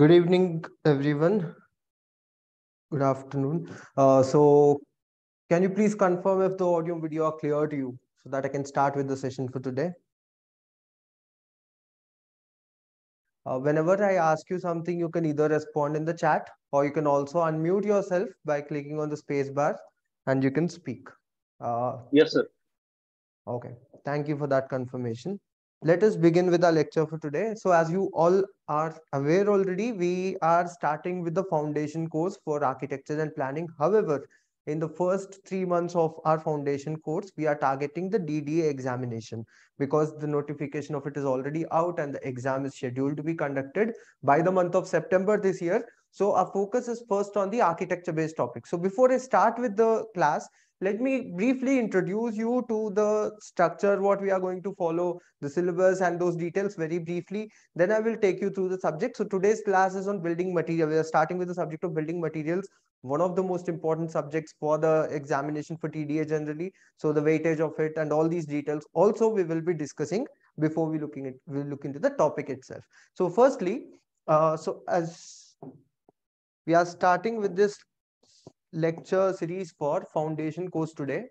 good evening everyone good afternoon uh, so can you please confirm if the audio and video are clear to you so that i can start with the session for today uh, whenever i ask you something you can either respond in the chat or you can also unmute yourself by clicking on the space bar and you can speak uh, yes sir okay thank you for that confirmation let us begin with our lecture for today. So as you all are aware already, we are starting with the foundation course for architecture and planning. However, in the first three months of our foundation course, we are targeting the DDA examination because the notification of it is already out and the exam is scheduled to be conducted by the month of September this year. So our focus is first on the architecture based topic. So before I start with the class, let me briefly introduce you to the structure, what we are going to follow, the syllabus and those details very briefly. Then I will take you through the subject. So today's class is on building material. We are starting with the subject of building materials, one of the most important subjects for the examination for TDA generally. So the weightage of it and all these details also we will be discussing before we looking at we will look into the topic itself. So firstly, uh, so as we are starting with this lecture series for foundation course today.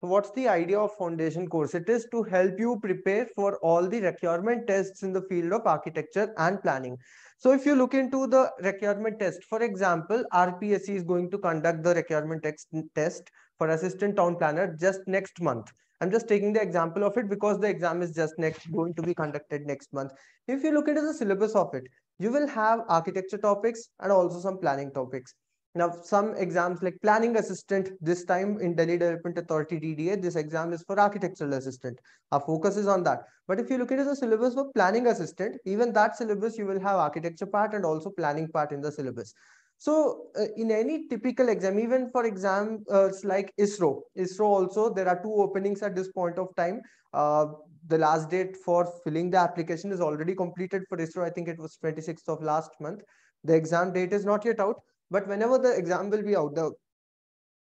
So what's the idea of foundation course? It is to help you prepare for all the requirement tests in the field of architecture and planning. So if you look into the requirement test, for example, RPSC is going to conduct the requirement test for assistant town planner just next month. I'm just taking the example of it because the exam is just next going to be conducted next month. If you look into the syllabus of it, you will have architecture topics and also some planning topics. Now, some exams like planning assistant this time in Delhi Development Authority DDA, this exam is for architectural assistant. Our focus is on that. But if you look at the syllabus for planning assistant, even that syllabus, you will have architecture part and also planning part in the syllabus. So uh, in any typical exam, even for exams uh, like ISRO, ISRO also, there are two openings at this point of time. Uh, the last date for filling the application is already completed for ISRO. I think it was 26th of last month. The exam date is not yet out, but whenever the exam will be out, the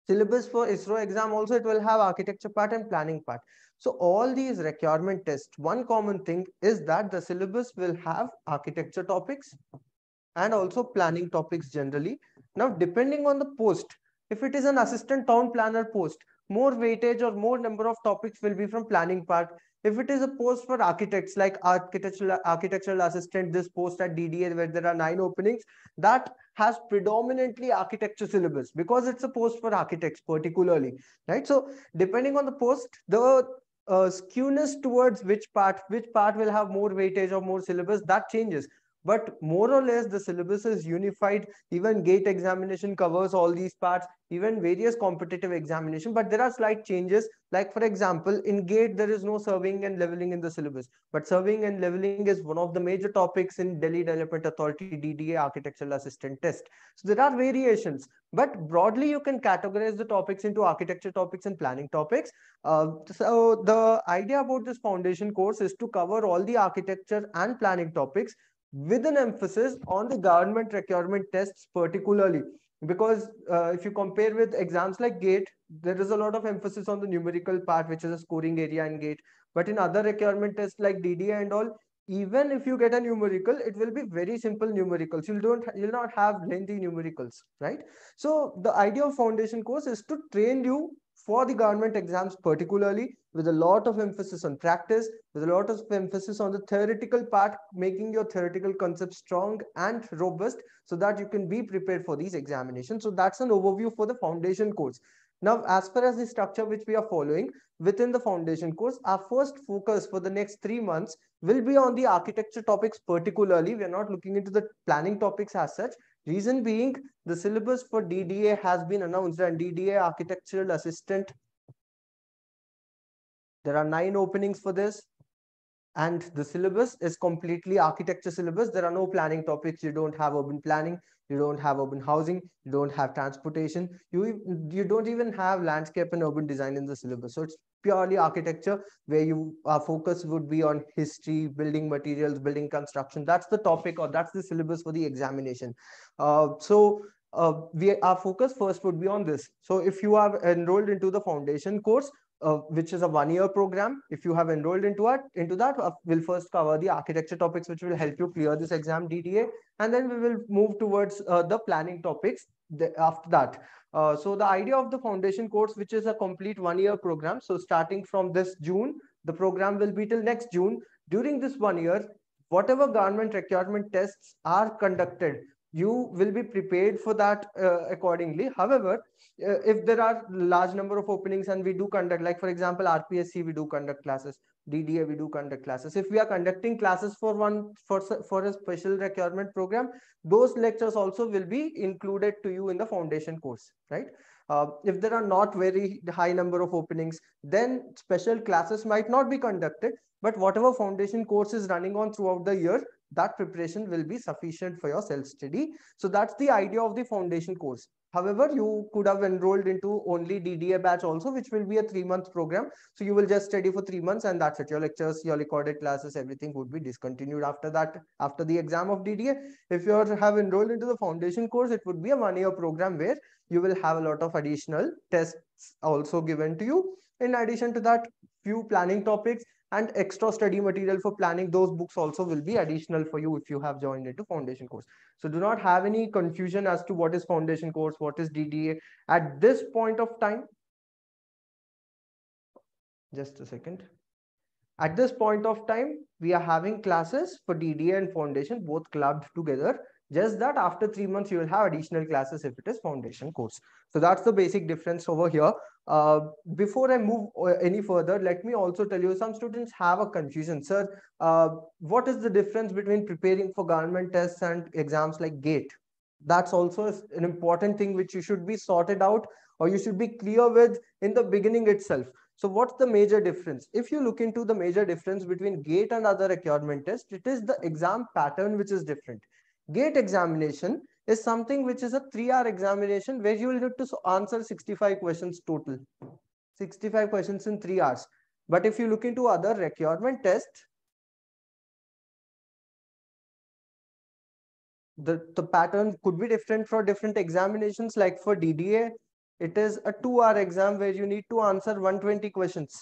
syllabus for ISRO exam also, it will have architecture part and planning part. So all these requirement tests, one common thing is that the syllabus will have architecture topics and also planning topics generally. Now, depending on the post, if it is an assistant town planner post, more weightage or more number of topics will be from planning part if it is a post for architects like architectural architectural assistant this post at dda where there are nine openings that has predominantly architecture syllabus because it's a post for architects particularly right so depending on the post the uh, skewness towards which part which part will have more weightage or more syllabus that changes but more or less the syllabus is unified even gate examination covers all these parts even various competitive examination but there are slight changes like for example in gate there is no surveying and leveling in the syllabus but surveying and leveling is one of the major topics in delhi development authority dda architectural assistant test so there are variations but broadly you can categorize the topics into architecture topics and planning topics uh, so the idea about this foundation course is to cover all the architecture and planning topics with an emphasis on the government requirement tests particularly because uh, if you compare with exams like gate there is a lot of emphasis on the numerical part which is a scoring area in gate but in other requirement tests like DD and all even if you get a numerical it will be very simple numericals you don't you'll not have lengthy numericals right so the idea of foundation course is to train you for the government exams particularly with a lot of emphasis on practice with a lot of emphasis on the theoretical part making your theoretical concepts strong and robust so that you can be prepared for these examinations so that's an overview for the foundation course now, as far as the structure which we are following within the foundation course, our first focus for the next three months will be on the architecture topics particularly. We are not looking into the planning topics as such. Reason being, the syllabus for DDA has been announced and DDA architectural assistant. There are nine openings for this. And the syllabus is completely architecture syllabus. There are no planning topics. You don't have urban planning. You don't have urban housing. You don't have transportation. You, you don't even have landscape and urban design in the syllabus. So it's purely architecture where you our focus would be on history building materials building construction that's the topic or that's the syllabus for the examination uh, so uh, we our focus first would be on this so if you are enrolled into the foundation course uh, which is a one-year program. If you have enrolled into it, into that, uh, we'll first cover the architecture topics, which will help you clear this exam DTA, and then we will move towards uh, the planning topics the, after that. Uh, so the idea of the foundation course, which is a complete one-year program. So starting from this June, the program will be till next June. During this one year, whatever government requirement tests are conducted you will be prepared for that uh, accordingly however uh, if there are large number of openings and we do conduct like for example rpsc we do conduct classes dda we do conduct classes if we are conducting classes for one for for a special requirement program those lectures also will be included to you in the foundation course right uh, if there are not very high number of openings then special classes might not be conducted but whatever foundation course is running on throughout the year that preparation will be sufficient for your self-study. So that's the idea of the foundation course. However, you could have enrolled into only DDA batch also, which will be a three-month program. So you will just study for three months and that's it. Your lectures, your recorded classes, everything would be discontinued after that, after the exam of DDA. If you have enrolled into the foundation course, it would be a one-year program where you will have a lot of additional tests also given to you. In addition to that, few planning topics and extra study material for planning those books also will be additional for you if you have joined into foundation course so do not have any confusion as to what is foundation course what is dda at this point of time just a second at this point of time we are having classes for dda and foundation both clubbed together just that after three months you will have additional classes if it is foundation course so that's the basic difference over here uh, before I move uh, any further, let me also tell you, some students have a confusion. Sir, uh, what is the difference between preparing for government tests and exams like GATE? That's also an important thing which you should be sorted out or you should be clear with in the beginning itself. So what's the major difference? If you look into the major difference between GATE and other requirement tests, it is the exam pattern which is different. GATE examination is something which is a three hour examination where you will need to answer 65 questions total, 65 questions in three hours. But if you look into other requirement test, the, the pattern could be different for different examinations. Like for DDA, it is a two hour exam where you need to answer 120 questions.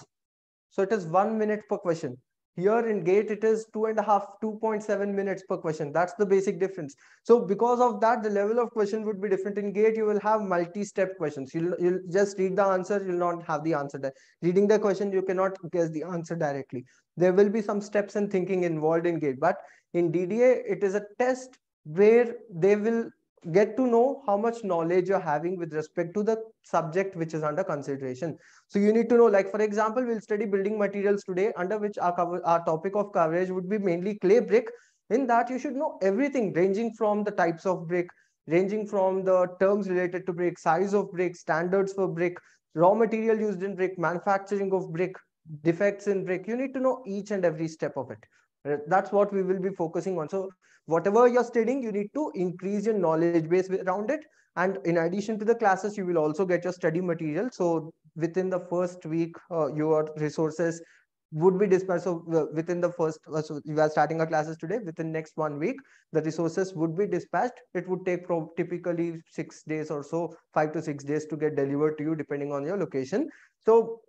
So it is one minute per question. Here in GATE, it is two and a half, 2.7 minutes per question. That's the basic difference. So because of that, the level of question would be different. In GATE, you will have multi-step questions. You'll, you'll just read the answer. You'll not have the answer. Reading the question, you cannot guess the answer directly. There will be some steps and thinking involved in GATE. But in DDA, it is a test where they will get to know how much knowledge you're having with respect to the subject which is under consideration so you need to know like for example we'll study building materials today under which our cover, our topic of coverage would be mainly clay brick in that you should know everything ranging from the types of brick ranging from the terms related to brick size of brick standards for brick raw material used in brick manufacturing of brick defects in brick you need to know each and every step of it that's what we will be focusing on so whatever you're studying, you need to increase your knowledge base around it. And in addition to the classes, you will also get your study material. So within the first week, uh, your resources would be dispersed. So uh, within the first, uh, so you are starting our classes today. Within next one week, the resources would be dispatched. It would take from typically six days or so, five to six days to get delivered to you, depending on your location. So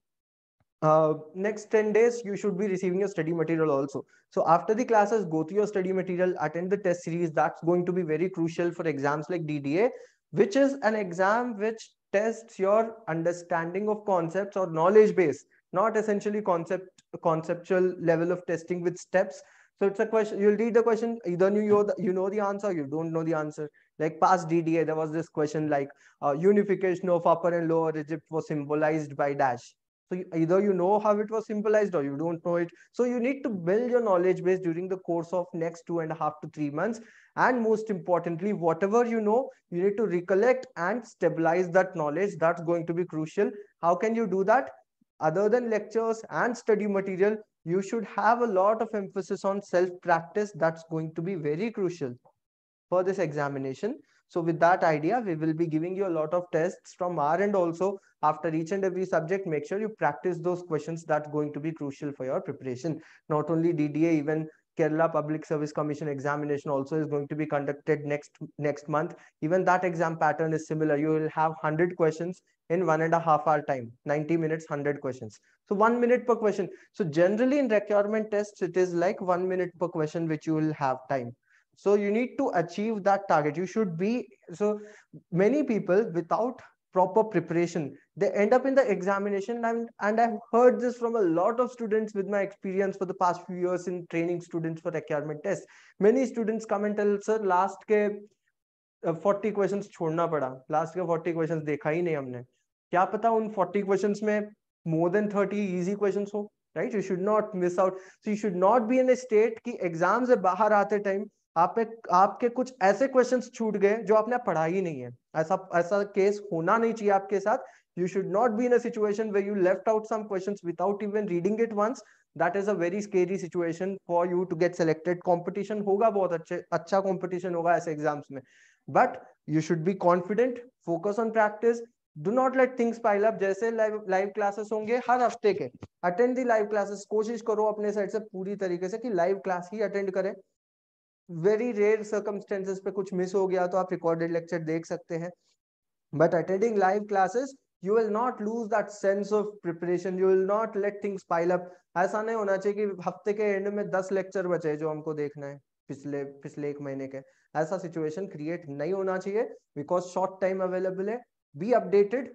uh, next 10 days you should be receiving your study material also so after the classes go through your study material attend the test series that's going to be very crucial for exams like dda which is an exam which tests your understanding of concepts or knowledge base not essentially concept conceptual level of testing with steps so it's a question you'll read the question either you know the, you know the answer you don't know the answer like past dda there was this question like uh, unification of upper and lower egypt was symbolized by dash so either you know how it was symbolized or you don't know it. So you need to build your knowledge base during the course of next two and a half to three months. And most importantly, whatever you know, you need to recollect and stabilize that knowledge. That's going to be crucial. How can you do that? Other than lectures and study material, you should have a lot of emphasis on self-practice. That's going to be very crucial for this examination. So with that idea, we will be giving you a lot of tests from our end also. After each and every subject, make sure you practice those questions that's going to be crucial for your preparation. Not only DDA, even Kerala Public Service Commission examination also is going to be conducted next next month. Even that exam pattern is similar. You will have 100 questions in one and a half hour time, 90 minutes, 100 questions. So one minute per question. So generally in requirement tests, it is like one minute per question, which you will have time so you need to achieve that target you should be so many people without proper preparation they end up in the examination and and i've heard this from a lot of students with my experience for the past few years in training students for requirement tests many students come and tell sir last ke uh, 40 questions chhodna pada. Last ke 40 questions dekha hi nahi humne. Kya pata un 40 questions में more than 30 easy questions ho, right? You should not miss out. So you should not be in a state ki exams से bahar aate time. आप आपके कुछ ऐसे questions छूट गए जो आपने पढ़ाई नहीं है ऐसा ऐसा केस होना नहीं चाहिए आपके साथ you should not be in situation way you left out some question without even reading it once that is a very scary situation for you to get selected competition होगा बहुत अच्छे अच्छा कॉम्पिटिशन होगा ऐसे एग्जाम्स में but you should be confident focus on practice do not let things pile up जैसे live classes होंगे हर हफ्ते के अटेंड दी लाइव क्लासेस कोशिश करो अपने साइड से पूरी तरीके से कि लाइव क्लास ही अटेंड करें वेरी रेयर सर्कमस्टेंसेस पे कुछ मिस हो गया तो आप रिकॉर्डेड लेक्चर देख सकते हैं but attending live classes you will not lose that sense of preparation you will not let things pile up ऐसा नहीं होना चाहिए कि हफ्ते के एंड में दस लेक्चर बचे जो हमको देखना है पिछले पिछले एक महीने के ऐसा सिचुएशन क्रिएट नहीं होना चाहिए बिकॉज शॉर्ट टाइम अवेलेबल है be updated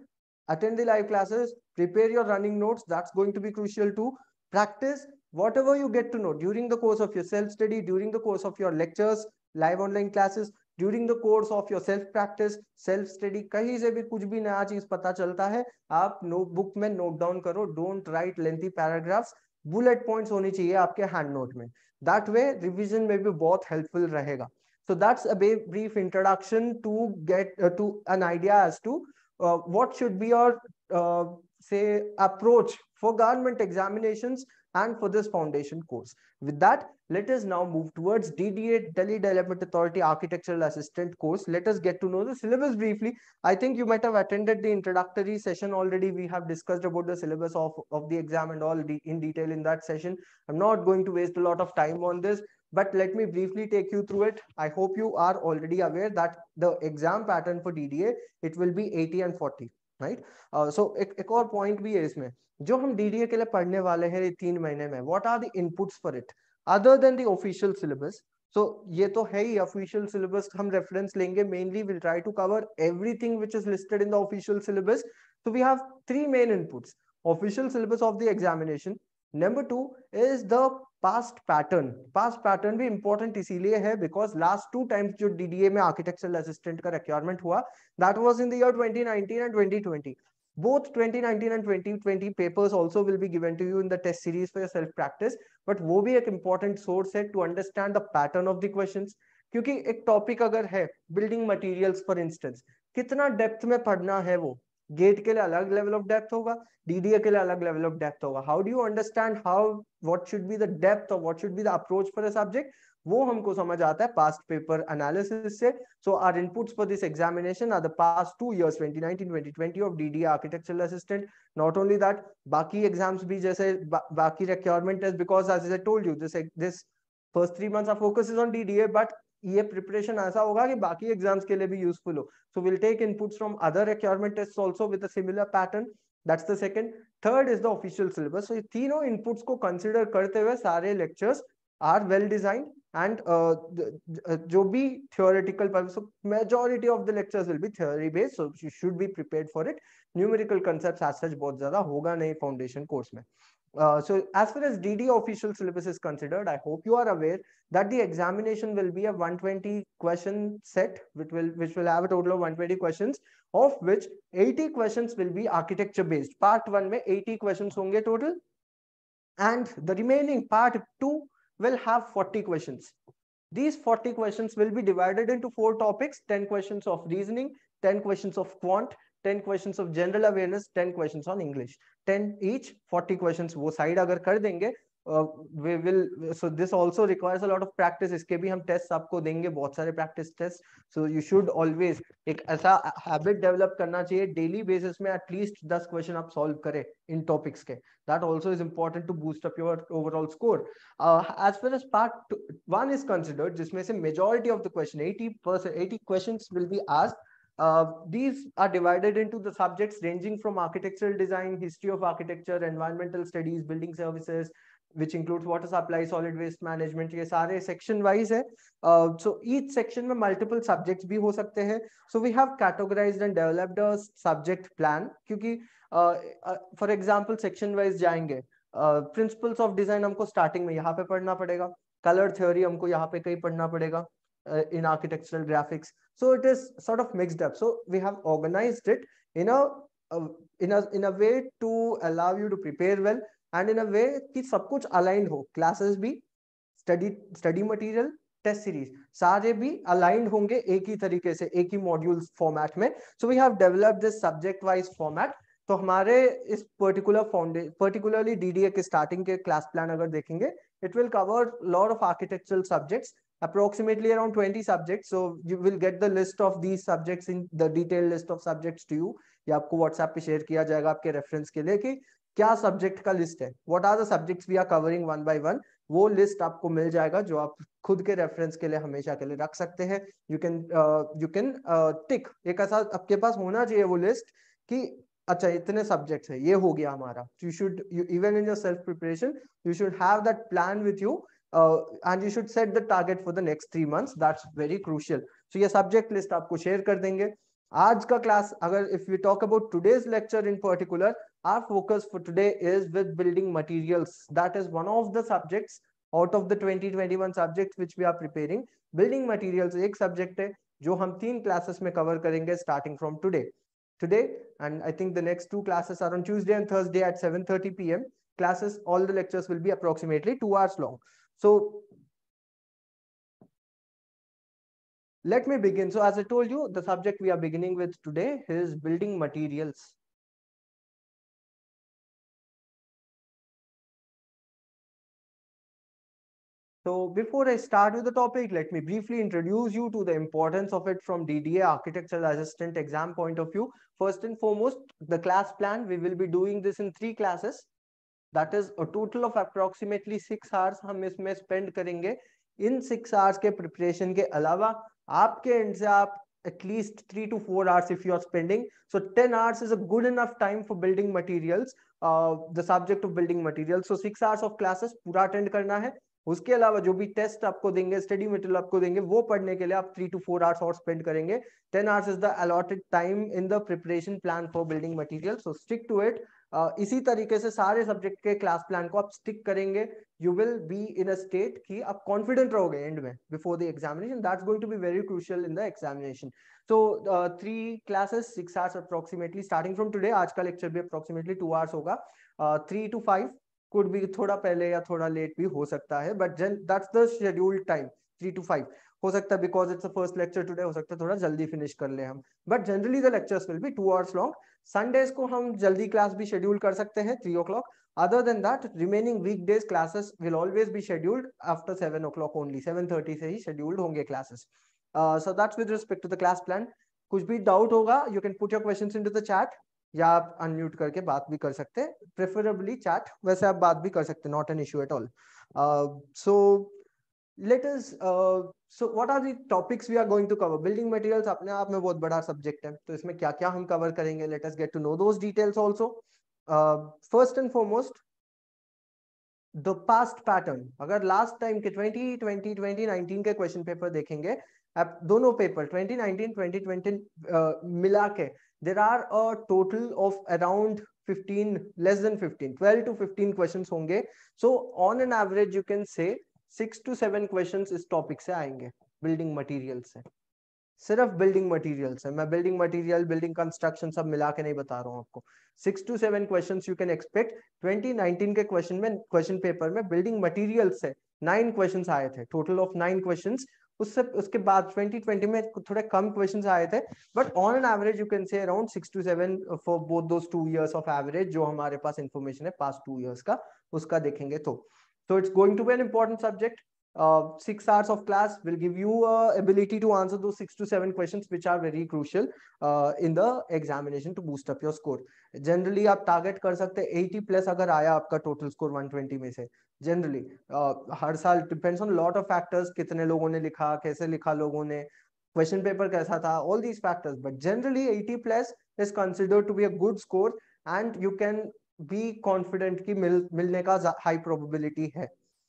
attend the live classes prepare your running notes that's going to be crucial to practice whatever you get to know during the course of your self study during the course of your lectures live online classes during the course of your self practice self study कहीं से भी कुछ भी नया चीज पता चलता है आप notebook में note down करो don't write lengthy paragraphs bullet points होने चाहिए आपके hand note में that way revision में भी बहुत helpful रहेगा so that's a brief introduction to get uh, to an idea as to uh, what should be your uh, say approach for government examinations and for this foundation course. With that, let us now move towards DDA, Delhi Development Authority Architectural Assistant course. Let us get to know the syllabus briefly. I think you might have attended the introductory session already. We have discussed about the syllabus of, of the exam and all de in detail in that session. I'm not going to waste a lot of time on this, but let me briefly take you through it. I hope you are already aware that the exam pattern for DDA, it will be 80 and 40. Right so uh, एक एक और point भी है इसमें जो हम DDA के लिए पढ़ने वाले हैं तीन महीने में what are the inputs for it other than the official syllabus so ये तो है ही ऑफिशियल सिलेबस हम रेफरेंस लेंगे mainly will try to cover everything which is listed in the official syllabus so we have three main inputs official syllabus of the examination number two is the past pattern past pattern भी important इसीलिए है because last two times जो DDA में architectural assistant का requirement हुआ that was in the year 2019 and 2020 both 2019 and 2020 papers also will be given to you in the test series for your self practice but wo bhi ek important source hai to understand the pattern of the questions क्योंकि एक topic अगर है building materials for instance कितना depth में पढ़ना है वो GATE के लिए अलग लेवल ऑफ डेप्थ होगा डीडीए के लिए अलग लेवल ऑफ डेप्थ होगा how do you understand how what should be the depth और what should be the approach for a subject वो हमको समझ आता है पास्ट पेपर एनालिसिस से so are inputs for this examination are the past two years 2019 2020 of DDA architectural assistant not only that बाकी exams भी जैसे बा, बाकी requirement is because as I told you this this first three months our focus is on DDA but ये preparation ऐसा होगा कि बाकी एग्जाम्स के लिए भी यूजफुल हो so will take inputs from other requirement test also विदिलर pattern that's the second third is the official syllabus so तीनों इनपुट्स को कंसिडर करते हुए सारे lectures are well designed and जो भी theoretical majority of the lectures will be theory based so should be prepare for it numerical concept such बहुत ज्यादा होगा नहीं फाउंडेशन कोर्स में Uh, so as far as DD official syllabus is considered, I hope you are aware that the examination will be a 120 question set, which will which will have a total of 120 questions, of which 80 questions will be architecture based. Part one में 80 questions होंगे total, and the remaining part two will have 40 questions. These 40 questions will be divided into four topics, 10 questions of reasoning, 10 questions of quant, 10 questions of general awareness, 10 questions on English. 10 each, 40 questions. Wo side agar kar denge, uh, we will so this also requires a lot of practice. Iske bhi hum tests aapko denge, bahut sare practice tests. So you should always ek aisa habit develop karna chahiye daily basis mein at least this question aap solve kare in topics ke. That also is important to boost of your overall score. Uh, as far as part two, one is considered, jisme se majority of the question, 80 percent, 80 questions will be asked these are divided into the subjects ranging from architectural design, history of architecture, environmental studies, building services, which includes water supply, solid waste management. ये सारे section wise है. Uh, so each section में multiple subjects भी हो सकते हैं. So we have categorized and developed a subject plan क्योंकि uh, uh, for example section wise जाएंगे. प्रिंसिपल्स ऑफ डिजाइन हमको स्टार्टिंग में यहाँ पे पढ़ना पड़ेगा. कलर थ्योरी हमको यहाँ पे कहीं पढ़ना पड़ेगा. Uh, in architectural graphics so it is sort of mixed up so we have organized it in a in a in a way to allow you to prepare well and in a way ki sab kuch aligned ho classes bhi study study material test series sare be aligned honge ek hi tarike se ek hi modules format mein so we have developed this subject wise format So hamare is particular foundation particularly dda ke starting ke class plan agar dekhenge it will cover a lot of architectural subjects approximately around 20 subjects so you will get the list of these subjects in the detailed list of subjects to you ये आपको WhatsApp पे share किया जाएगा आपके reference के लिए कि क्या सब्जेक्ट का लिस्ट है what are the subjects we are covering one by one वो लिस्ट आपको मिल जाएगा जो आप खुद के रेफरेंस के लिए हमेशा के लिए रख सकते हैं you can you can tick एक ऐसा आपके पास होना चाहिए वो लिस्ट कि अच्छा इतने सब्जेक्ट्स है ये हो गया हमारा you should you even in your self preparation you should have that plan with you uh, and you should set the target for the next three months. That's very crucial. So your subject list आपको share कर देंगे. आज class if we talk about today's lecture in particular, our focus for today is with building materials. That is one of the subjects out of the 2021 subjects which we are preparing. Building materials a subject which we classes में cover करेंगे starting from today. Today and I think the next two classes are on Tuesday and Thursday at 7:30 p.m. Classes all the lectures will be approximately two hours long. So let me begin. So as I told you, the subject we are beginning with today is building materials. So before I start with the topic, let me briefly introduce you to the importance of it from DDA architectural assistant exam point of view. First and foremost, the class plan, we will be doing this in three classes. That is a total of approximately six hours हम इसमें spend करेंगे इन six hours के preparation के अलावा आपके end से आप at least three to four hours if you are spending so ten hours is a good enough time for building materials the subject of building material so six hours of classes पूरा attend करना है उसके अलावा जो भी test आपको देंगे study material आपको देंगे वो पढ़ने के लिए आप थ्री टू फोर आवर्स और स्पेंड करेंगे ten hours is the allotted time in the preparation plan for building material so stick to it इसी तरीके से सारे सब्जेक्ट के क्लास प्लान को आप स्टिक करेंगे you will be in a state कि आप कॉन्फिडेंट रहोगे एंड में before the examination that's going to be very crucial in the examination so three classes six hours approximately starting from today आज का lecture भी approximately two hours होगा three to five could भी थोड़ा पहले या थोड़ा लेट भी हो सकता है but that's the scheduled time three to five हो सकता है because it's first lecture today हो सकता है थोड़ा जल्दी फिनिश कर ले हम but generally the lectures will be two hours long Sundays को हम जल्दी क्लास भी शेड्यूल कर सकते हैं three o'clock other than that remaining weekdays classes will always be scheduled after seven o'clock only seven thirty से ही scheduled होंगे classes so that's with respect to the class plan कुछ भी doubt होगा you can put your question into the chat या आप unmute करके बात भी कर सकते हैं प्रेफरेबली चैट वैसे आप बात भी कर सकते हैं not an issue at all so let is so what are the topics we are going to cover building materials अपने आप में बहुत बड़ा सब्जेक्ट है तो इसमें क्या क्या हम कवर करेंगे let us get to know those details also first and foremost the past pattern अगर लास्ट टाइम के ट्वेंटी ट्वेंटी ट्वेंटी नाइनटीन के क्वेश्चन पेपर देखेंगे आप दोनों paper twenty nineteen twenty twenty मिला के there are a total of around 15 less than 15 12 to 15 questions होंगे so on an average you can say six to seven question इस topic से आएंगे बिल्डिंग मटीरियल से सिर्फ बिल्डिंग मटीरियल से मैं बिल्डिंग मटीरियल बिल्डिंग कंस्ट्रक्शन सब मिला के नहीं बता रहा हूँ आपको six to seven question you can expect twenty nineteen के क्वेश्चन में क्वेश्चन पेपर में बिल्डिंग मटीरियल से नाइन क्वेश्चन आए थे टोटल ऑफ नाइन क्वेश्चन उससे उसके बाद 2020 में थोड़े कम क्वेश्चन आए थे but on an average you can say around six to seven for both दो टू ईयर्स ऑफ एवरेज जो हमारे पास इन्फॉर्मेशन है पास टू ईयर्स का उसका देखेंगे तो So it's going to be an important subject. Uh, six hours of class will give you uh, ability to answer those six to seven questions, which are very crucial uh, in the examination to boost up your score. Generally, आप target कर 80 plus अगर आया आपका total score 120 में से. Generally, uh, her depends on a lot of factors. कितने लोगों ने लिखा, कैसे लिखा लोगों ने, question paper कैसा था, all these factors. But generally, 80 plus is considered to be a good score, and you can be confident की मिल मिलने का हाई प्रोबेबिलिटी है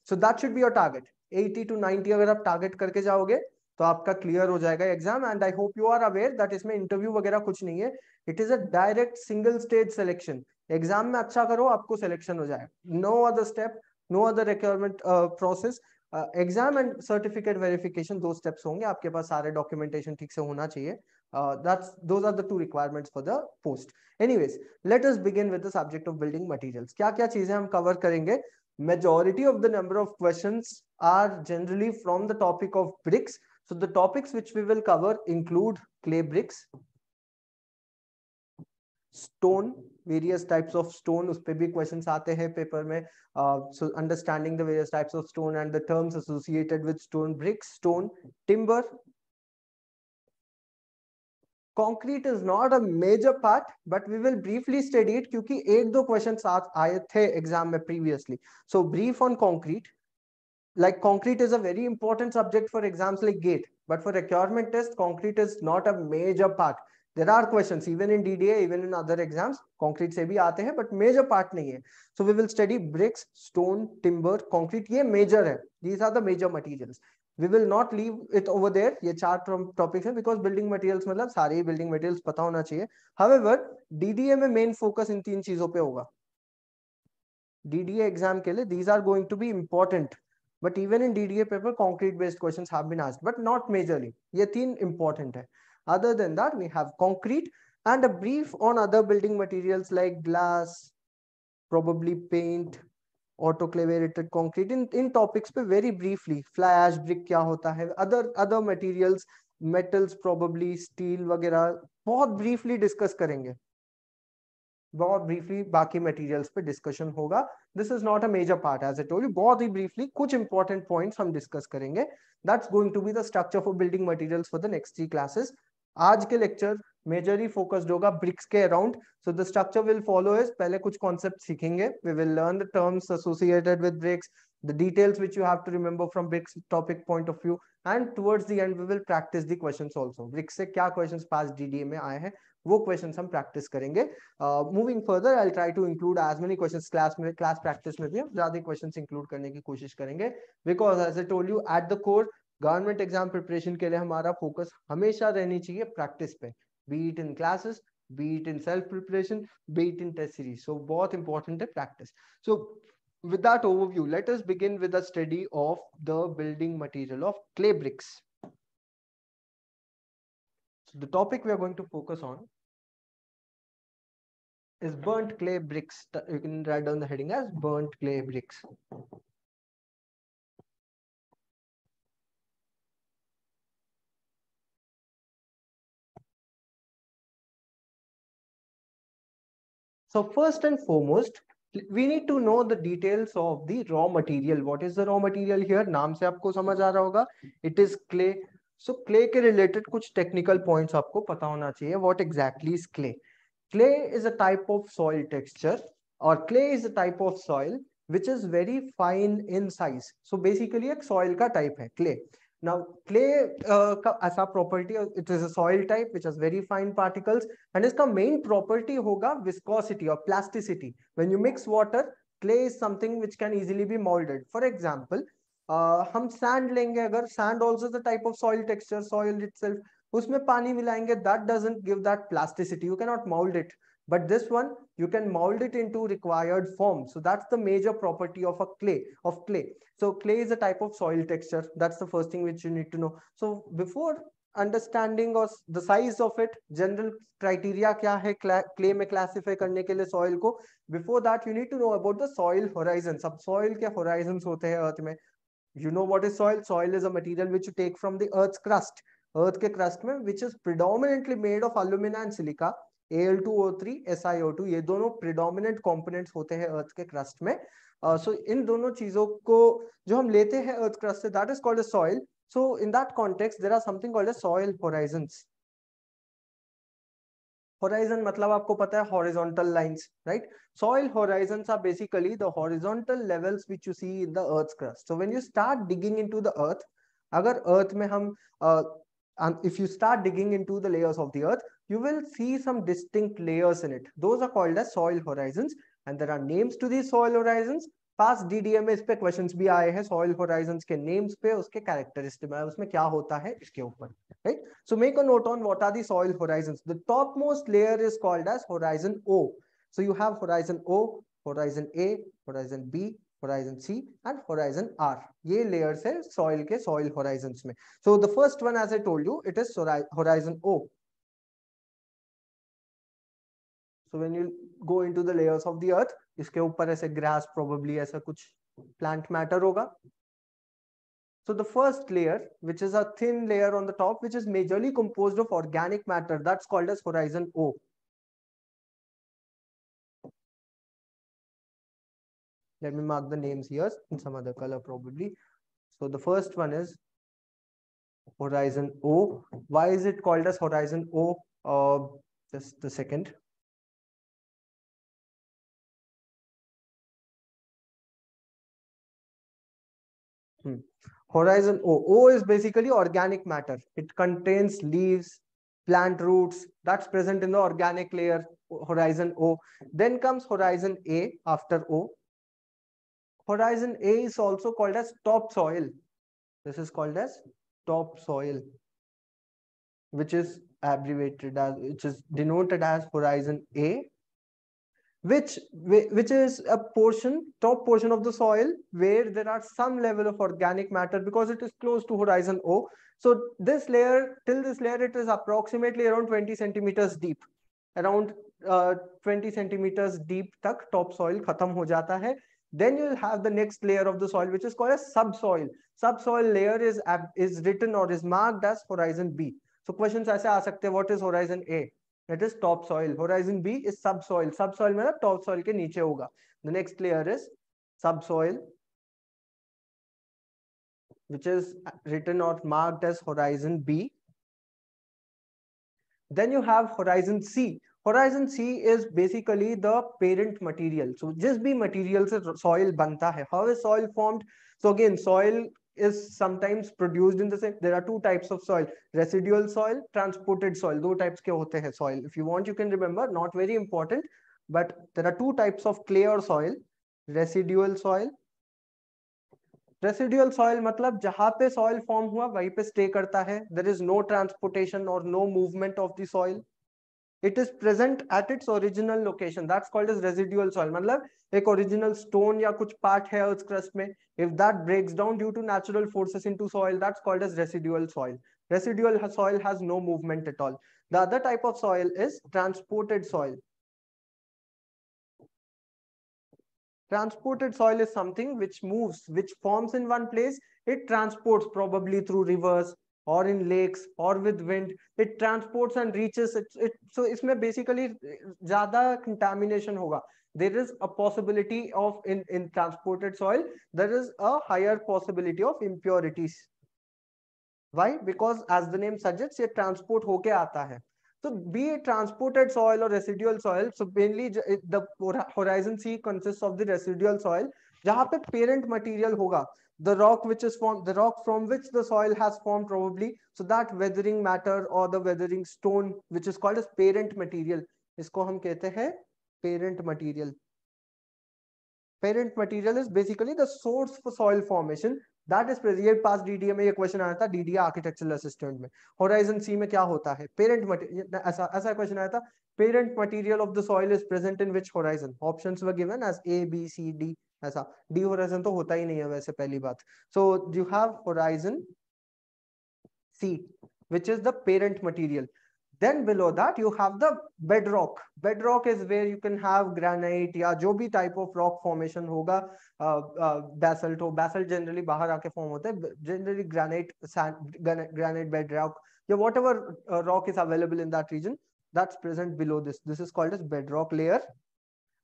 so that should be your target 80 to 90 अगर आप टारगेट करके जाओगे तो आपका क्लियर हो जाएगा exam and I hope you are aware that इसमें इंटरव्यू वगैरह कुछ नहीं है it is a direct single stage selection exam में अच्छा करो आपको सिलेक्शन हो जाएगा no other step no other requirement process exam and certificate verification दो स्टेप्स होंगे आपके पास सारे डॉक्यूमेंटेशन ठीक से होना चाहिए Uh, that's those are the two requirements for the post. Anyways, let us begin with the subject of building materials. क्या क्या चीजें हम cover करेंगे? Majority of the number of questions are generally from the topic of bricks. So the topics which we will cover include clay bricks, stone various types of stone Us pe bhi questions aate hain paper में uh, so understanding the various types of stone and the terms associated with stone bricks stone timber concrete is not a major part but we will briefly study it क्योंकि एक दो क्वेश्चन साथ आए थे एग्जाम में previously so brief on concrete like concrete is a very important subject for exams like GATE but for requirement test concrete is not a major part there are question even in D D even in other exams concrete से भी आते हैं but major part नहीं है so we will study bricks stone timber concrete ये major है these are the major materials we will not leave it over there ये चार टॉपिक्स हैं बिकॉज बिल्डिंग मटेरियल्स मतलब सारे बिल्डिंग मटेरियल्स पता होना चाहिए हावेवर डीडीए में मेन फोकस इन तीन चीजों पे होगा डीडीए एग्जाम के लिए these are going to be important but even in DDA paper concrete based question have been asked but not majorly ये तीन इंपॉर्टेंट है other than that we have concrete and a brief on other building materials like glass probably paint इन इन topics पे very briefly fly ash brick क्या होता है other other materials metals probably steel वगैरह बहुत ब्रीफली डिस्कस करेंगे बहुत ब्रीफली बाकी मटेरियल्स पे डिस्कशन होगा this is not a major part as it you बहुत ही ब्रीफली कुछ इंपॉर्टेंट पॉइंट्स हम डिस्कस करेंगे that's going to be the structure for building materials for the next three classes आज के लेक्चर मेजरली फोकस्ड होगा bricks के around so the structure will follow is पहले कुछ कॉन्सेप्ट सीखेंगे we will learn the terms associated with bricks the details which you have to remember from bricks topic point of view and towards the end we will practice the questions also bricks से क्या questions पास DDA में आए हैं वो questions हम practice करेंगे moving further I will try to include as many questions class में class practice में भी हम ज्यादा क्वेश्चंस इंक्लूड करने की कोशिश करेंगे because as I told you at the core government exam preparation के लिए हमारा फोकस हमेशा रहनी चाहिए प्रैक्टिस पे be it in classes, be it in self-preparation, be it in test series. So both important to practice. So with that overview, let us begin with a study of the building material of clay bricks. So the topic we are going to focus on is burnt clay bricks. You can write down the heading as burnt clay bricks. So first and foremost, we need to know the details of the raw material. What is the raw material here? naam se aapko samajh aa raha hoga It is clay. So clay ke related kuch technical points aapko pata hona chahiye What exactly is clay? Clay is a type of soil texture or clay is a type of soil which is very fine in size. So basically ek soil ka type hai clay. Now, clay uh, as a property, it is a soil type which has very fine particles and its main property hoga viscosity or plasticity. When you mix water, clay is something which can easily be molded. For example, uh, hum sand lenge agar sand also the type of soil texture soil itself usme pani milayenge that doesn't give that plasticity you cannot mold it But this one, you can mold it into required form. So that's the major property of a clay, of clay. So clay is a type of soil texture. That's the first thing which you need to know. So before understanding or the size of it, general criteria kya hai clay mein classify karne ke liye soil ko. Before that, you need to know about the soil horizon. Subsoil kya horizons hote hai earth mein. You know what is soil? Soil is a material which you take from the earth's crust. Earth ke crust mein, which is predominantly made of alumina and silica. Al2O3, SiO2 ये दोनों predominant components होते हैं अर्थ के crust में सो uh, so इन दोनों चीजों को जो हम लेते हैं अर्थ क्रस्ट से that is called a soil so in that context there are something called a soil horizons horizon मतलब आपको पता है horizontal lines right soil horizons are basically the horizontal levels which you see in the earth crust so when you start digging into the earth अगर earth में हम if you start digging into the layers of the earth you will see some distinct layers in it. Those are called as soil horizons. And there are names to these soil horizons. Past DDMAs pe questions bhi aaye soil horizons ke names pe, uske characteristics kya hota hai, iske upar, right? So make a note on what are the soil horizons. The topmost layer is called as horizon O. So you have horizon O, horizon A, horizon B, horizon C and horizon R. Ye layers hai soil ke soil horizons mein. So the first one, as I told you, it is horizon O. So when you go into the layers of the earth, of the upper इसके a grass probably as a कुछ plant matter होगा So the first layer, which is a thin layer on the top, which is majorly composed of organic matter, that's called as horizon O. Let me mark the names here in some other color probably. So the first one is horizon O. Why is it called as horizon O? Uh, just a second. Horizon O. O is basically organic matter. It contains leaves, plant roots that's present in the organic layer horizon O. Then comes horizon A after O. Horizon A is also called as topsoil. This is called as topsoil, which is abbreviated as, which is denoted as horizon A which which is a portion top portion of the soil where there are some level of organic matter because it is close to horizon o so this layer till this layer it is approximately around 20 centimeters deep around uh, 20 centimeters deep tak top soil khatam ho jata hai then you'll have the next layer of the soil which is called a subsoil subsoil layer is is written or is marked as horizon b so questions aise aa sakte what is horizon a that is top soil. Horizon B is subsoil. Subsoil में ना top soil के नीचे होगा. The next layer is subsoil, which is written or marked as horizon B. Then you have horizon C. Horizon C is basically the parent material. So just be material से soil banta hai How is soil formed? So again, soil is sometimes produced in the same there are two types of soil residual soil transported soil two types ke hote hai soil if you want you can remember not very important but there are two types of clay or soil residual soil residual soil मतलब जहां पे soil form हुआ वहीं पे stay करता है there is no transportation और no movement of the soil it is present at its original location that's called as residual soil matlab ek original stone ya kuch part hai earth's crust mein if that breaks down due to natural forces into soil that's called as residual soil residual soil has no movement at all the other type of soil is transported soil transported soil is something which moves which forms in one place it transports probably through rivers or in lakes or with wind it transports and reaches it, it so इसमें basically ज्यादा contamination होगा there is a possibility of in in transported soil there is a higher possibility of impurities why because as the name suggests ये transport होके आता है so be it transported soil or residual soil so mainly the horizon c consists of the residual soil जहाँ पे parent material होगा the rock which is formed, the rock from which the soil has formed probably. So that weathering matter or the weathering stone, which is called as parent material, isko hum kehte हैं parent material. Parent material is basically the source for soil formation. That is ये past dda mein ye question aaya tha dda architectural assistant mein horizon c mein kya hota hai parent material aisa aisa question aaya tha parent material of the soil is present in which horizon options were given as a b c d ऐसा D horizon तो होता ही नहीं है वैसे पहली बात so you have horizon C which is the parent material then below that you have the bedrock bedrock is where you can have granite या जो भी type of rock formation होगा uh, uh, basalt हो basalt generally बाहर आके form होते हैं generally granite sand granite bedrock या whatever uh, rock is available in that region that's present below this this is called as bedrock layer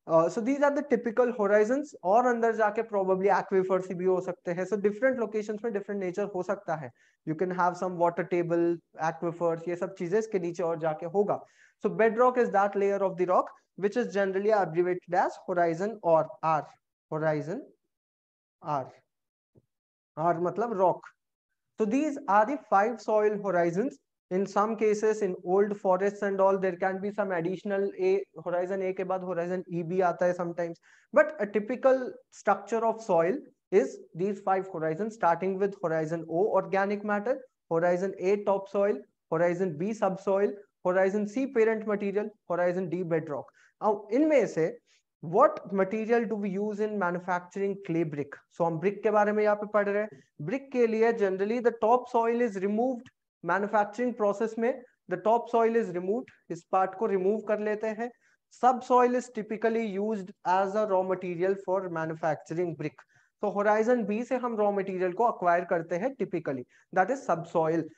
so these are the typical horizon और अंदर जाके probably aquifers भी हो सकते हैं so different location में different nature हो सकता है you can have some water table aquifers ये सब चीजें इसके नीचे और जाके होगा so bedrock is that layer of the rock which is generally abbreviated as horizon और आर होराइजन आर आर मतलब rock so these are five soil horizon in some cases in old forests and all there can be some additional a horizon a ke baad horizon e bhi aata hai sometimes but a typical structure of soil is these five horizons starting with horizon o organic matter horizon a topsoil horizon b subsoil horizon c parent material horizon d bedrock now in इनमें se what material do we use in manufacturing clay brick so hum brick ke bare mein यहाँ pe padh rahe hain brick ke liye generally the top soil is removed manufacturing process में the top soil is remove इस part को remove कर लेते हैं sub soil is typically use as a raw material for manufacturing brick तो horizon B से हम raw material को अक्वायर करते हैं typically that is sub soil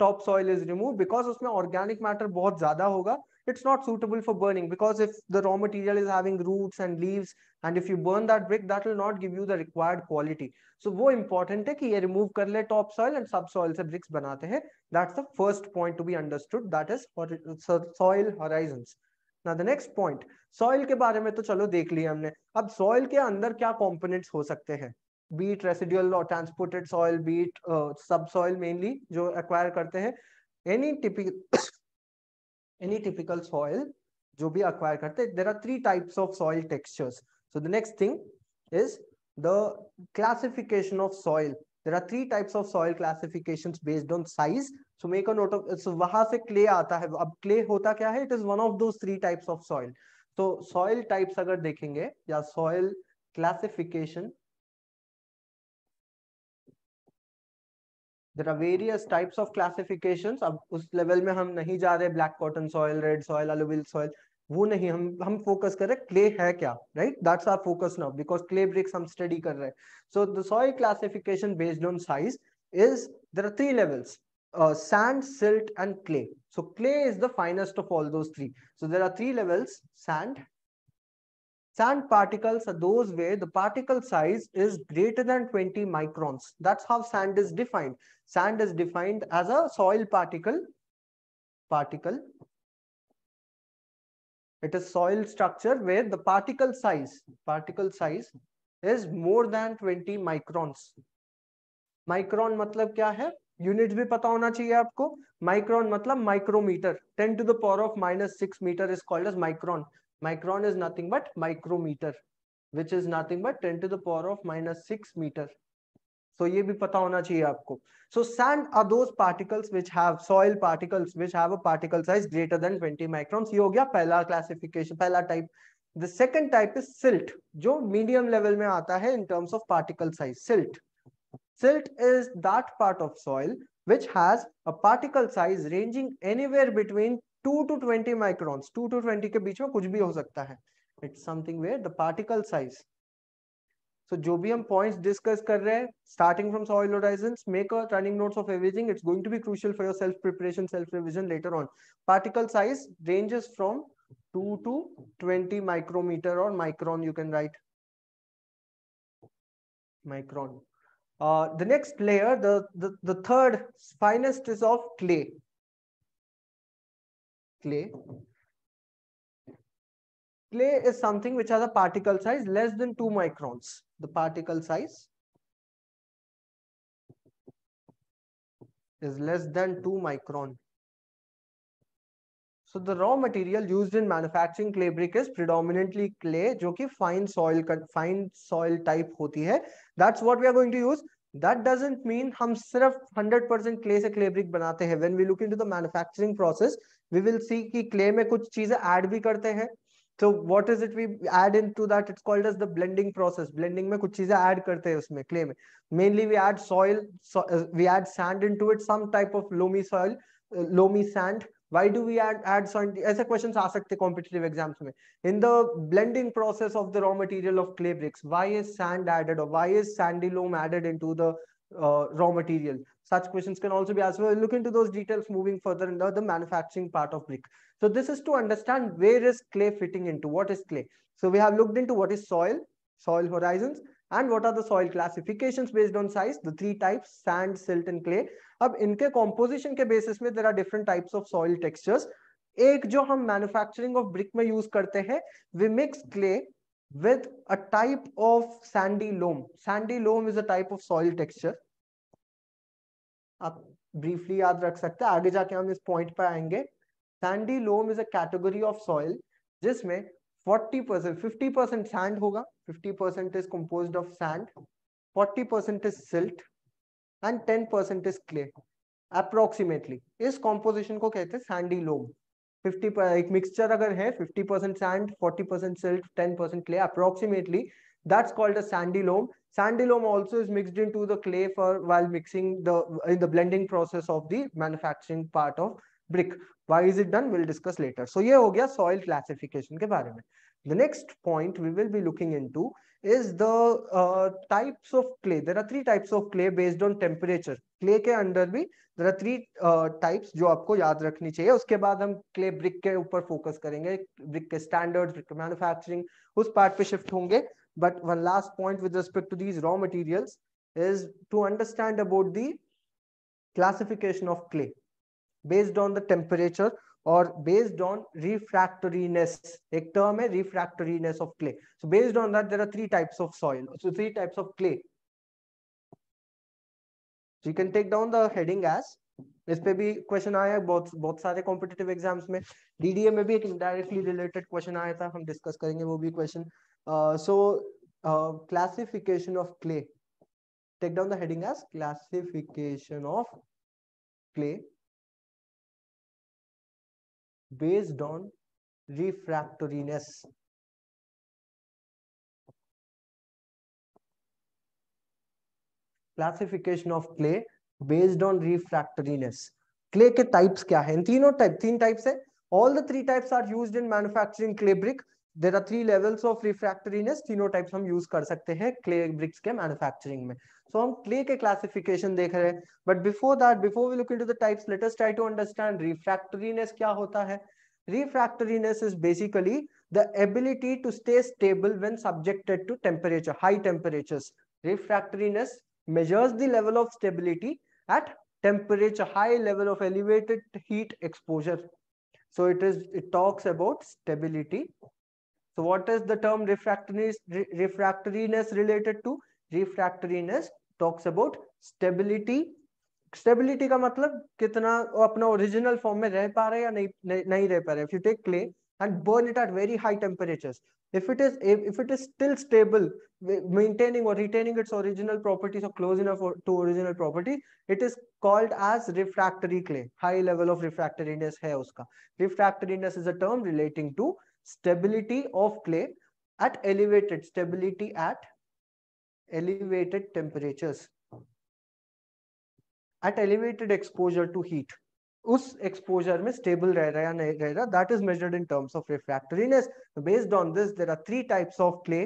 top soil is remove because उसमें ऑर्गेनिक मैटर बहुत ज्यादा होगा it's not suitable for burning because if the raw material is having roots and leaves and if you burn that brick that will not give you the required quality so wo important hai ki ye remove kar le top soil and subsoil se bricks banate hain that's the first point to be understood that is for soil horizons ना the next point soil के बारे में तो चलो देख लिया हमने अब सॉइल के अंदर क्या कंपोनेंट्स हो सकते हैं बीट रेसिड्यूअल और transported soil be it sub soil mainly जो एक्वायर करते हैं any typical any typical soil जो भी acquire करते there are three types of soil textures so the next thing is the classification of soil there are three types of soil classifications based on size so make a note of so वहां से clay आता है अब clay होता क्या है it is one of those three types of soil so soil types अगर देखेंगे या soil classification there are various types of classification अब उस लेवल में हम नहीं जा रहे black cotton soil red soil alluvial soil वो नहीं हम हम फोकस कर रहे क्ले है क्या right that's our focus now because clay bricks हम स्टडी कर रहे हैं so the soil classification based on size is there are three levels sand silt and clay so clay is the finest of all all three so there are three levels sand Sand particles are those where the particle size is greater than 20 microns. That's how sand is defined. Sand is defined as a soil particle. Particle. It is soil structure where the particle size, particle size is more than 20 microns. Micron matlab क्या है? Unit भी पता होना चाहिए आपको Micron मतलब micrometer. 10 to the power of minus 6 meter is called as micron. Micron is nothing but micrometer, which is nothing but 10 to the power of minus 6 meter. So ये भी पता होना चाहिए आपको. So sand are those particles which have soil particles which have a particle size greater than 20 microns. ये हो गया पहला classification, पहला type. The second type is silt, जो medium level में आता है in terms of particle size. Silt. Silt is that part of soil which has a particle size ranging anywhere between two to twenty microns two to twenty के बीच में कुछ भी हो सकता है it's something where the particle size so जो भी हम पॉइंट्स डिस्कस कर रहे हैं starting from soil horizons make a running notes of everything it's going to be crucial for your self preparation self revision later on particle size ranges from 2 to 20 micrometer और micron you can right micron the next layer the the third finest is of clay clay clay is something which has a particle size less than 2 microns the particle size is less than 2 micron so the raw material used in manufacturing clay brick is predominantly clay jo ki fine soil fine soil type hoti hai that's what we are going to use that doesn't mean hum sirf 100% clay se clay brick banate hain when we look into the manufacturing process we will see कि clay में कुछ चीजें add भी करते हैं तो what is it we add into that it's called as the blending process blending में कुछ चीजें ऐड करते हैं उसमें क्ले में mainly we add soil we add sand into it some type of loamy soil loamy sand why do we add add sand ऐसे questions आ सकते competitive exams में in the blending process of the raw material of clay bricks why is sand added or why is sandy loam added into the uh, raw material Such questions can also be asked. We'll look into those details moving further in the, the manufacturing part of brick. So this is to understand where is clay fitting into, what is clay? So we have looked into what is soil, soil horizons, and what are the soil classifications based on size the three types sand silt and clay in इनके composition के basis में there are different types of soil textures एक जो हम manufacturing of brick में use करते we mix clay with a type of sandy loam sandy loam is a type of soil texture आप briefly याद रख सकते हैं आगे जाके हम इस पॉइंट पर आएंगे sandy loam is a category of soil जिसमें 40 परसेंट फिफ्टी परसेंट सैंड होगा 50 percent is compose of sand 40 percent is silt and 10 percent is clay approximately इस कॉम्पोजिशन को कहते हैं सैंडी लोम 50 एक मिक्सचर अगर है 50 percent sand 40 percent silt 10 percent clay approximately That's called a sandy loam. Sandy loam also is mixed into the clay for while mixing the in the blending process of the manufacturing part of brick. Why is it done? We'll discuss later. So ye ho gaya soil classification ke bare mein The next point we will be looking into is the uh, types of clay. There are three types of clay based on temperature. Clay ke under bhi there are three uh, types jo aapko yaad rakhni chahiye uske baad hum clay brick ke upar focus karenge Brick ke standards, brick manufacturing, us part pe shift honge But one last point with respect to these raw materials is to understand about the classification of clay based on the temperature or based on refractoriness A term a refractoriness of clay so based on that there are three types of soil so three types of clay so you can take down the heading as This may be question आया have बहुत बहुत सारे competitive exams में DDA में भी एक indirectly related question आया था हम डिस्कस करेंगे वो भी question uh, so uh, classification of clay. Take down the heading as classification of clay based on refractoriness. Classification of clay based on refractoriness. Clay ke types क्या हैं? तीनों type, types हैं. All the three types are used in manufacturing clay brick. There are three levels of refractoriness तीनों type हम use कर सकते हैं clay BRICS के मैन्युफैक्चरिंग में सो हम क्ले के क्लासिफिकेशन देख रहे हैं but before that before we look into the types let us try to understand refractoriness क्या होता है refractoriness is basically the ability to stay stable when subjected to temperature high temperatures refractoriness measures the level of stability at temperature high level of elevated heat exposure so it is it talks about stability So what is the term refractoriness, re refractoriness related to? Refractoriness talks about stability. Stability का मतलब कितना वो अपना original form में रह पा रहे या नहीं नहीं रह पा रहे. If you take clay and burn it at very high temperatures, if it is if it is still stable, maintaining or retaining its original properties or close enough to original property, it is called as refractory clay. High level of refractoriness है उसका. Refractoriness is a term relating to stability of clay at elevated stability at elevated temperatures at elevated exposure to heat us exposure mein stable rah raha nahi that is measured in terms of refractoriness based on this there are three types of clay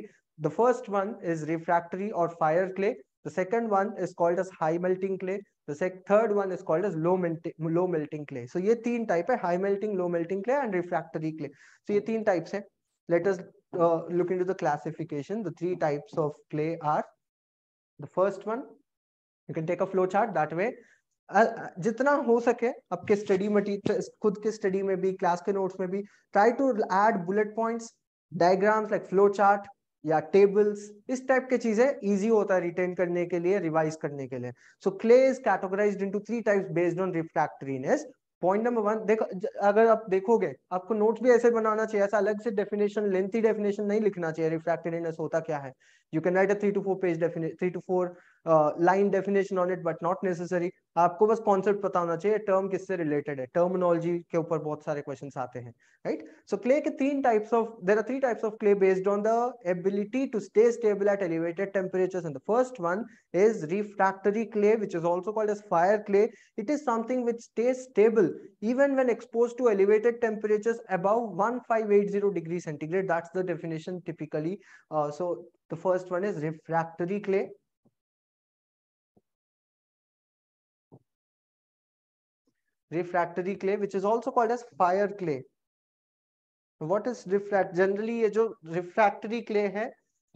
the first one is refractory or fire clay the second one is called as high melting clay The sec third one is called as low melting low melting clay. So ये तीन type है high melting, low melting clay and refractory clay. So ये तीन types है. Let us uh, look into the classification. The three types of clay are the first one. You can take a flow chart that way. जितना हो सके आपके study में खुद के स्टडी में भी क्लास के नोट्स में भी try to add bullet points diagrams like flow chart या टेबल्स इस टाइप की चीजें इजी होता है रिटेन करने के लिए रिवाइज करने के लिए so clay is categorize into three types based on refractoriness point number one देखो अगर आप देखोगे आपको नोट्स भी ऐसे बनाना चाहिए ऐसा अलग से डेफिनेशन लेंथी डेफिनेशन नहीं लिखना चाहिए रिफ्रैक्टरीनेस होता क्या है you can write a three to four page three to four line definition on it but not necessary आपको बस कॉन्सेप्ट पता होना चाहिए टर्म किससे रिलेटेड है टर्मिनोलॉजी के ऊपर बहुत सारे क्वेश्चन आते हैं राइट सो क्ले के तीन types of there are three types of clay based on the ability to stay stable at elevated temperature and first one is refractory clay which is also called as fire clay it is something which stay stable even when expose to elevated temperature about one five eight zero degree centigrade that's the definition typically so the first one is refractory clay refractory clay which is also called as fire clay what is refract generally ye jo refractory clay hai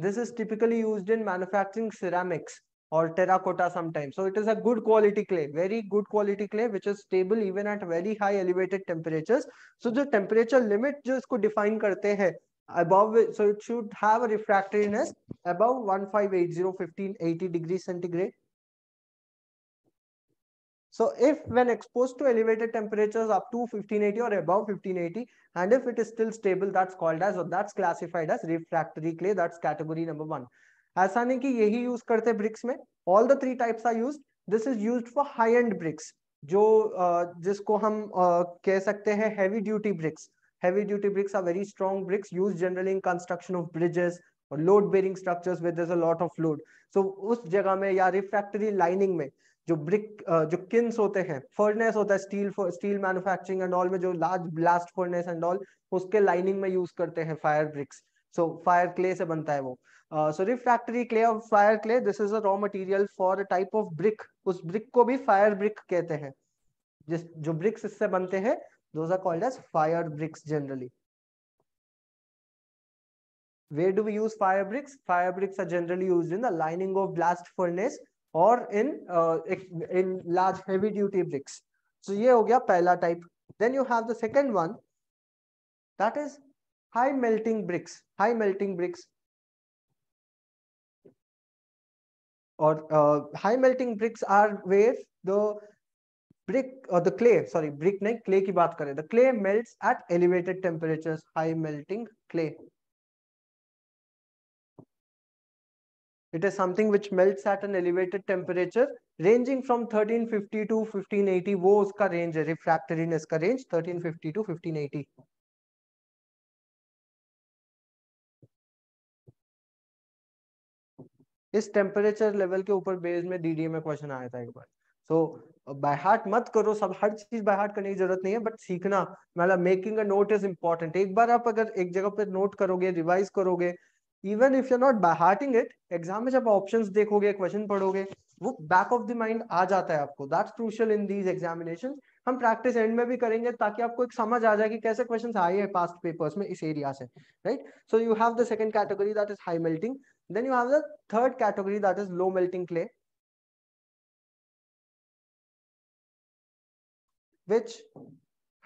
this is typically used in manufacturing ceramics or terracotta sometimes so it is a good quality clay very good quality clay which is stable even at very high elevated temperatures so the temperature limit jo isko define karte above so it should have a refractoriness above 1580580 degrees centigrade so if when exposed to elevated temperatures up to 1580 or above 1580, and if it is still stable, that's called as or that's classified as refractory clay. That's category number one. ऐसा नहीं कि यही use करते BRICS में All the three types are used. This is used for high-end bricks, जो जिसको हम कह सकते हैं heavy duty bricks. heavy duty bricks are very strong bricks used generally in construction of bridges or load bearing structures where there's a lot of load so us जगह में या refractory lining में. जो ब्रिक जो Keynes होते हैं furnace होता है steel steel manufacturing and all में जो large blast furnace and all उसके लाइनिंग में यूज करते हैं fire bricks so fire clay से बनता है वो so factory clay of fire clay this is a raw material for a type of brick उस ब्रिक को भी फायर ब्रिक कहते हैं जिस जो ब्रिक्स इससे बनते हैं those are called as fire bricks generally where do we use fire bricks fire bricks are generally used in the lining of blast furnace और in in large heavy duty bricks so ये हो गया पहला type then you have the second one that is high melting bricks high melting bricks और high melting bricks are where the brick और the clay sorry brick नहीं clay की बात करें the clay melt at elevated temperature high melting clay It is something which melts at an elevated temperature ranging from 1350 to 1580. वो उसका range है refractoriness का range 1350 to 1580. इस टेम्परेचर लेवल के ऊपर बेस में डीडीए में क्वेश्चन आया था एक बार सो बाय हार्ट मत करो सब हर चीज बाय हार्ट करने की जरूरत नहीं है बट सीखना मतलब making a note is important एक बार आप अगर एक जगह पे नोट करोगे रिवाइज करोगे even if you not hearting it exam में जब ऑप्शन देखोगे क्वेश्चन पढ़ोगे वो बैक ऑफ द माइंड आ जाता है आपको that's crucial in these examination हम प्रैक्टिस एंड में भी करेंगे ताकि आपको एक समझ आ जाए कि कैसे क्वेश्चंस आए हैं पास्ट पेपर्स में इस एरिया से right so you have the second category that is high melting then you have the third category that is low melting clay has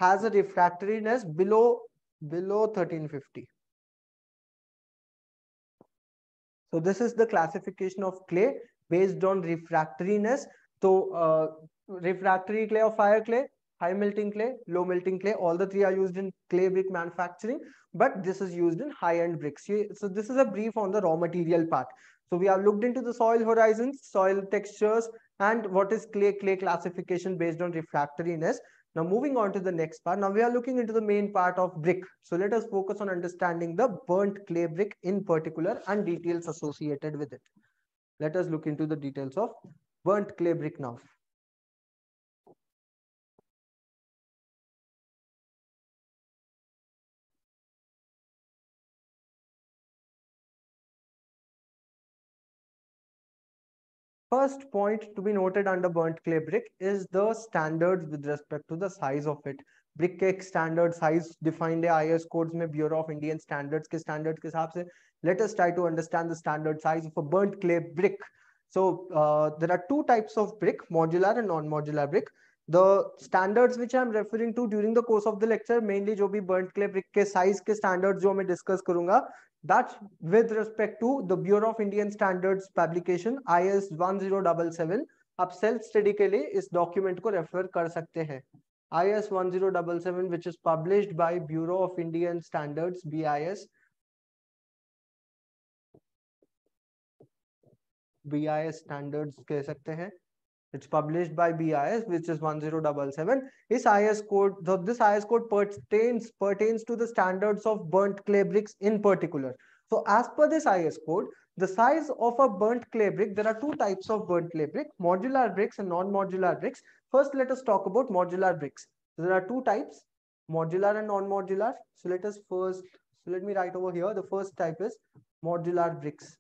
has a refractoriness below below 1350 So this is the classification of clay based on refractoriness. So uh, refractory clay or fire clay, high melting clay, low melting clay, all the three are used in clay brick manufacturing, but this is used in high-end bricks. So this is a brief on the raw material part. So we have looked into the soil horizons, soil textures, and what is clay, clay classification based on refractoriness. Now moving on to the next part. Now we are looking into the main part of brick. So let us focus on understanding the burnt clay brick in particular and details associated with it. Let us look into the details of burnt clay brick now. First point to be noted under burnt clay brick is the standards with respect to the size of it. brick के standard size defined defined is codes mein bureau of indian standards ke के ke hisab se let us try to understand the standard size of a burnt clay brick so uh, there are two types of brick modular and non modular brick the standards which i am referring to during the course of the lecture mainly jo bhi burnt clay brick ke size ke standards jo main discuss karunga that with respect to the Bureau of Indian Standards publication IS 1077. आप self study के लिए इस document को refer कर सकते हैं I S one zero double seven which is publish by Bureau of Indian Standards B I S B I S standards कह सकते हैं It's published by BIS, which is 1077. This IS code, so this IS code pertains, pertains to the standards of burnt clay bricks in particular. So as per this IS code, the size of a burnt clay brick, there are two types of burnt clay brick, modular bricks and non-modular bricks. First, let us talk about modular bricks. So there are two types, modular and non-modular. So let us first, so let me write over here. The first type is modular bricks.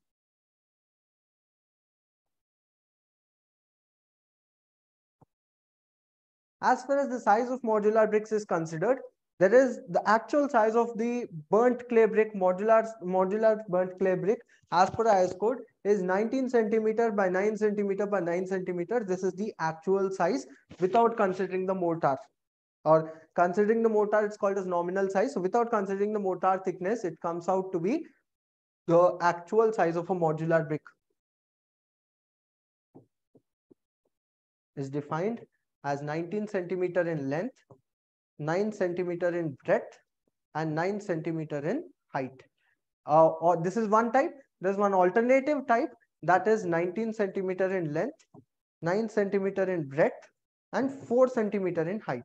as far as the size of modular bricks is considered, there is the actual size of the burnt clay brick, modular, modular burnt clay brick as per IS code is 19 centimeter by 9 centimeter by 9 centimeter. This is the actual size without considering the mortar or considering the mortar, it's called as nominal size. So without considering the mortar thickness, it comes out to be the actual size of a modular brick is defined as 19 centimeter in length, 9 centimeter in breadth, and 9 centimeter in height. Uh, or this is one type. There's one alternative type that is 19 centimeter in length, 9 centimeter in breadth, and 4 centimeter in height.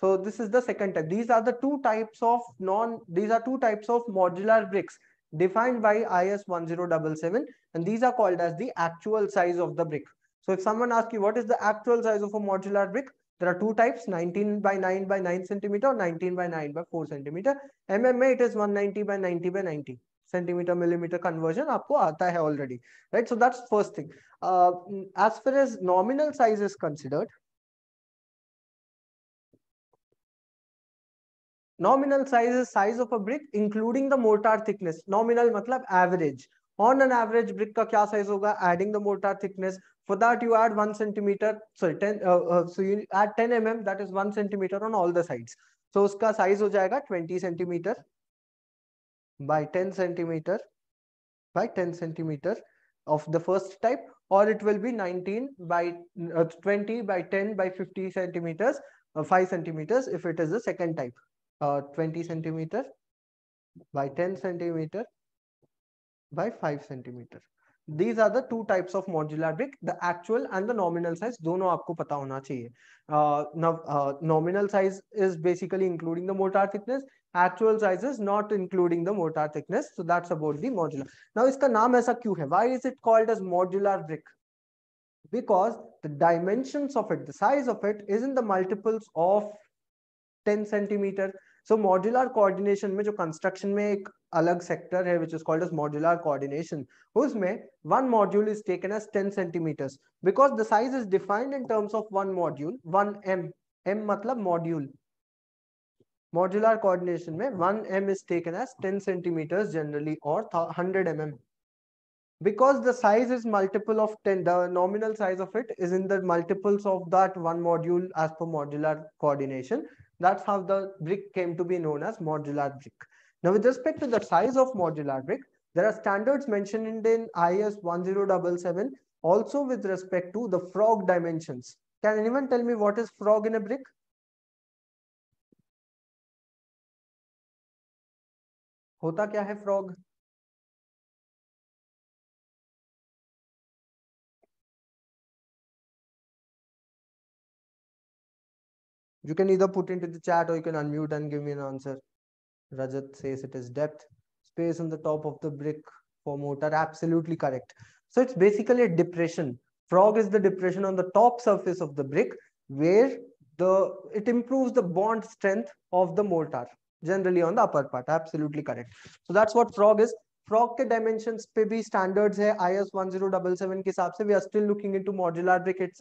So this is the second type. These are the two types of non, these are two types of modular bricks defined by IS 1077 and these are called as the actual size of the brick. So if someone asks you what is the actual size of a modular brick, there are two types, 19 by 9 by 9 centimeter or 19 by 9 by 4 centimeter. MMA, it is 190 by 90 by 90 centimeter millimeter conversion आपको आता है already, right? So that's first thing. Uh, as far as nominal size is considered, nominal size is size of a brick including the mortar thickness nominal matlab average on an average brick ka kya size hoga adding the mortar thickness for that, you add one centimeter, sorry, 10, uh, uh, so you add 10 mm, that is one centimeter on all the sides. So उसका size हो जाएगा 20 centimeter by 10 centimeter by 10 centimeter of the first type, or it will be 19 by uh, 20 by 10 by 50 centimeters, uh, 5 centimeters if it is the second type. Uh, 20 centimeter by 10 centimeter by 5 centimeter. These are the types of modular brick the actual and the nominal size दोनों आपको पता होना चाहिए nominal size is basically including the mortar thickness actual size is not including the mortar thickness so that's about the modular now इसका नाम ऐसा क्यों है why is it called as modular brick because the dimension of it the size of it is in the multiples of ten centimetre so modular coordination में जो construction में एक अलग सेक्टर है which is called as modular coordination उसमें one module is taken as ten centimetres because the size is defined in terms of one module one M M मतलब module modular coordination में one M is taken as ten centimetres generally और 100 M because the size is multiple of 10 the nominal size of it is in the multiples of that one module as per modular coordination That's how the brick came to be known as modular brick. Now, with respect to the size of modular brick, there are standards mentioned in IS 1077 also with respect to the frog dimensions. Can anyone tell me what is frog in a brick? होता क्या है frog? You can either put into the chat or you can unmute and give me an answer. Rajat says it is depth. Space on the top of the brick for motor. Absolutely correct. So it's basically a depression. Frog is the depression on the top surface of the brick where the it improves the bond strength of the mortar generally on the upper part absolutely correct so that's what frog is Frog के dimensions पे भी standards. है I S one zero double seven के हिसाब से we are still looking into modular brick it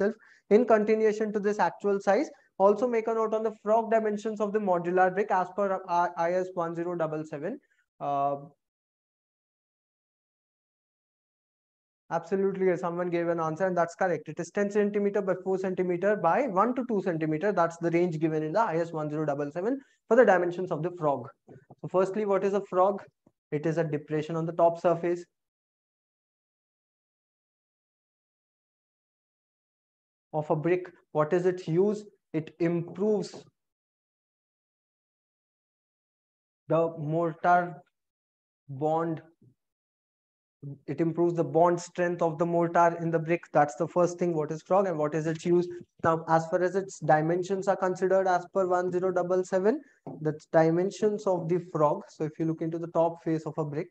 also make a note on the frog dimensions of the modular brick as per IS 1077. Uh, absolutely, someone gave an answer and that's correct. It is 10 centimeter by 4 centimeter by 1 to 2 centimeter. That's the range given in the IS 1077 for the dimensions of the frog. So firstly, what is a frog? It is a depression on the top surface. of a brick. What is its use? it improves the mortar bond it improves the bond strength of the mortar in the brick. That's the first thing. What is frog and what is its use? Now, as far as its dimensions are considered, as per 1077, the dimensions of the frog. So if you look into the top face of a brick,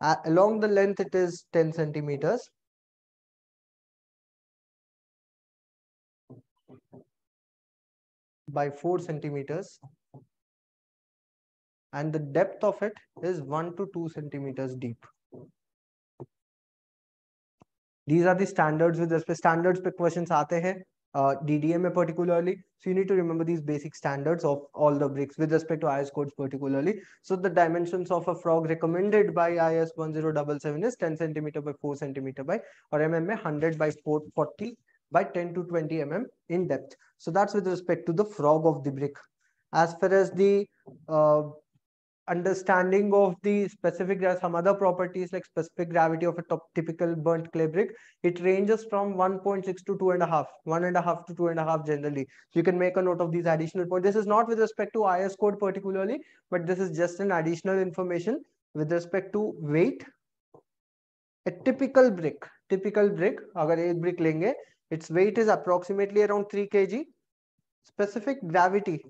Uh, along the length, it is 10 centimeters. by 4 centimeters and the depth of it is 1 to 2 centimeters deep. These are the standards with respect standards pe questions aate हैं uh, DDMA particularly. So you need to remember these basic standards of all the bricks with respect to IS codes particularly. So the dimensions of a frog recommended by IS 1077 is 10 centimeter by 4 centimeter by or MMA 100 by 440 by 10 to 20 mm in depth. So that's with respect to the frog of the brick. As far as the uh, understanding of the specific there are some other properties like specific gravity of a top typical burnt clay brick it ranges from 1.6 to two and a half, one and a half one and a half to two and a half generally you can make a note of these additional points this is not with respect to is code particularly but this is just an additional information with respect to weight a typical brick typical brick agar ek brick lenge its weight is approximately around 3 kg specific gravity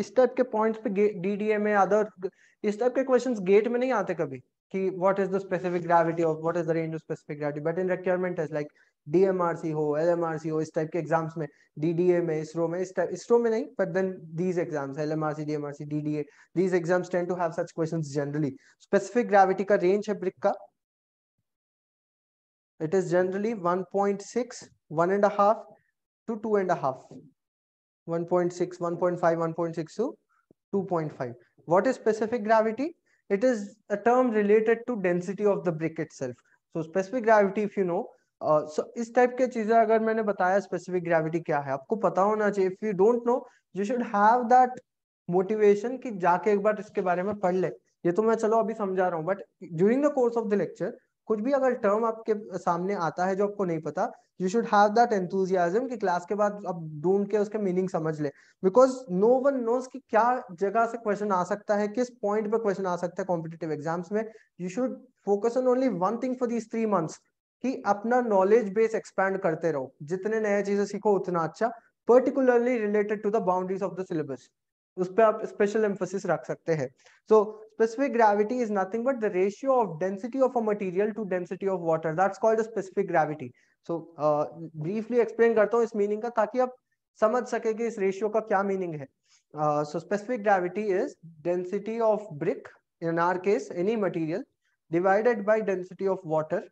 इस type के points पे DDA में other इस type के questions GATE में नहीं आते कभी कि what is the specific gravity of what is the range of specific gravity but in requirement is like DMRC हो एलएमआरसी हो इस टाइप के एग्जाम्स में डीडीए में इसरो में इस टाइप इसरो में नहीं but then these exams LMRC DMRC DDA these exams tend to have such questions generally specific gravity का रेंज है ब्रिक का it is generally 1.6 one and a half to two and a half 2.5. What is specific gravity? It is a term related to density of the brick itself. So specific gravity, if you know, uh, इस type के चीजें अगर मैंने बताया specific gravity क्या है आपको पता होना चाहिए if you don't know you should have that motivation कि जाके एक बार इसके बारे में पढ़ ले ये तो मैं चलो अभी समझा रहा हूँ but during the course of the lecture कुछ भी अगर टर्म आपके सामने आता है जो आपको नहीं पता you should have that enthusiasm कि क्लास के बाद आप ढूंढ के उसके मीनिंग समझ ले बिकॉज नो वन नोज कि क्या जगह से क्वेश्चन आ सकता है किस पॉइंट पे क्वेश्चन आ सकता है कॉम्पिटेटिव एग्जाम्स में you should focus on only one thing for these three months कि अपना नॉलेज बेस एक्सपैंड करते रहो जितने नए चीजें सीखो उतना अच्छा particularly related to the boundaries of the syllabus उस पर आप स्पेशल एम्फोसिस रख सकते हैं so specific gravity is nothing but the ratio of density of a material to density of water that's called specific gravity so briefly explain करता हूँ इस meaning का ताकि आप समझ सके कि इस रेशियो का क्या मीनिंग है so specific gravity is density of brick in our case any material divided by density of water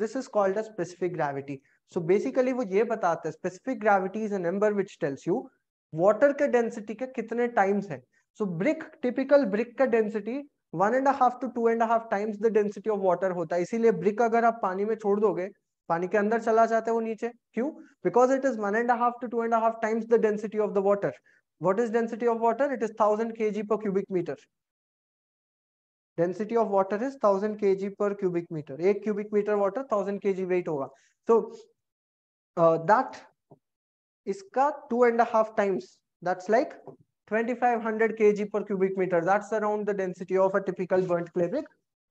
this is called a specific gravity so basically वो ये बताते हैं specific gravity is a number which tells you water के डेंसिटी के कितने times है so brick typical brick का density one and half to two and half times the density of water होता है इसीलिए ब्रिक अगर आप पानी में छोड़ दोगे पानी के अंदर चला जाता है वो नीचे क्यों because it is one and half to two and half times the density of the water what is density of water it is thousand K G per cubic metre density of water is thousand K G per cubic metre एक cubic metre water thousand K G weight होगा so that uh, इसका two and half times that's like 2500 kg per cubic meter that's around the density of a typical burnt clay brick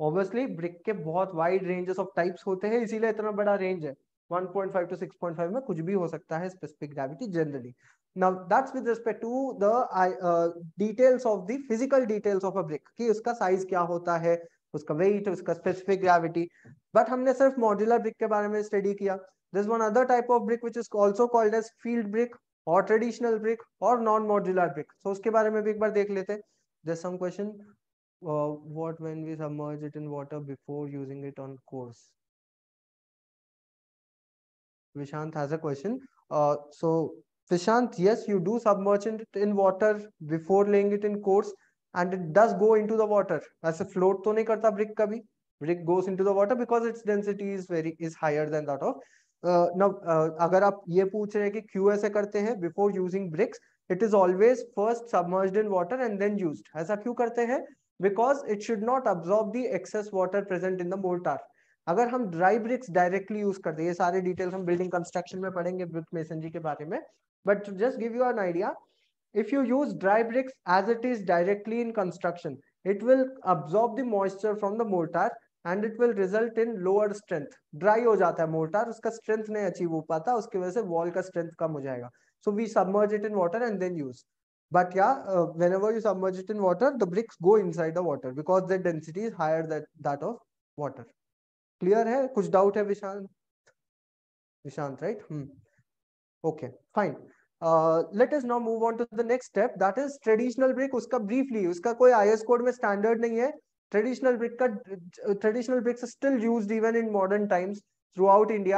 obviously brick ke bahut wide ranges of types hote hain isliye itna bada range hai 1.5 to 6.5 mein kuch bhi ho sakta hai specific gravity generally now that's with respect to the uh, details of the physical details of a brick ki uska size kya hota hai uska weight uska specific gravity but humne sirf modular brick ke bare mein study kiya There's one other type of brick which is also called as field brick or traditional brick or non-modular brick. So uske baare mein भी एक बार देख There's some question uh, what when we submerge it in water before using it on course. Vishant has a question. Uh, so Vishant, yes, you do submerge it in water before laying it in course and it does go into the water. As a float to nahi karta brick kabhi. Brick goes into the water because its density is very is higher than that of ना अगर आप ये पूछ रहे हैं कि क्यों ऐसे करते हैं before using bricks it is always first submerge in water and then use ऐसा क्यों करते हैं because it should not absorb the excess water present in the mortar अगर हम ड्राई ब्रिक्स डायरेक्टली यूज करते हैं ये सारे डिटेल्स हम बिल्डिंग कंस्ट्रक्शन में पढ़ेंगे ब्रिक मेसन जी के बारे में but just give you an idea if you use dry bricks as it is directly in construction it will absorb the moisture from the mortar and it will result in lower strength dry हो जाता है mortar उसका strength नहीं achieve हो पाता उसकी वजह से वॉल का स्ट्रेंथ कम हो जाएगा so we submerge it in water and then use but या whenever you submerge it in water the bricks go inside the water because the density is higher that of water clear है कुछ doubt है Vishant Vishant right okay fine let's now move on to the next step that is traditional brick उसका briefly उसका कोई I S code में standard नहीं है traditional brick ka, traditional bricks are still used even in modern times throughout India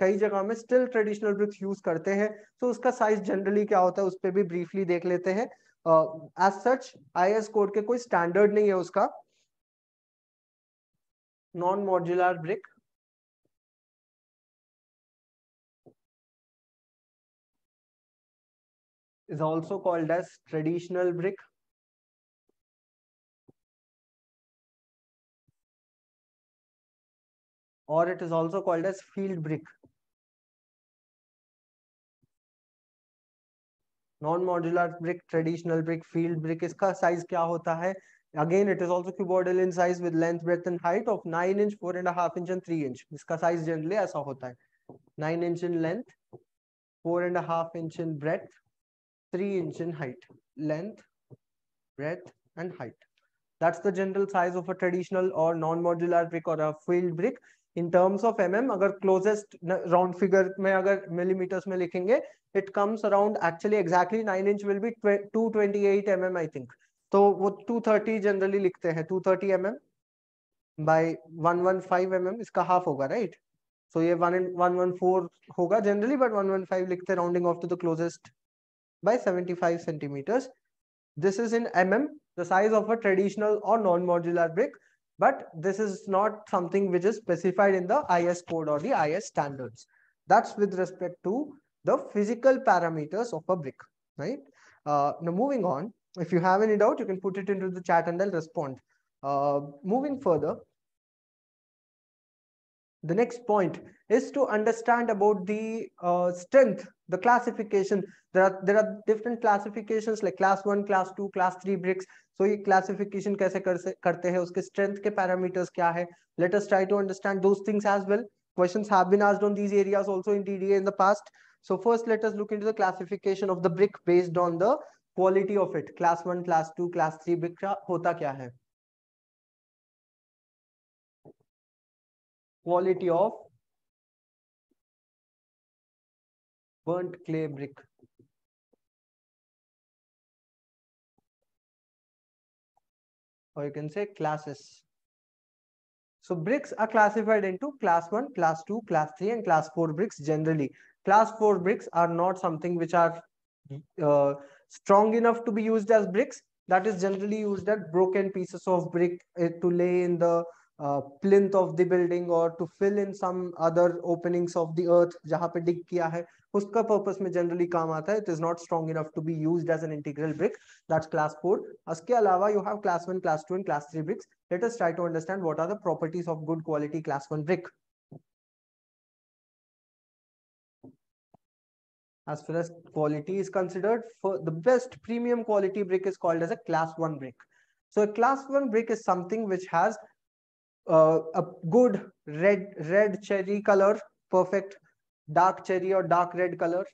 कई जगह में still traditional BRICS use करते हैं तो उसका साइज जनरली क्या होता है उस पर भी ब्रीफली देख लेते हैं एज सच आई कोड के कोई स्टैंडर्ड नहीं है उसका non modular brick is also called as traditional brick or it is also called as field brick. Non-modular brick, traditional brick, field brick, इसका size क्या होता है? Again, it is also cuboidal in size with length, breadth and height of 9 inch, 4 and a half inch and 3 inch. इसका size generally ऐसा होता है. 9 inch in length, 4 and a half inch in breadth, 3 inch in height. Length, breadth and height. That's the general size of a traditional or non-modular brick or a field brick. In terms of M M अगर closest round figure में अगर millimetres में लिखेंगे it comes around actually exactly nine inch will be two twenty eight M M I think तो वो two thirty generally लिखते हैं two thirty M M by one one five M M इसका half होगा right so ये one one one four होगा generally but one one five लिखते हैं rounding off to the closest by seventy five centimetres this is in M M the size of a traditional और non modular brick but this is not something which is specified in the IS code or the IS standards. That's with respect to the physical parameters of a brick, right? Uh, now moving on, if you have any doubt, you can put it into the chat and I'll respond. Uh, moving further, the next point is to understand about the uh, strength, the classification. There are, there are different classifications like class 1, class 2, class 3 bricks. So ये classification कैसे कर, करते हैं उसके strength के parameters क्या है Let us try to understand those things as well. Questions have been asked on these areas also in TDA in the past. So first let us look into the classification of the brick based on the quality of it. Class 1, class 2, class 3 brick होता क्या है quality of burnt clay brick. Or you can say classes. So bricks are classified into class 1, class 2, class 3 and class 4 bricks generally. Class 4 bricks are not something which are uh, strong enough to be used as bricks. That is generally used as broken pieces of brick eh, to lay in the plinth of the building or to fill in some other openings of the earth जहाँ पे dig किया है उसका purpose में generally काम आता it is not strong enough to be used as an integral brick that's class 4 इसके अलावा you have class 1 class 2 and class 3 bricks let us try to understand what are the properties of good quality class 1 brick as far as quality is considered for the best premium quality brick is called as a class 1 brick so a class 1 brick is something which has uh, a good red red cherry color perfect dark cherry or dark red color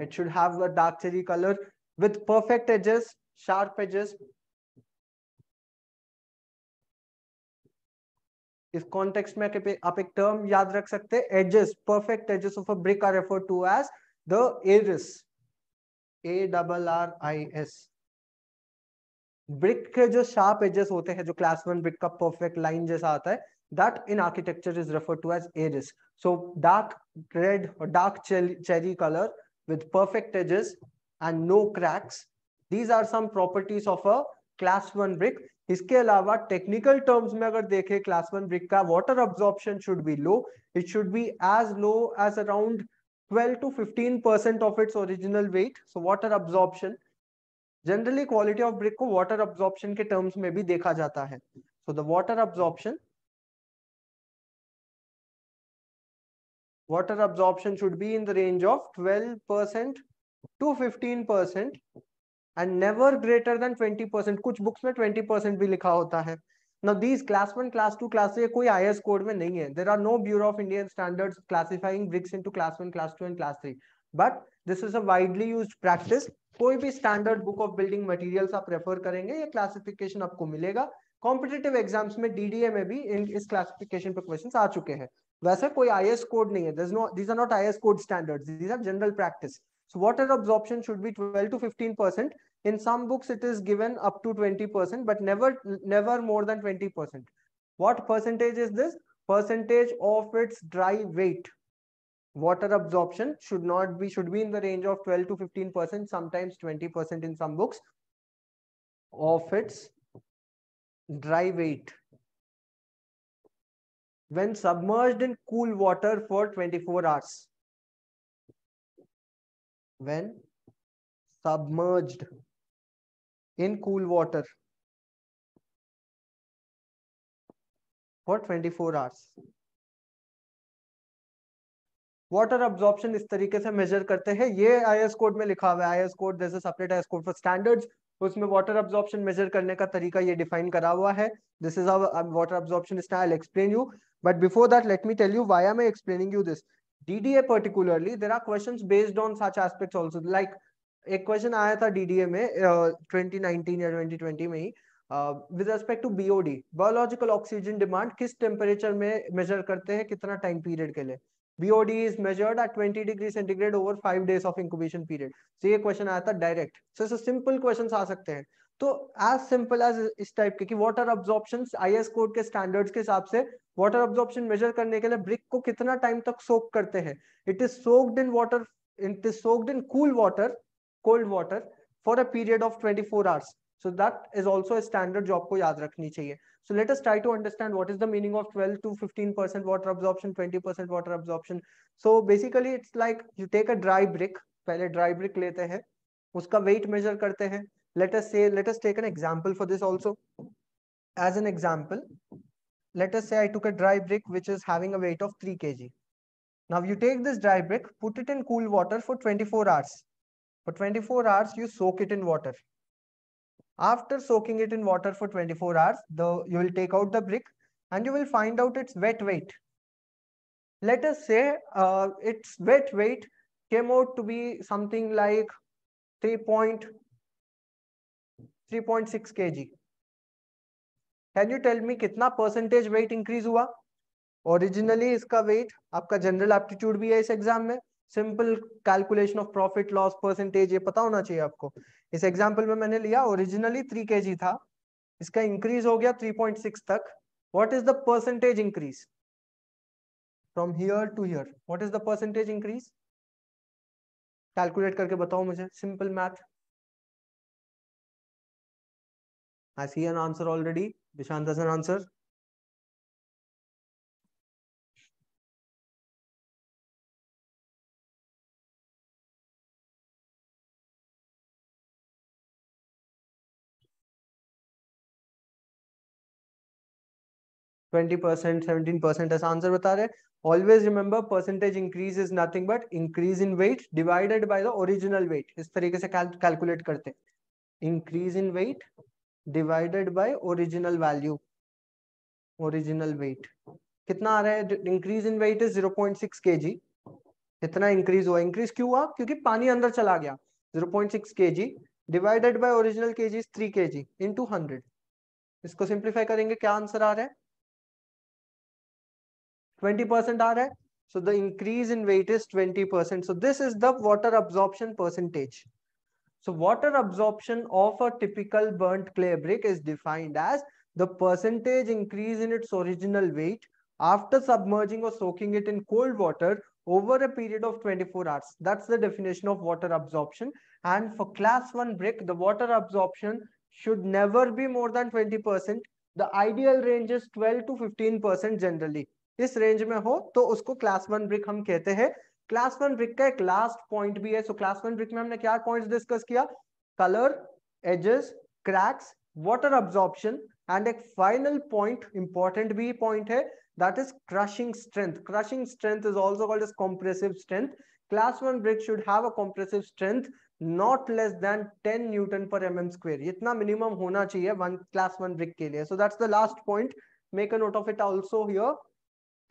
it should have a dark cherry color with perfect edges sharp edges इस context में आप एक term याद रख सकते हैं edges perfect edges of a brick are refer to as the arris A double R I S brick के जो शार्प एजेस होते हैं जो क्लास वन ब्रिक का परफेक्ट लाइन जैसा आता है that in architecture is referred to as iris. So dark red और dark cherry colour with perfect edges and no cracks these are some properties of a class one brick इसके अलावा technical terms में अगर देखें class one brick का water absorption should be low it should be as low as around 12 to 15 percent of its original weight so water generally quality of brick को water absorption के terms में भी देखा जाता है so the water absorption water absorption should be in the range of 12 percent to 15 percent and never greater than 20 percent कुछ books में 20 percent भी लिखा होता है now these class one class two class three कोई आई कोड में नहीं है there are no bureau of Indian standards classifying bricks into class one class two and class three but this is a widely use practice कोई भी standard book of building materials आप refer करेंगे ये classification आपको मिलेगा competitive exams में DDA में भी इन इस क्लासिफिकेशन पे क्वेश्चन आ चुके हैं वैसे कोई आईएस कोड नहीं है this no these are not IS code standard these are general practice so water absorption should be twelve to fifteen percent in some books it is given up to twenty percent but never never more than twenty percent what percentage is this percentage of its dry weight water absorption should not be should be in the range of 12 to 15 percent sometimes 20 percent in some books of its dry weight when submerged in cool water for 24 hours when submerged in cool water for 24 hours water absorption इस तरीके से major करते हैं ये आई code में लिखा हुआ है आई कोड जैसे separate I code for standards उसमें वाटर अब्जॉर्प्शन मेजर करने का तरीका ये डिफाइन करा हुआ है this is our water absorption I explain you but before that let me tell you why I am explaining you this DDA particularly there are questions based on such aspects also like एक question आया था डीडीए में uh, 2019 या 2020 में ही with respect to BOD biological oxygen demand किस temperature में मेजर करते हैं कितना टाइम पीरियड के लिए BOD is measured at 20 degree centigrade over five days of incubation period. So ये question आया था direct. So so simple questions आ सकते हैं. तो as simple as इस type के कि water absorption IS code के standards के हिसाब से water absorption measure करने के लिए brick को कितना time तक soak करते हैं. It is soaked in water. It is soaked in cool water, cold water for a period of 24 hours. So that is also a standard job को याद रखनी चाहिए. So let us try to understand what is the meaning of 12 to 15% water absorption, 20% water absorption. So basically it's like you take a dry brick, पहले dry brick लेते हैं, उसका weight measure करते हैं. Let us say, let us take an example for this also. As an example, let us say I took a dry brick which is having a weight of 3 kg. Now you take this dry brick, put it in cool water for 24 hours. For 24 hours, you soak it in water. After soaking it in water for 24 hours, the, you will take out the brick and you will find out its wet weight. Let us say uh, its wet weight came out to be something like 3.3.6 kg. Can you tell me कितना percentage weight increase हुआ? Originally इसका weight आपका general aptitude भी है इस exam में simple calculation of profit loss percentage ये पता होना चाहिए आपको इस एग्जाम्पल में मैंने लिया ओरिजिनली थ्री के था इसका इंक्रीज हो गया थ्री पॉइंट सिक्स तक what is the percentage increase from here to here what is the percentage increase calculate करके बताओ मुझे simple math I see an answer already Vishant answer twenty percent seventeen percent ऐसा answer बता रहे always remember percentage increase is nothing but increase in weight divided by the original weight इस तरीके से calculate करते हैं increase in weight divided by original value original weight कितना आ रहा है increase in weight is zero point six K G इतना इंक्रीज हुआ इंक्रीज क्यों हुआ क्योंकि पानी अंदर चला गया zero point six K ji divided by original के G three K G into hundred इसको सिंप्लीफाई करेंगे क्या आंसर आ रहा है 20% are at. So the increase in weight is 20%. So this is the water absorption percentage. So water absorption of a typical burnt clay brick is defined as the percentage increase in its original weight after submerging or soaking it in cold water over a period of 24 hours. That's the definition of water absorption. And for class 1 brick, the water absorption should never be more than 20%. The ideal range is 12 to 15% generally. इस range में हो तो उसको class one brick हम कहते हैं class one brick का एक लास्ट पॉइंट भी है सो क्लास वन ब्रिक में हमने क्या पॉइंट्स डिस्कस किया colour edges cracks water absorption and एक फाइनल पॉइंट इंपॉर्टेंट भी पॉइंट है that is crushing strength crushing strength is also called as compressive strength class 1 brick should have a compressive strength not less than 10 newton per mm square itna minimum hona chahiye one class 1 brick ke liye so that's the last point make a note of it also here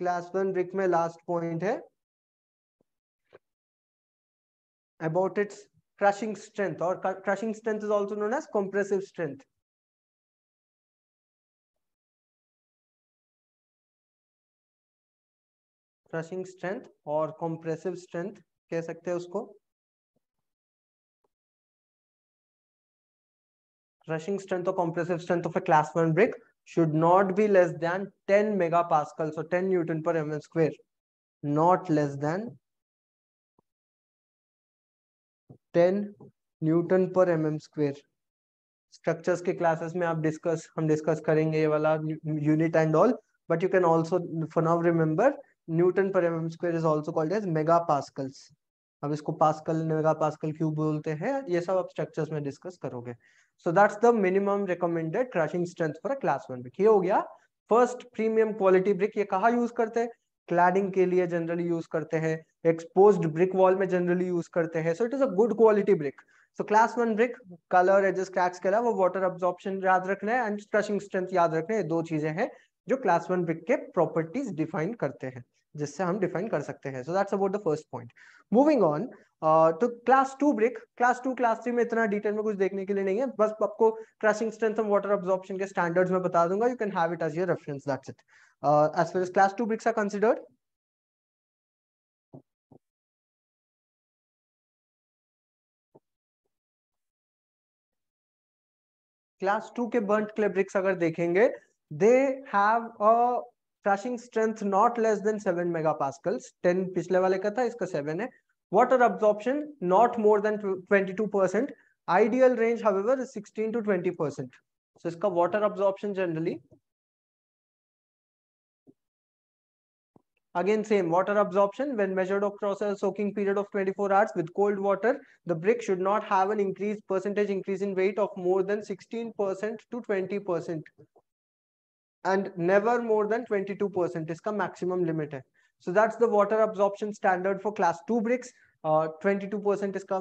class one brick में last point है about its crushing strength और crushing strength is also known as compressive strength crushing strength और compressive strength कह सकते हैं उसको crushing strength और compressive strength of a class one brick should not be less than 10 megapascal, so 10 Newton per mm square, not less than 10 newton per m m square structures के classes में आप discuss हम discuss करेंगे ये वाला unit and all but you can also for now remember newton per m m square is also called as mega pascals अब इसको pascal mega pascal cube बोलते हैं ये सब आप स्ट्रक्चर्स में डिस्कस करोगे so that's the minimum recommended crushing strength for a class one brick ये हो गया फर्स्ट प्रीमियम क्वालिटी ब्रिक ये कहा यूज करते हैं क्लैडिंग के लिए जनरली यूज करते हैं एक्सपोज ब्रिक वॉल में जनरली यूज करते हैं so it is a good quality brick so class one brick colour edges cracks के अलावा वाटर अब्जॉर्प्शन याद रखना है एंड क्रशिंग स्ट्रेंथ याद रखना है दो चीजें हैं जो क्लास वन ब्रिक के प्रॉपर्टीज डिफाइन करते हैं जिससे हम डिफाइन कर सकते हैं so that's about the first point moving on तो class two brick class two class three में इतना डिटेल में कुछ देखने के लिए नहीं है बस आपको crushing strength and water absorption के स्टैंडर्ड्स में बता दूंगा you can have it as your reference that's it as far as class two bricks are considered class two के बर्न क्ले ब्रिक्स अगर देखेंगे they have a crushing strength not less than seven mega pascal ten पिछले वाले का था इसका seven है water absorption not more than twenty two percent ideal range however sixteen to twenty percent so इसका iska water absorption generally again same water absorption when measured across a soaking period of 24 hours with cold water the brick should not have an increased percentage increase in weight of more than 16 to 20 and never more than twenty two percent इसका maximum limit है so that's the water absorption standard for class two bricks twenty two percent इसका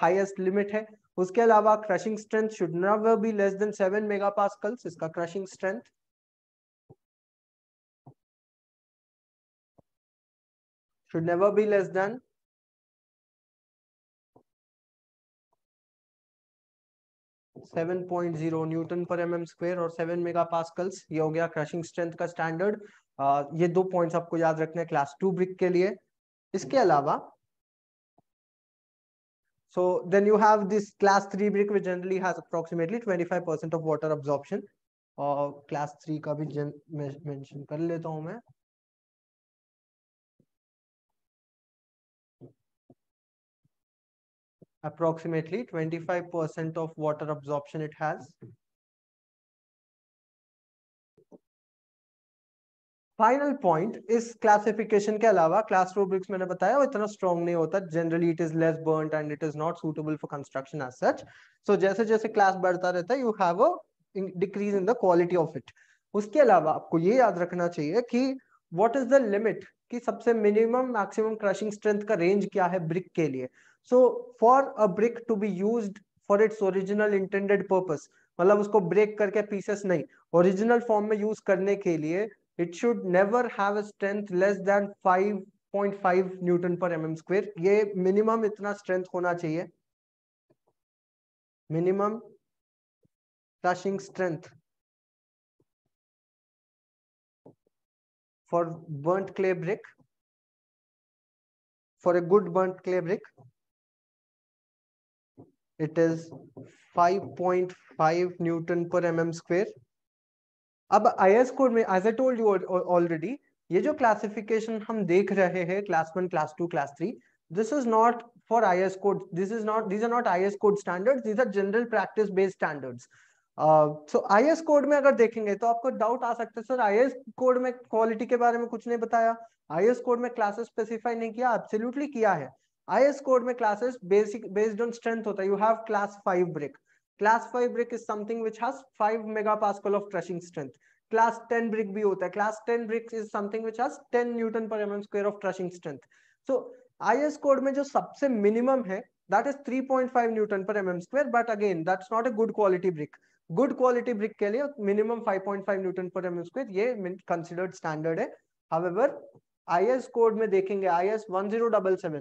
highest uh, limit है उसके अलावा crushing strength should never be less than seven mega pascal इसका crushing strength should never be less than 7.0 newton per m m square और 7 mega Pascal's ये हो गया crushing strength का स्टैंडर्ड ये दो पॉइंट्स आपको याद रखने क्लास टू ब्रिक के लिए इसके अलावा so then you have this class 3 brick which generally has approximately 25% of water absorption और क्लास थ्री का भी मेंशन कर लेता हूं मैं approximately 25% of water absorption it has. Final point इस क्लासिफिकेशन के अलावा क्लास रूब्रिक्स मैंने बताया वो इतना स्ट्रॉन्ग नहीं होता generally it is less burn and it is not suitable for construction as such so जैसे जैसे क्लास बढ़ता रहता है you have a decrease in the quality of it उसके अलावा आपको ये याद रखना चाहिए कि व्हाट इज द लिमिट कि सबसे मिनिमम मैक्सिमम क्रशिंग स्ट्रेंथ का रेंज क्या है ब्रिक के लिए so for a brick to be use for its original intended purpose मतलब उसको ब्रेक करके पीसेस नहीं ओरिजिनल फॉर्म में यूज करने के लिए it should never have a strength less than 5.5 newton per mm square ये मिनिमम इतना स्ट्रेंथ होना चाहिए minimum crushing strength for burnt clay brick for a good burnt clay brick it is 5.5 newton per mm square अब I code में as a told you already ये जो classification हम देख रहे हैं class one class two class three this is not for I S code this is not this are not I S code standard these are general practice based standards so I S code में अगर देखेंगे तो आपको doubt आ सकता है sir I S code में quality के बारे में कुछ नहीं बताया आई एस कोड में क्लासेस स्पेसिफाई नहीं किया एब्सोल्युटली किया है आई एस कोड में classes basic based on strength होता है you have class five brick class five brick is something which has five mega pascal of crushing strength class ten brick भी होता है class ten brick is something which has ten newton per m m square of crushing strength so I S code में जो सबसे मिनिमम है that is three point five newton per m square but again that's not a good quality brick good quality brick के लिए minimum 5.5 newton per m square ये considered standard है however IS code में देखेंगे आईएस 1077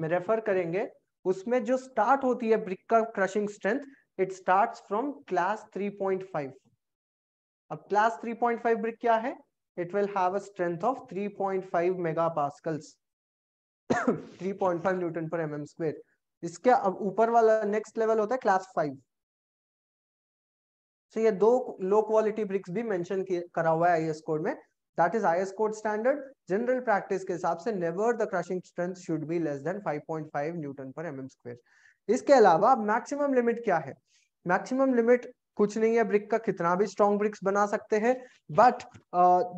में refer करेंगे उसमें जो स्टार्ट होती है ब्रिक का crushing strength it starts from class 3.5 अब क्लास 3.5 ब्रिक क्या है it will have a strength of 3.5 megapascals 3.5 newton per mm square इसके अब ऊपर वाला नेक्स्ट लेवल होता है क्लास 5 सो ये दो लो क्वालिटी ब्रिक्स भी मेंशन करा हुआ है आईएस कोड में that is IS code standard general practice के हिसाब से never the crushing strength should be less than 5.5 newton per mm square इसके अलावा मैक्सिमम लिमिट क्या है मैक्सिमम लिमिट कुछ नहीं है ब्रिक का कितना भी स्ट्रॉन्ग ब्रिक्स बना सकते हैं but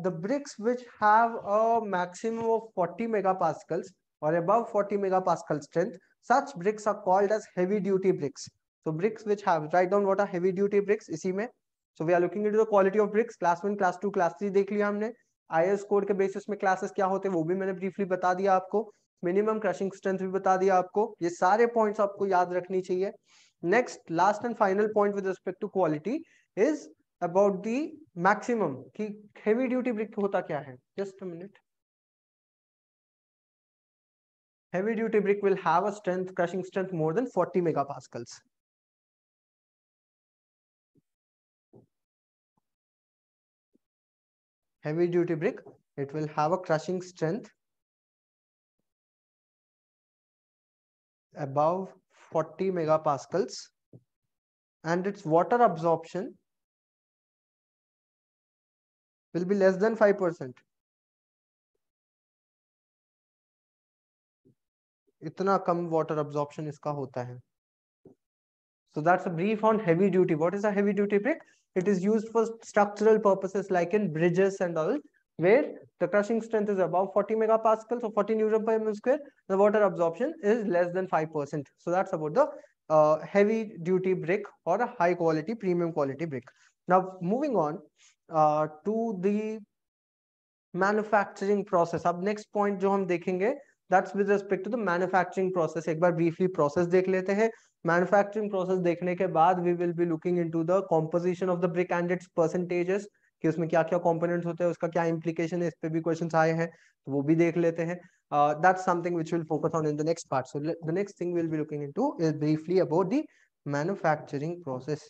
the bricks which have a maximum of 40 megapascals और above 40 megapascal strength such bricks are called as heavy duty bricks So bricks which have, write down what are heavy duty bricks isi mein So we are looking into the quality of bricks, class 1 class 2 class 3 dekh लिया humne is code ke basis mein classes kya hote wo bhi maine briefly bata diya aapko minimum crushing strength bhi bata diya aapko ye sare points aapko yaad rakhni chahiye next last and final point with respect to quality is about the maximum ki heavy duty brick hota kya hai just a minute heavy duty brick will have a strength crushing strength more than 40 megapascals heavy duty brick. It will have a crushing strength above 40 megapascals and its water absorption will be less than 5%. इतना कम water absorption इसका होता है. So that's a brief on heavy duty. What is a heavy duty brick? It is used for structural purposes like in bridges and all, where the crushing strength is above 40 megapascal, so 40 Newton per mm square, the water absorption is less than 5%. So that's about the uh, heavy duty brick or a high quality premium quality brick. Now moving on uh, to the manufacturing process अब next point जो हम that's with respect to the manufacturing process. एक बार briefly process देख लेते हैं manufacturing process देखने के बाद we will be looking into the composition of the brick and its percentages कि उसमें क्या क्या कंपोनेंट्स होते हैं उसका क्या इम्प्लीकेशन है इस पे भी क्वेश्चन आए हैं तो वो भी देख लेते हैं that something which will focus on in the next part so the next thing will be looking into is briefly about the manufacturing process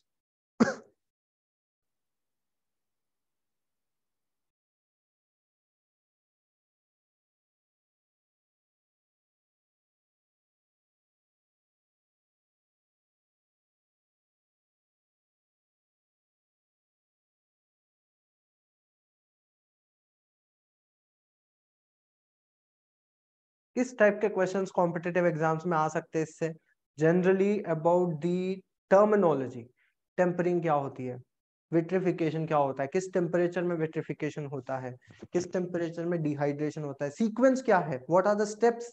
किस टाइप के क्वेश्चंस कॉम्पिटेटिव एग्जाम्स में आ सकते हैं इससे generally about the terminology tempering क्या होती है विट्रिफिकेशन क्या होता है किस टेम्परेचर में विट्रिफिकेशन होता है किस टेम्परेचर में डिहाइड्रेशन होता है सीक्वेंस क्या है what are the steps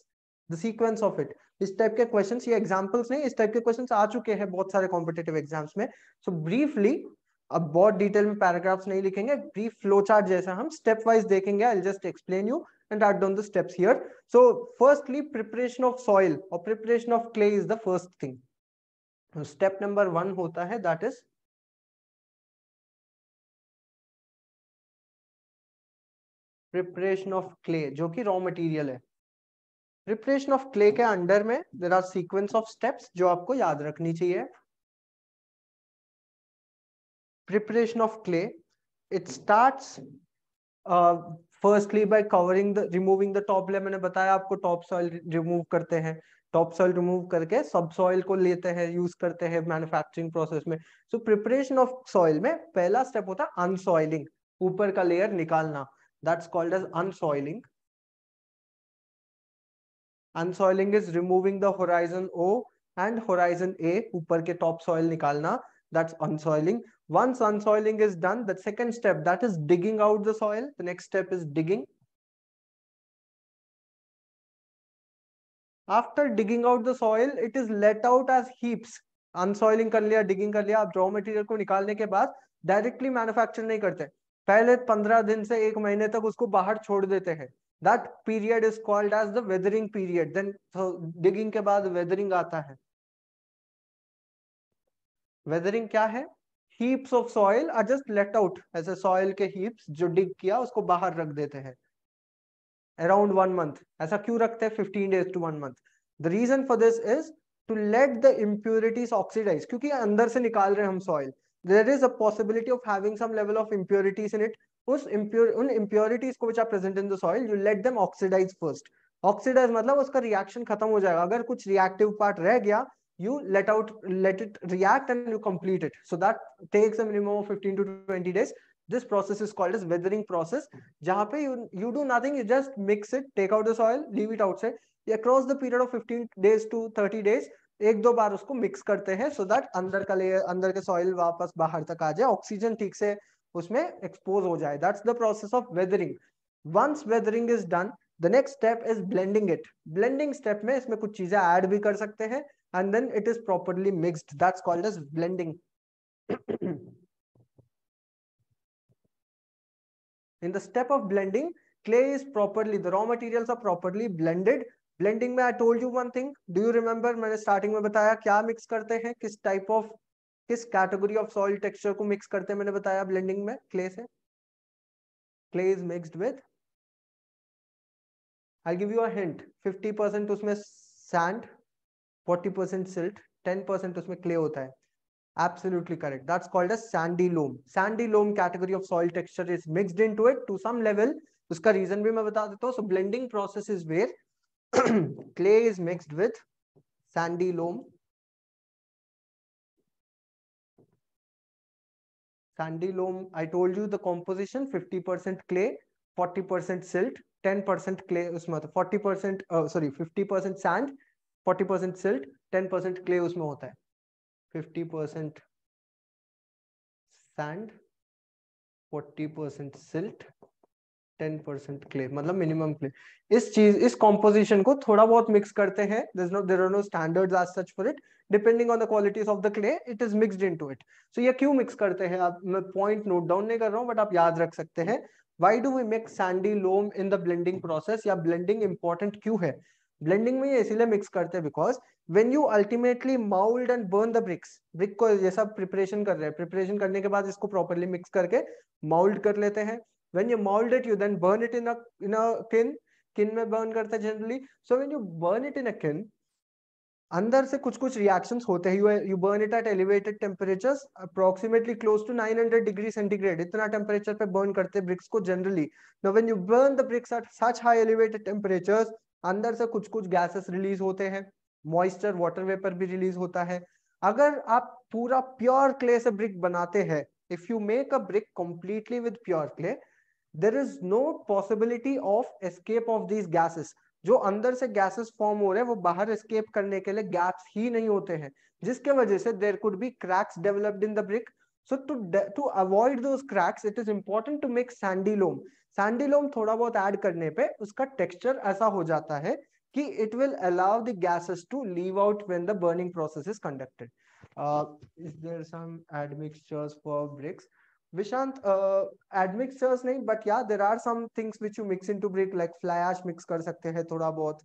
the sequence of it इस टाइप के क्वेश्चन ये एग्जाम्पल्स नहीं इस टाइप के क्वेश्चन आ चुके हैं बहुत सारे कॉम्पिटेटिव एग्जाम्स में सो so, ब्रीफली अब बहुत डिटेल में पैराग्राफ्स नहीं लिखेंगे ब्रीफ फ्लो चार्ट जैसा हम स्टेप वाइज देखेंगे I just explain you and write down the steps here. So firstly, preparation of soil or preparation of clay is the first thing. So step number one hota hai, that is preparation of clay जो कि raw material है preparation of clay के under में there are sequence of steps जो आपको याद रखनी चाहिए preparation of clay it start firstly by covering the removing the top layer मैंने बताया आपको टॉप सॉइल रिमूव करते हैं टॉप सॉइल रिमूव करके सब सॉइल को लेते हैं यूज करते हैं मैन्युफैक्चरिंग प्रोसेस में सो प्रिपरेशन ऑफ सॉइल में पहला स्टेप होता है अनसॉइलिंग ऊपर का लेयर निकालना that's called as unsoiling unsoiling is removing the horizon O and horizon A ऊपर के टॉप सॉइल निकालना that's unsoiling once unsoiling is done the second step that is digging out the soil the next step is digging after digging out the soil it is let out as heaps unsoiling कर लिया digging कर लिया आप raw material को निकालने के बाद directly manufacture नहीं करते पहले पंद्रह दिन से एक महीने तक उसको बाहर छोड़ देते हैं that period is called as the weathering period then digging के बाद वेदरिंग आता है वेदरिंग क्या है heaps of soil are just let out ऐसे सॉइल के हीप्स जो डिग किया उसको बाहर रख देते हैं अराउंड वन मंथ ऐसा क्यों रखते हैं fifteen days to one month the reason for this is to let the impurities oxidise क्योंकि अंदर से निकाल रहे हैं हम soil there is a possibility of having some level of impurities in it उस उन इम्प्योरिटीज को which present in the soil you let them oxidise first oxidise मतलब उसका रिएक्शन खत्म हो जाएगा अगर कुछ रिएक्टिव पार्ट रह गया you let out let it react and you complete it so that takes a minimum of 15 to 20 days this process is called as weathering process jahan pe you you do nothing you just mix it take out the soil leave it outside across the period of 15 days to 30 days एक दो बार उसको mix करते हैं so that अंदर का layer अंदर के soil वापस बाहर तक आ जाए ऑक्सीजन ठीक से उसमें एक्सपोज हो जाए that's the process of weathering once weathering is done the next step is blending it blending step में इसमें कुछ चीजें ऐड भी कर सकते हैं and then it is properly mixed. That's called as blending. in the step of blending, clay is properly, the raw materials are properly blended. Blending mein I told you one thing. Do you remember maine starting mein bataya kya mix karte hain kis type of kis category of soil texture ko mix karte hain maine bataya blending mein clay se clay is mixed with I'll give you a hint 50% usme sand forty percent silt ten percent उसमें clay होता है absolutely correct that's called a sandy loam sandy loam category of soil texture is mixed into it to some level uska reason bhi main bata deta hu so blending process is where clay is mixed with sandy loam sandy loam i told you the composition 50% clay 40% silt 10% clay usme 40% uh, sorry 50% sand forty percent silt ten percent clay उसमें होता है fifty percent sand forty percent silt ten percent clay मतलब minimum clay इस चीज इस composition को थोड़ा बहुत मिक्स करते हैं there no standard are such for it depending on the qualities of the clay it is mixed into it so ये क्यों मिक्स करते हैं आप मैं पॉइंट नोट डाउन नहीं कर रहा हूँ बट आप याद रख सकते हैं why do we make sandy loam in the blending process या ब्लेंडिंग इंपॉर्टेंट क्यों है ब्लेंडिंग में इसीलिए मिक्स करते हैं because when you ultimately mould and burn the bricks brick को जैसा प्रिपरेशन कर रहे हैं प्रिपरेशन करने के बाद इसको प्रॉपरली मिक्स करके माउल्ड कर लेते हैं when you mould it you then burn it in a in a kiln tin में बर्न करते हैं generally so when you burn it in a kiln अंदर से कुछ कुछ रिएक्शन होते हैं you burn it at elevated temperature approximately close to 900 degree centigrade इतना टेम्परेचर पे बर्न करते हैं ब्रिक्स को generally no when you burn the bricks at such high elevated temperatures अंदर से कुछ कुछ गैसेस रिलीज होते हैं मॉइस्चर वाटर वेपर भी रिलीज होता है अगर आप पूरा प्योर क्ले से ब्रिक बनाते हैं if you make a brick completely with pure clay there is no possibility of escape of these gases जो अंदर से गैसेस फॉर्म हो रहे हैं वो बाहर एस्केप करने के लिए गैप्स ही नहीं होते हैं जिसके वजह से there could be cracks developed in the brick so to to avoid those cracks it is important to make sandy loam sandy loam थोड़ा बहुत ऐड करने पे उसका टेक्सचर ऐसा हो जाता है कि it will allow the gases to leave out when the burning process is conducted is there some admixtures for bricks Vishant admixtures नहीं but yeah there are some things which you mix into brick like fly ash mix कर सकते हैं थोड़ा बहुत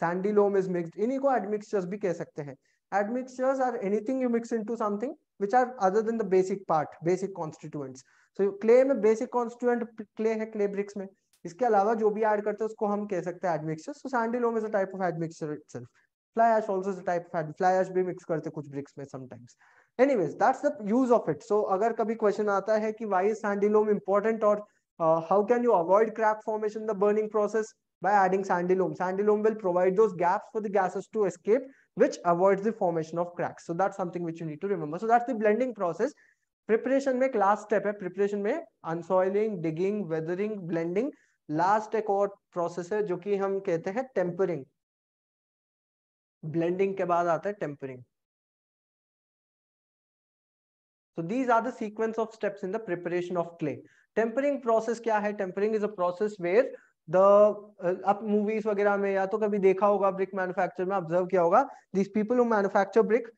सैंडिलोम is mixed इन्हीं को admixtures भी कह सकते हैं admixtures are anything you mix into something which are other than the basic part basic constituents so clay में बेसिक कॉन्स्टिट्यूएंट क्ले है क्ले ब्रिक्स में इसके अलावा जो भी ऐड करते हैं उसको हम कह सकते हैं admixture so sandy loam is a type of admixture itself fly ash also is a type of fly ash भी मिक्स करते कुछ ब्रिक्स में sometimes anyways that's the use of it so अगर कभी क्वेश्चन आता है कि why is sandy loam important और how can you avoid crack formation the burning process by adding sandy loam sandy loam will provide those gaps for the gases to escape which avoids the formation of cracks so that's something which you need to remember so that's the blending process preparation में एक last step है preparation में unsoiling digging weathering blending last एक और process है जो कि हम कहते हैं टेम्परिंग ब्लेंडिंग के बाद आता है tempering so these are the sequence of steps in the preparation of clay tempering process क्या है tempering is a process where the uh, movies वगैरह में या तो कभी देखा होगा ब्रिक मैन्युफैक्चर में ऑब्जर्व किया होगा these people who manufacture brick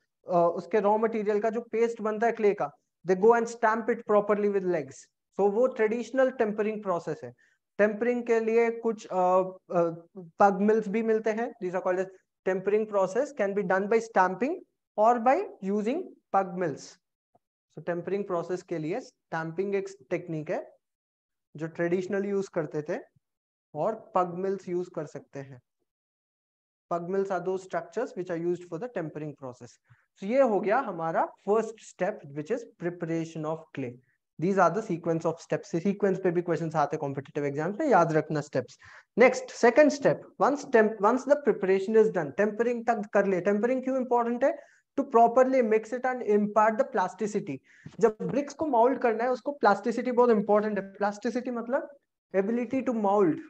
उसके रॉ मटेरियल का जो पेस्ट बनता है क्ले का they go and stamp it properly with legs so वो traditional tempering process है टेम्परिंग के लिए कुछ पग मिल्स भी मिलते हैं these are called as tempering process can be done by stamping और by using pug mills so tempering process के लिए स्टैंपिंग एक टेक्निक है जो ट्रेडिशनली यूज करते थे और पग मिल्स यूज कर सकते हैं pug mills are those structures which are used for the tempering process सो ये हो गया हमारा first step which is preparation of clay these are sequence of step sequence पे भी क्वेश्चन आते कॉम्पिटेटिव एग्जाम में याद रखना steps next second step once the preparation is done tempering तक कर ले टेम्परिंग क्यों इंपॉर्टेंट है to properly mix it and impart the plasticity जब ब्रिक्स को माउल्ड करना है उसको प्लास्टिसिटी बहुत इंपॉर्टेंट है प्लास्टिसिटी मतलब ability to mould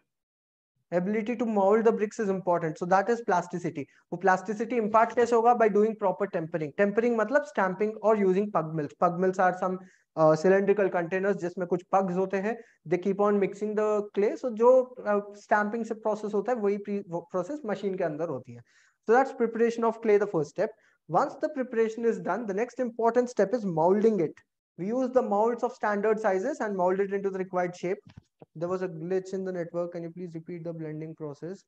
ability to mold the bricks is important so that is plasticity So plasticity impact kaise hoga by doing proper tempering tempering matlab stamping or using pug mills pug mills are some uh, cylindrical containers jisme kuch pugs hote hain they keep on mixing the clay so jo uh, stamping se process hota hai wahi process machine ke andar hoti so that's preparation of clay the first step once the preparation is done the next important step is molding it we use the molds of standard sizes and mold it into the required shape there was a glitch in the network. Can you please repeat the blending process?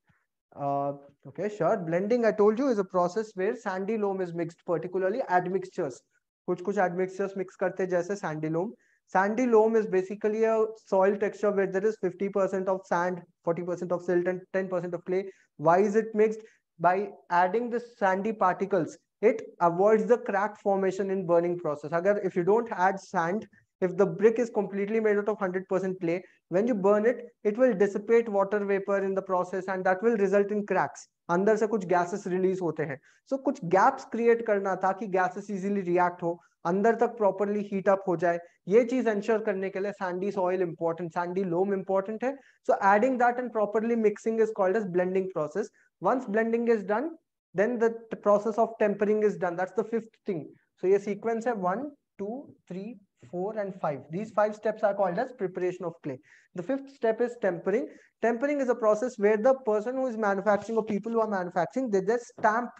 Uh, okay, sure. Blending, I told you, is a process where sandy loam is mixed, particularly admixtures. Kuch kuch admixtures mix karte jaise sandy loam. Sandy loam is basically a soil texture where there is 50% of sand, 40% of silt, and 10% of clay. Why is it mixed? By adding the sandy particles, it avoids the crack formation in burning process. Agar, if you don't add sand, if the brick is completely made out of 100% clay, when you burn it it will dissipate water vapor in the process and that will result in cracks अंदर से कुछ gases release होते हैं so so, कुछ gaps create करना ताकि gases easily react हो अंदर तक प्रॉपरली हीट अप हो जाए ये चीज इंश्योर करने के लिए sandy soil important sandy loam important है so adding that and properly mixing is called as blending process once blending is done then the process of tempering is done that's the fifth thing so ये sequence है one two three four and five. These five steps are called as preparation of clay. The fifth step is tempering. Tempering is a process where the person who is manufacturing or people who are manufacturing, they just stamp,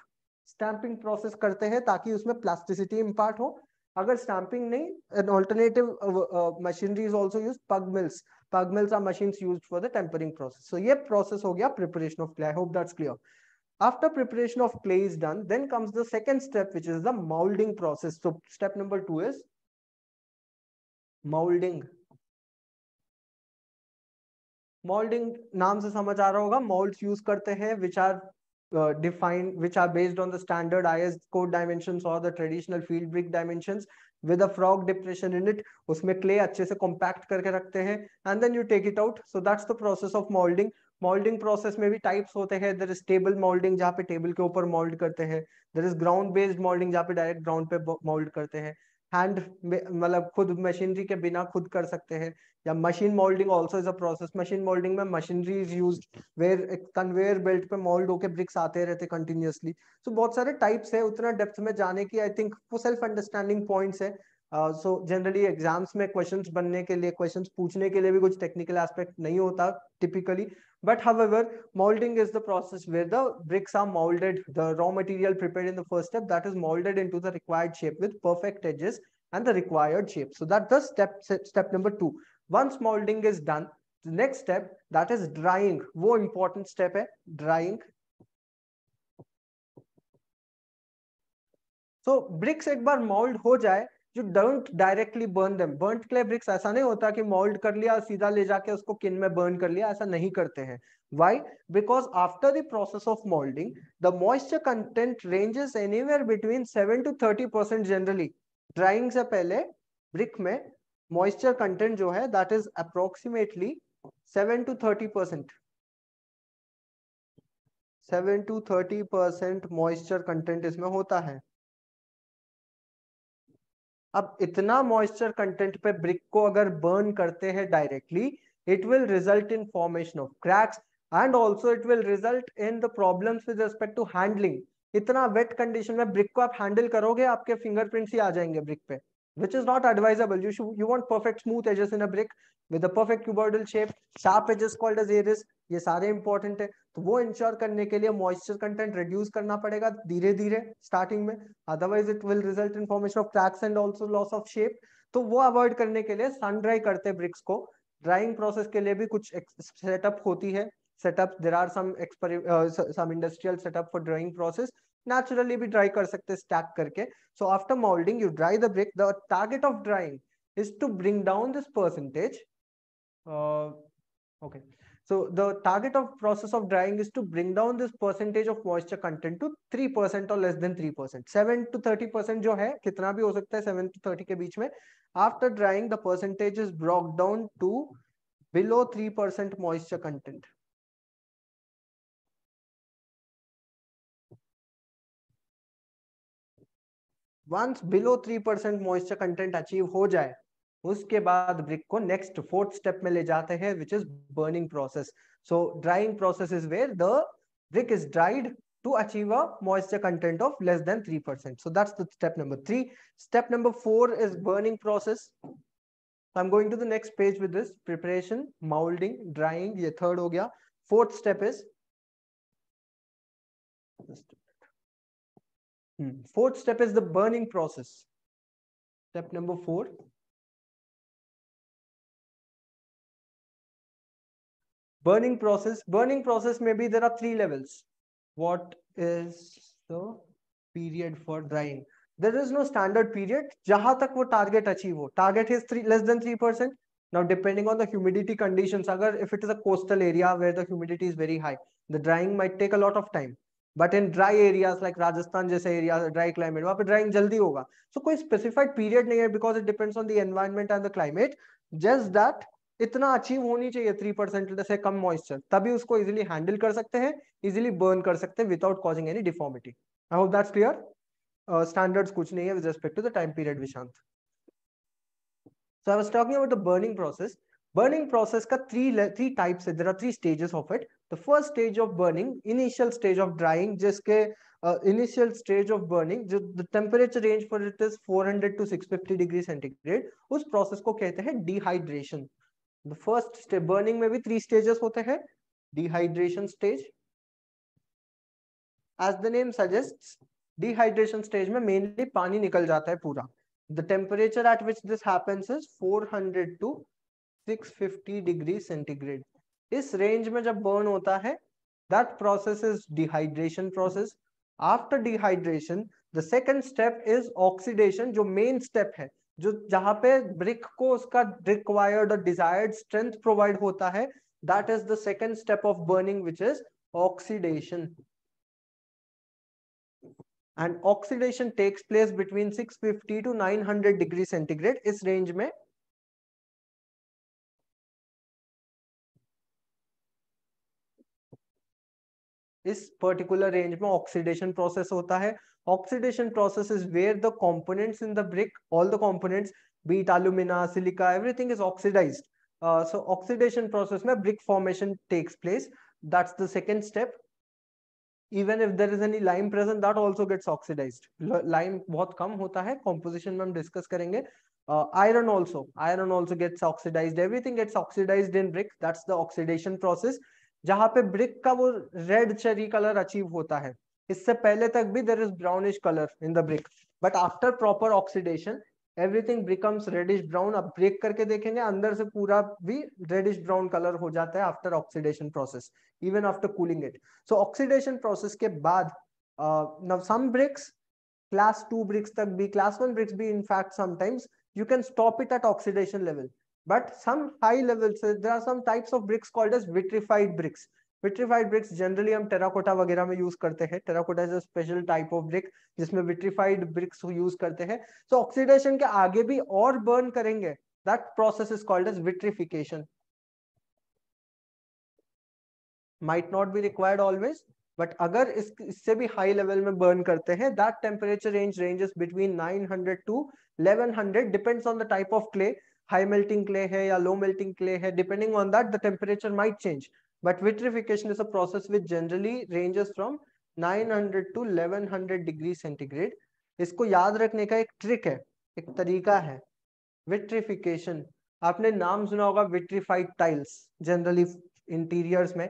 stamping process करते हैं ताकि उसमें plasticity impart हो. अगर stamping नहीं, an alternative uh, uh, machinery is also used, pug mills. Pug mills are machines used for the tempering process. So ये process हो गया preparation of clay. I hope that's clear. After preparation of clay is done, then comes the second step, which is the molding process. So step number two is moulding moulding नाम से समझ आ रहा होगा mould use करते हैं which are defined which are based on the standard I S code dimension और the traditional field brick dimension with a frog depression in it उसमें clay अच्छे से कॉम्पैक्ट करके रखते हैं and then you take it out so that's the process of moulding moulding process में भी types होते हैं देर इज टेबल मोल्डिंग जहाँ पे टेबल के ऊपर मोल्ड करते हैं there is ground based moulding जहाँ पे डायरेक्ट ग्राउंड पे मोल्ड करते हैं हैंड मतलब खुद मशीनरी के बिना खुद कर सकते हैं या machine moulding also is a process machine moulding में मशीनरी इज यूज वेयर एक कन्वेयर बेल्ट पे मोल्ड होके ब्रिक्स आते रहते कंटिन्यूसली सो so, बहुत सारे टाइप्स है उतना डेप्थ में जाने की आई थिंक वो सेल्फ अंडरस्टैंडिंग पॉइंट्स है सो जनरली एग्जाम्स में क्वेश्चन बनने के लिए क्वेश्चन पूछने के लिए भी कुछ टेक्निकल एस्पेक्ट नहीं होता typically but ever moulding is the process where the bricks are moulded the raw material prepare in the first step that is moulded into the required shape with perfect edges and the required shape so that the step number two once moulding is done next step that is drying वो important step है drying so so, bricks एक बार mould हो जाए जो don't directly burn them burn clay bricks ऐसा नहीं होता कि मोल्ड कर लिया और सीधा ले जाके उसको किन में बर्न कर लिया ऐसा नहीं करते हैं why because after the process of moulding the moisture content ranges anywhere between seven to thirty percent generally drying से पहले ब्रिक में मॉइस्चर कंटेंट जो है that is approximately seven to thirty percent seven to thirty percent moisture content इसमें होता है अब इतना मॉइस्चर कंटेंट पे ब्रिक को अगर बर्न करते हैं directly it will result in formation of cracks and also it will result in the problem with respect to handling इतना वेट कंडीशन में ब्रिक को आप हैंडल करोगे आपके फिंगरप्रिंट्स ही आ जाएंगे ब्रिक पे which is not advisable you should you want perfect smooth edges in a brick with a perfect cuboidal shape sharp edges called as ये सारे इंपॉर्टेंट है तो वो इंश्योर करने के लिए मॉइस्चर कंटेंट रिड्यूस करना पड़ेगा धीरे धीरे स्टार्टिंग में otherwise it will result in formation of cracks and also loss of shape तो वो अवॉइड करने के लिए सन ड्राई करते ब्रिक्स को ड्राइंग प्रोसेस के लिए भी कुछ सेटअप होती है setup there are some some industrial setup for drying process naturally भी ड्राई कर सकते स्टैक करके so after molding you dry the brick the target of drying is to bring down this percentage uh, okay So the target of process of drying is to bring down this percentage of moisture content to 3% or less than 3%. 7 to 30% jo hai kitna bhi ho sakta hai 7 to 30 ke beech mein After drying the percentage is brought down to below 3% moisture content. Once below 3% moisture content achieve ho jaye उसके बाद brick को next fourth step में ले जाते हैं which is burning process so drying process is where the brick is dried to achieve a moisture content of less than 3%. So that's the step number three. Step number four is burning process. I'm going to the next page with this preparation, molding, drying. Ye third ho gaya. Fourth step is fourth step is the burning process. Step number four. burning process burning process maybe there are three levels what is the period for drying there is no standard period jahan tak wo target achieve ho target is 3 less than 3% now depending on the humidity conditions agar if it is a coastal area where the humidity is very high the drying might take a lot of time But in dry areas like Rajasthan, जैसे area, dry climate, वहाँ पे drawing जल्दी so, कोई specified period nahi hai because it depends on the environment and the climate. Just that. इतना achieve होनी चाहिए three percent से कम moisture तभी उसको इजिली हैंडल कर सकते हैं इजिली बर्न कर सकते हैं without causing any deformity I hope that's clear standards कुछ नहीं है with respect to the time period Vishant so I was talking about the burning process burning process का थ्री थ्री टाइप्स है there are three stages of it the first stage of burning initial stage of drying जिसके initial stage of burning जो the temperature range for it is 400 to 650 degree centigrade उस process को कहते हैं dehydration the first step burning में भी three stages होते हैं dehydration stage as the name suggest dehydration stage में मेनली पानी निकल जाता है पूरा the temperature at which this है इज 400 टू डिग्री सेंटीग्रेड इस रेंज में जब बर्न होता है that process is dehydration process after dehydration the second step is oxidation जो मेन स्टेप है जो जहां पे ब्रिक को उसका रिक्वायर्ड और डिजायर्ड स्ट्रेंथ प्रोवाइड होता है that is the second step of burning which is oxidation and oxidation takes place between 650 to 900 degree centigrade इस रेंज में इस पर्टिकुलर रेंज में ऑक्सीडेशन प्रोसेस होता है oxidation process is where the components in the brick all the components be it alumina silica everything is oxidized uh, so oxidation process mein brick formation takes place that's the second step even if there is any lime present that also gets oxidized lime bahut kam hota hai composition mein hum discuss karenge uh, iron also iron also gets oxidized everything gets oxidized in brick that's the oxidation process जहां पे brick का वो red cherry colour achieve होता है इससे पहले तक भी there is brownish colour in the brick but after proper oxidation everything becomes reddish brown आप ब्रेक करके देखेंगे अंदर से पूरा भी रेडिश ब्राउन कलर हो जाता है after oxidation process even after cooling it so oxidation process के बाद some bricks class two bricks तक भी क्लास वन ब्रिक्स भी in fact sometimes you can stop it at oxidation level but some high levels uh, there are some types of bricks called as vitrified bricks vitrified bricks generally हम terracotta वगैरह में use करते हैं terracotta is a special type of brick जिसमें vitrified bricks use करते हैं so so, oxidation के आगे भी और बर्न करेंगे that process is called as vitrification might not be required always but अगर इस इससे भी हाई लेवल में बर्न करते हैं that temperature range ranges between 900 to 1100 depends on the type of clay high melting clay hai ya low melting clay hai depending on that the temperature might change but vitrification is a process which generally ranges from 900 to 1100 degree centigrade इसको याद रखने का एक trick है एक तरीका है vitrification आपने नाम सुना होगा विट्रीफाइड टाइल्स जनरली इंटीरियर्स में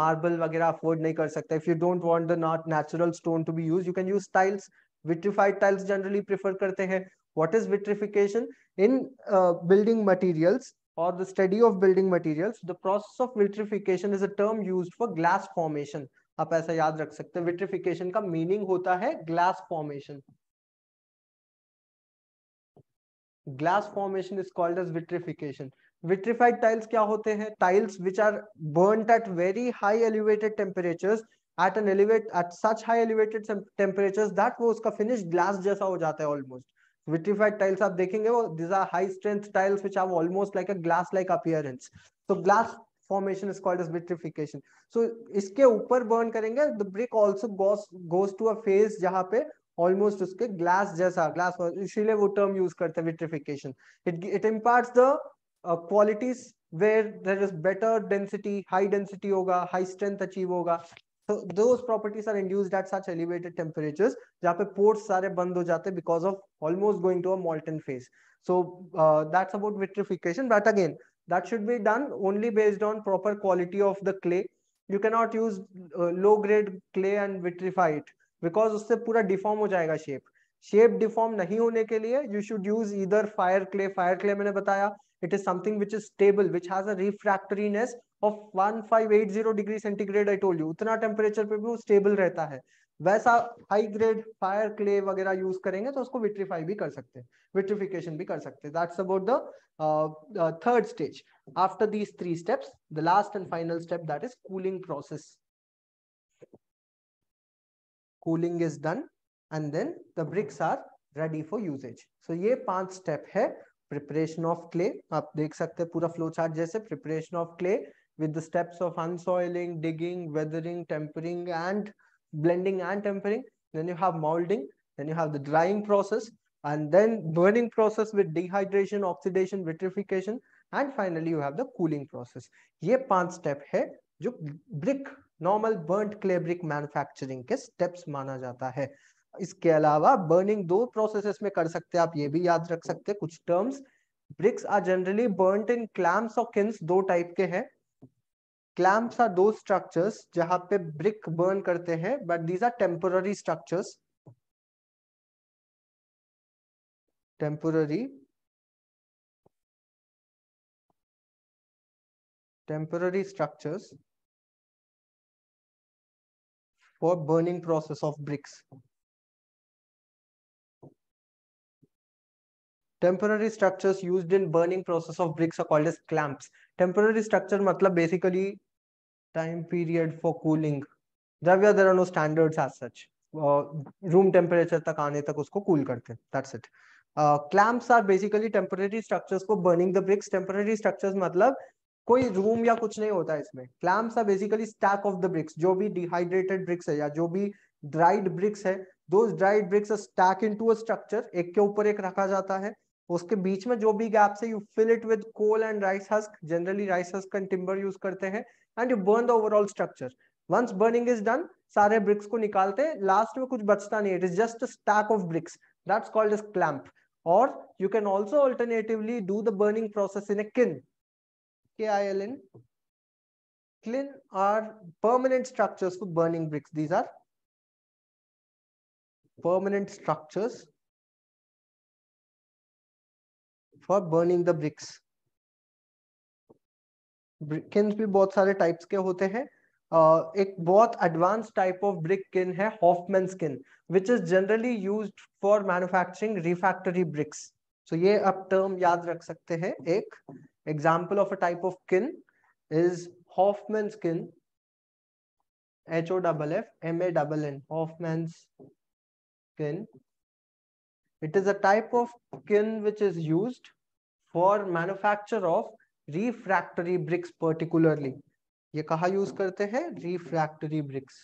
मार्बल वगैरह अफोर्ड नहीं कर सकते if you don't want the not natural stone to be use you can use tiles vitrified tiles generally prefer करते हैं What is vitrification? In uh, building materials or the study of building materials, the process of vitrification is a term used for glass formation. आप ऐसा याद रख सकते हैं vitrification का meaning होता है glass formation glass formation is called as vitrification vitrified tiles क्या होते हैं tiles which are burn at very high elevated temperatures at an elevate at such high elevated temperatures that वो उसका फिनिश ग्लास जैसा हो जाता है ऑलमोस्ट vitrified tiles आप देखेंगे वो these are high strength tiles which have almost like a glass like appearance so glass formation is called as vitrification so इसके ऊपर burn करेंगे the brick also goes goes to a phase जहाँ पे almost उसके glass जैसा glass इसीलिए वो term use करते हैं vitrification it it imparts the uh, qualities where there is better density high density होगा high strength achieve होगा So those properties are induced at such elevated temperatures, jahan pe pores sare band ho jate because of almost going to a molten phase. So uh, that's about vitrification. But again, that should be done only based on proper quality of the clay. You cannot use uh, low grade clay and vitrify it because usse pura deform ho jayega shape shape deform nahi hone ke liye you should use either fire clay fire clay maine bataya it is something which is stable which has a refractoriness of 1580 degree centigrade i told you utna temperature pe भी wo stable रहता है वैसा high grade fire clay वगैरह use करेंगे तो उसको विट्रीफाई भी कर सकते हैं विट्रिफिकेशन भी कर सकते हैं that's about the third stage after these three steps the last and final step that is cooling process cooling is done and then the bricks are ready for usages so ये पांच step है preparation of clay आप देख सकते हैं पूरा flow chart जैसे preparation of clay with the steps of unsoiling digging weathering tempering and blending and tempering then you have moulding then you have the drying process and then burning process with dehydration oxidation vitrification and finally you have the cooling process ये पांच step है जो brick normal burn clay brick manufacturing के steps माना जाता है इसके अलावा बर्निंग दो प्रोसेसेस में कर सकते हैं आप ये भी याद रख सकते हैं कुछ terms bricks are generally burn in clamps और किन्स दो टाइप के हैं क्लैम्स आर दो स्ट्रक्चर्स जहां पे ब्रिक बर्न करते हैं but these are temporary structures temporary temporary structures for burning process of bricks temporary structures used in burning process of bricks are called as clamps temporary structure matlab basically time period for cooling jab ya there are no standards as such uh, room temperature tak aane tak usko cool karte that's it clamps are basically temporary structures को burning the bricks temporary structures मतलब कोई room या कुछ नहीं होता इसमें clamps are basically stack of the bricks जो भी डिहाइड्रेटेड ब्रिक्स है या जो भी ड्राइड ब्रिक्स है दो dried bricks stack into structure एक के ऊपर एक रखा जाता है उसके बीच में जो भी गैप्स है you fill it with coal and rice husk generally rice husk and timber use करते हैं and you burn the overall structure once burning is done सारे ब्रिक्स को निकालते हैं लास्ट में कुछ बचता नहीं it is just a stack of bricks that's called as clamp और you can also alternatively do the burning process in a kiln K I L N kiln are permanent structures for burning bricks these are permanent structures for burning the bricks kiln भी बहुत सारे types के होते हैं uh, एक बहुत advance type of brick किन है Hoffmann skin which is generally use for manufacturing रिफैक्टरी BRICS so ये आप टर्म याद रख सकते हैं एक example of a type of kin is Hoffmann skin H O double F M A double N Hoffmann skin It is a type of kiln which is used for manufacture of refractory bricks particularly. ये कहा use करते हैं refractory bricks.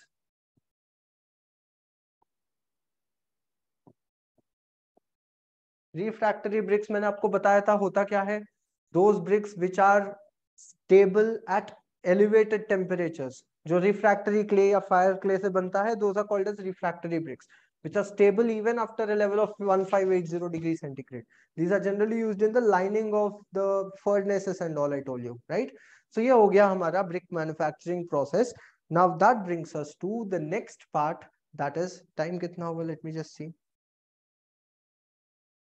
Refractory BRICS मैंने आपको बताया था होता क्या है those bricks which are stable at elevated temperatures जो रिफ्रैक्टरी क्ले या फायर क्ले से बनता है those are called as refractory bricks which are stable even after a level of 1580 degrees centigrade. These are generally used in the lining of the furnaces and all I told you, right? So yeah, हो गया brick manufacturing process. Now that brings us to the next part that is time कितना होगा let me just see.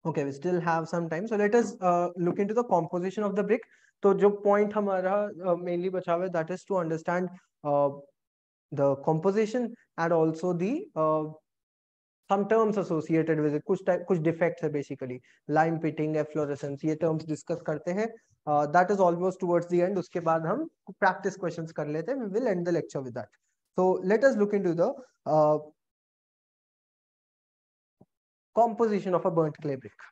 Okay, we still have some time. So let us uh, look into the composition of the brick. So the point हमारा uh, mainly बचा that is to understand uh, the composition and also the uh, some terms associated with it kuch type kuch defects है basically lime pitting efflorescence ye terms discuss karte hain uh, that is almost towards the end uske baad hum practice questions kar lete हैं we will end the lecture with that so let us look into the uh, composition of a burnt clay brick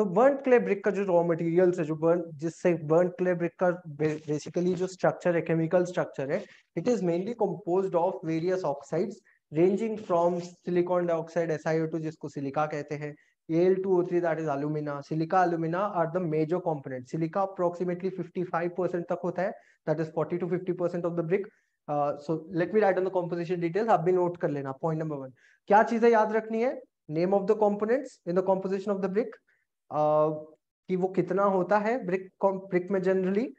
तो burn clay brick का जो raw material है जो burn जिससे burn clay brick का basically जो structure है chemical structure है it is mainly composed of various oxides ranging from silicon dioxide SiO2 जिसको सिलिका कहते हैं Al2O3 that is alumina silica alumina are the major component silica approximately 55% तक होता है that is 40 to 50% of the brick so let me right on the composition details आप भी note कर लेना पॉइंट नंबर 1 क्या चीजें याद रखनी है name of the components in the composition of the brick कि वो कितना होता है ब्रिक ब्रिक में जनरली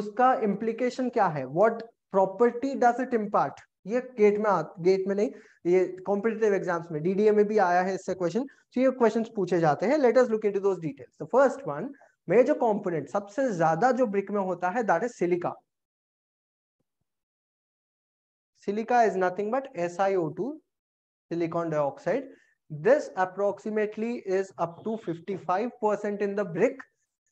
उसका इम्प्लीकेशन क्या है what property does it impact ये गेट में गेट में नहीं ये कॉम्पिटेटिव एग्जाम्स में डीडीए में भी आया है इससे क्वेश्चन तो ये क्वेश्चन पूछे जाते हैं let look into those details first one में जो कॉम्पोनेंट सबसे ज्यादा जो ब्रिक में होता है that is silica silica is nothing but S O two silicon dioxide This approximately is up to 55% in the brick,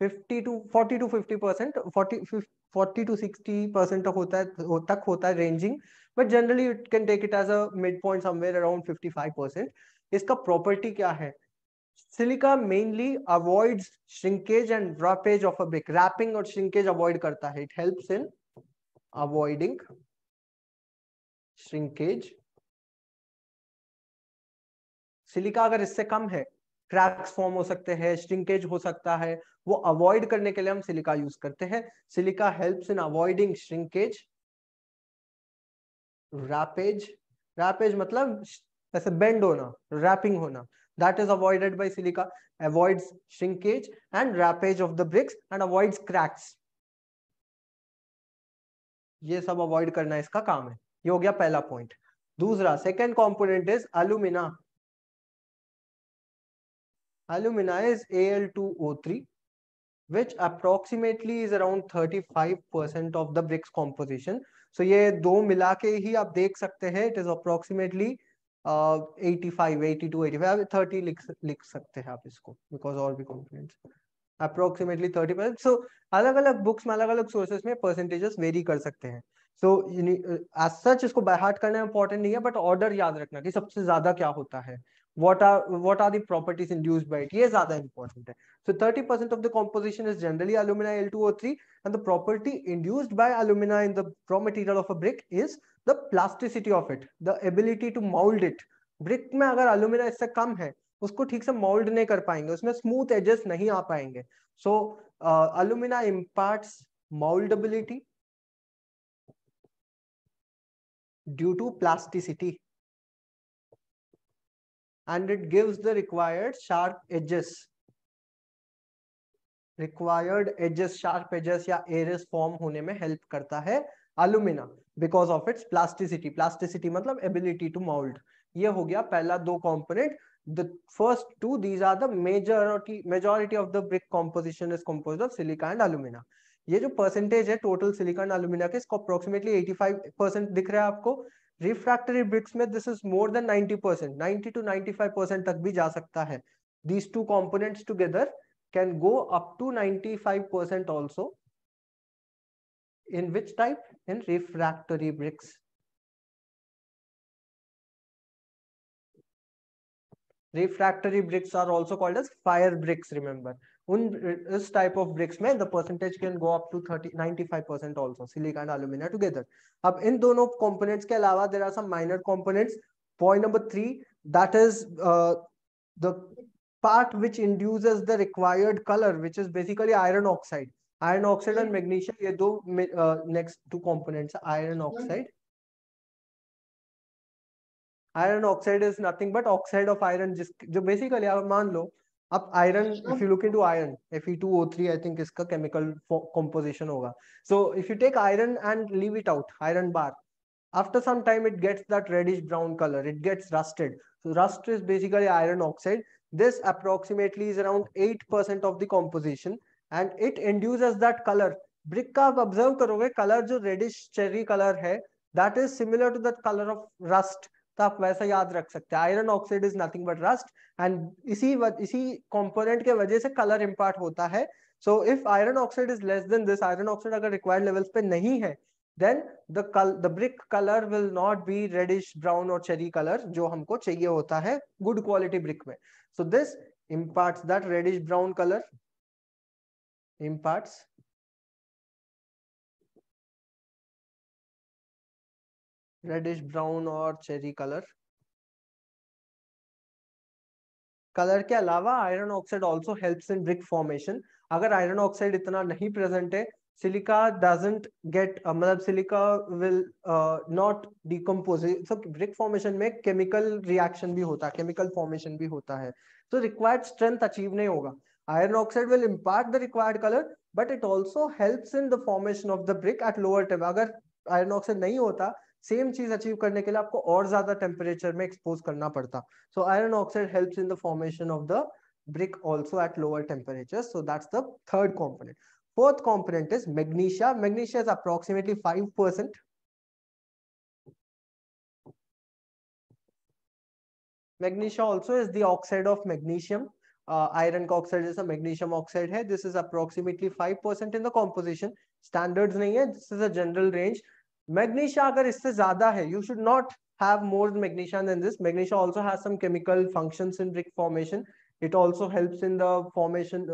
50 to 40 to 50%, 40, 50, 40 to 60 percent होता है तक होता है ranging but generally you can take it as a midpoint somewhere around 55 percent इसका property क्या है silica mainly avoid shrinkage and warpage of a brick warping और shrinkage avoid करता है it helps in avoiding shrinkage silica अगर इससे कम है cracks form हो सकते हैं श्रिंकेज हो सकता है वो अवॉइड करने के लिए हम सिलिका यूज करते हैं silica helps in avoiding shrinkage warpage warpage मतलब ऐसे बेंड होना रैपिंग होना that is avoided by silica avoids shrinkage and warpage of the bricks and avoids cracks ये सब अवॉइड करना इसका काम है ये हो गया पहला पॉइंट दूसरा second component is alumina alumina is Al2O3, which approximately is around 35% of the bricks composition. So ये दो मिला के ही आप देख सकते हैं it is approximately uh, 85, 82, 85, 30 लिख लिख सकते हैं आप इसको because और भी components approximately 30 percent. So अलग अलग books में अलग अलग sources में percentages vary कर सकते हैं. So as such इसको by heart करना important नहीं है but order याद रखना कि सबसे ज्यादा क्या होता है what are what are the properties induced by it ye zyada important hai so 30% of the composition is generally alumina l2o3 and the property induced by alumina in the raw material of a brick is the plasticity of it the ability to mold it brick mein agar alumina isse kam hai usko theek se mold nahi kar payenge usme smooth edges nahi aa payenge so uh, alumina imparts moldability due to plasticity and it gives the required sharp edges. Required edges, sharp edges ya areas form hone mein help karta hai alumina because of its plasticity. Plasticity matlab ability to mold. ye ho gaya pehla do component. The first two, these are the majority majority of the brick composition is composed of silica and alumina. ये जो percentage है total silicon and के इसको approximately 85 percent दिख रहा है आपको refractory bricks में this is more than 90 percent ninety to ninety percent तक भी जा सकता है these two component together can go up to ninety percent also in which type in refractory bricks refractory bricks are also called as fire bricks remember उन इस type of bricks में the percentage can go up to 30 95% also silicon and alumina together अब इन दोनों components के अलावा there are some minor components point number 3 that is the part which induces the required colour which is basically iron oxide iron oxide and magnesium ये दो next two components iron oxide iron oxide is nothing but oxide of iron जिस जो basically आप मान लो अब iron if you look into iron F E two O three I think इसका chemical composition होगा so if you take iron and leave it out iron bar after some time it gets that reddish brown colour it gets rusted rust is basically iron oxide this approximately is around eight percent of the composition and it induce that colour brick का आप observe करोगे colour जो reddish cherry colour है that is similar to that colour of rust तो आप वैसा याद रख सकते हैं iron oxide is nothing but rust and इसी वज, इसी कंपोनेंट के वजह से कलर इम्पार्ट होता है so if iron oxide is less than this iron oxide अगर रिक्वायर्ड लेवल्स पे नहीं है then the the brick colour will not be reddish brown और चेरी कलर जो हमको चाहिए होता है गुड क्वालिटी ब्रिक में so this impart that reddish brown colour impart reddish brown और चेरी कलर कलर के अलावा iron oxide also helps in brick formation अगर आयरन ऑक्साइड इतना नहीं प्रेजेंट है सिलिका डजेंट गेट मतलब silica will not decompose so brick formation में chemical reaction भी होता है केमिकल फॉर्मेशन भी होता है तो रिक्वायर्ड स्ट्रेंथ अचीव नहीं होगा iron oxide will impart the required colour but it also helps in the formation of the brick at lower temp अगर आयरन ऑक्साइड नहीं होता सेम चीज अचीव करने के लिए आपको और ज्यादा टेम्परेचर में एक्सपोज करना पड़ता so iron oxide help in the formation of the brick also at lower temperature so that's the third component fourth component is magnesia magnesia is approximately five percent magnesia also is the oxide of magnesium iron का oxide जैसा magnesium oxide है this is approximately five percent in the composition standard नहीं है this is a general range magnesia अगर इससे ज्यादा है you should not have more magnesia than this magnesia also has some chemical functions in brick formation it also helps in the formation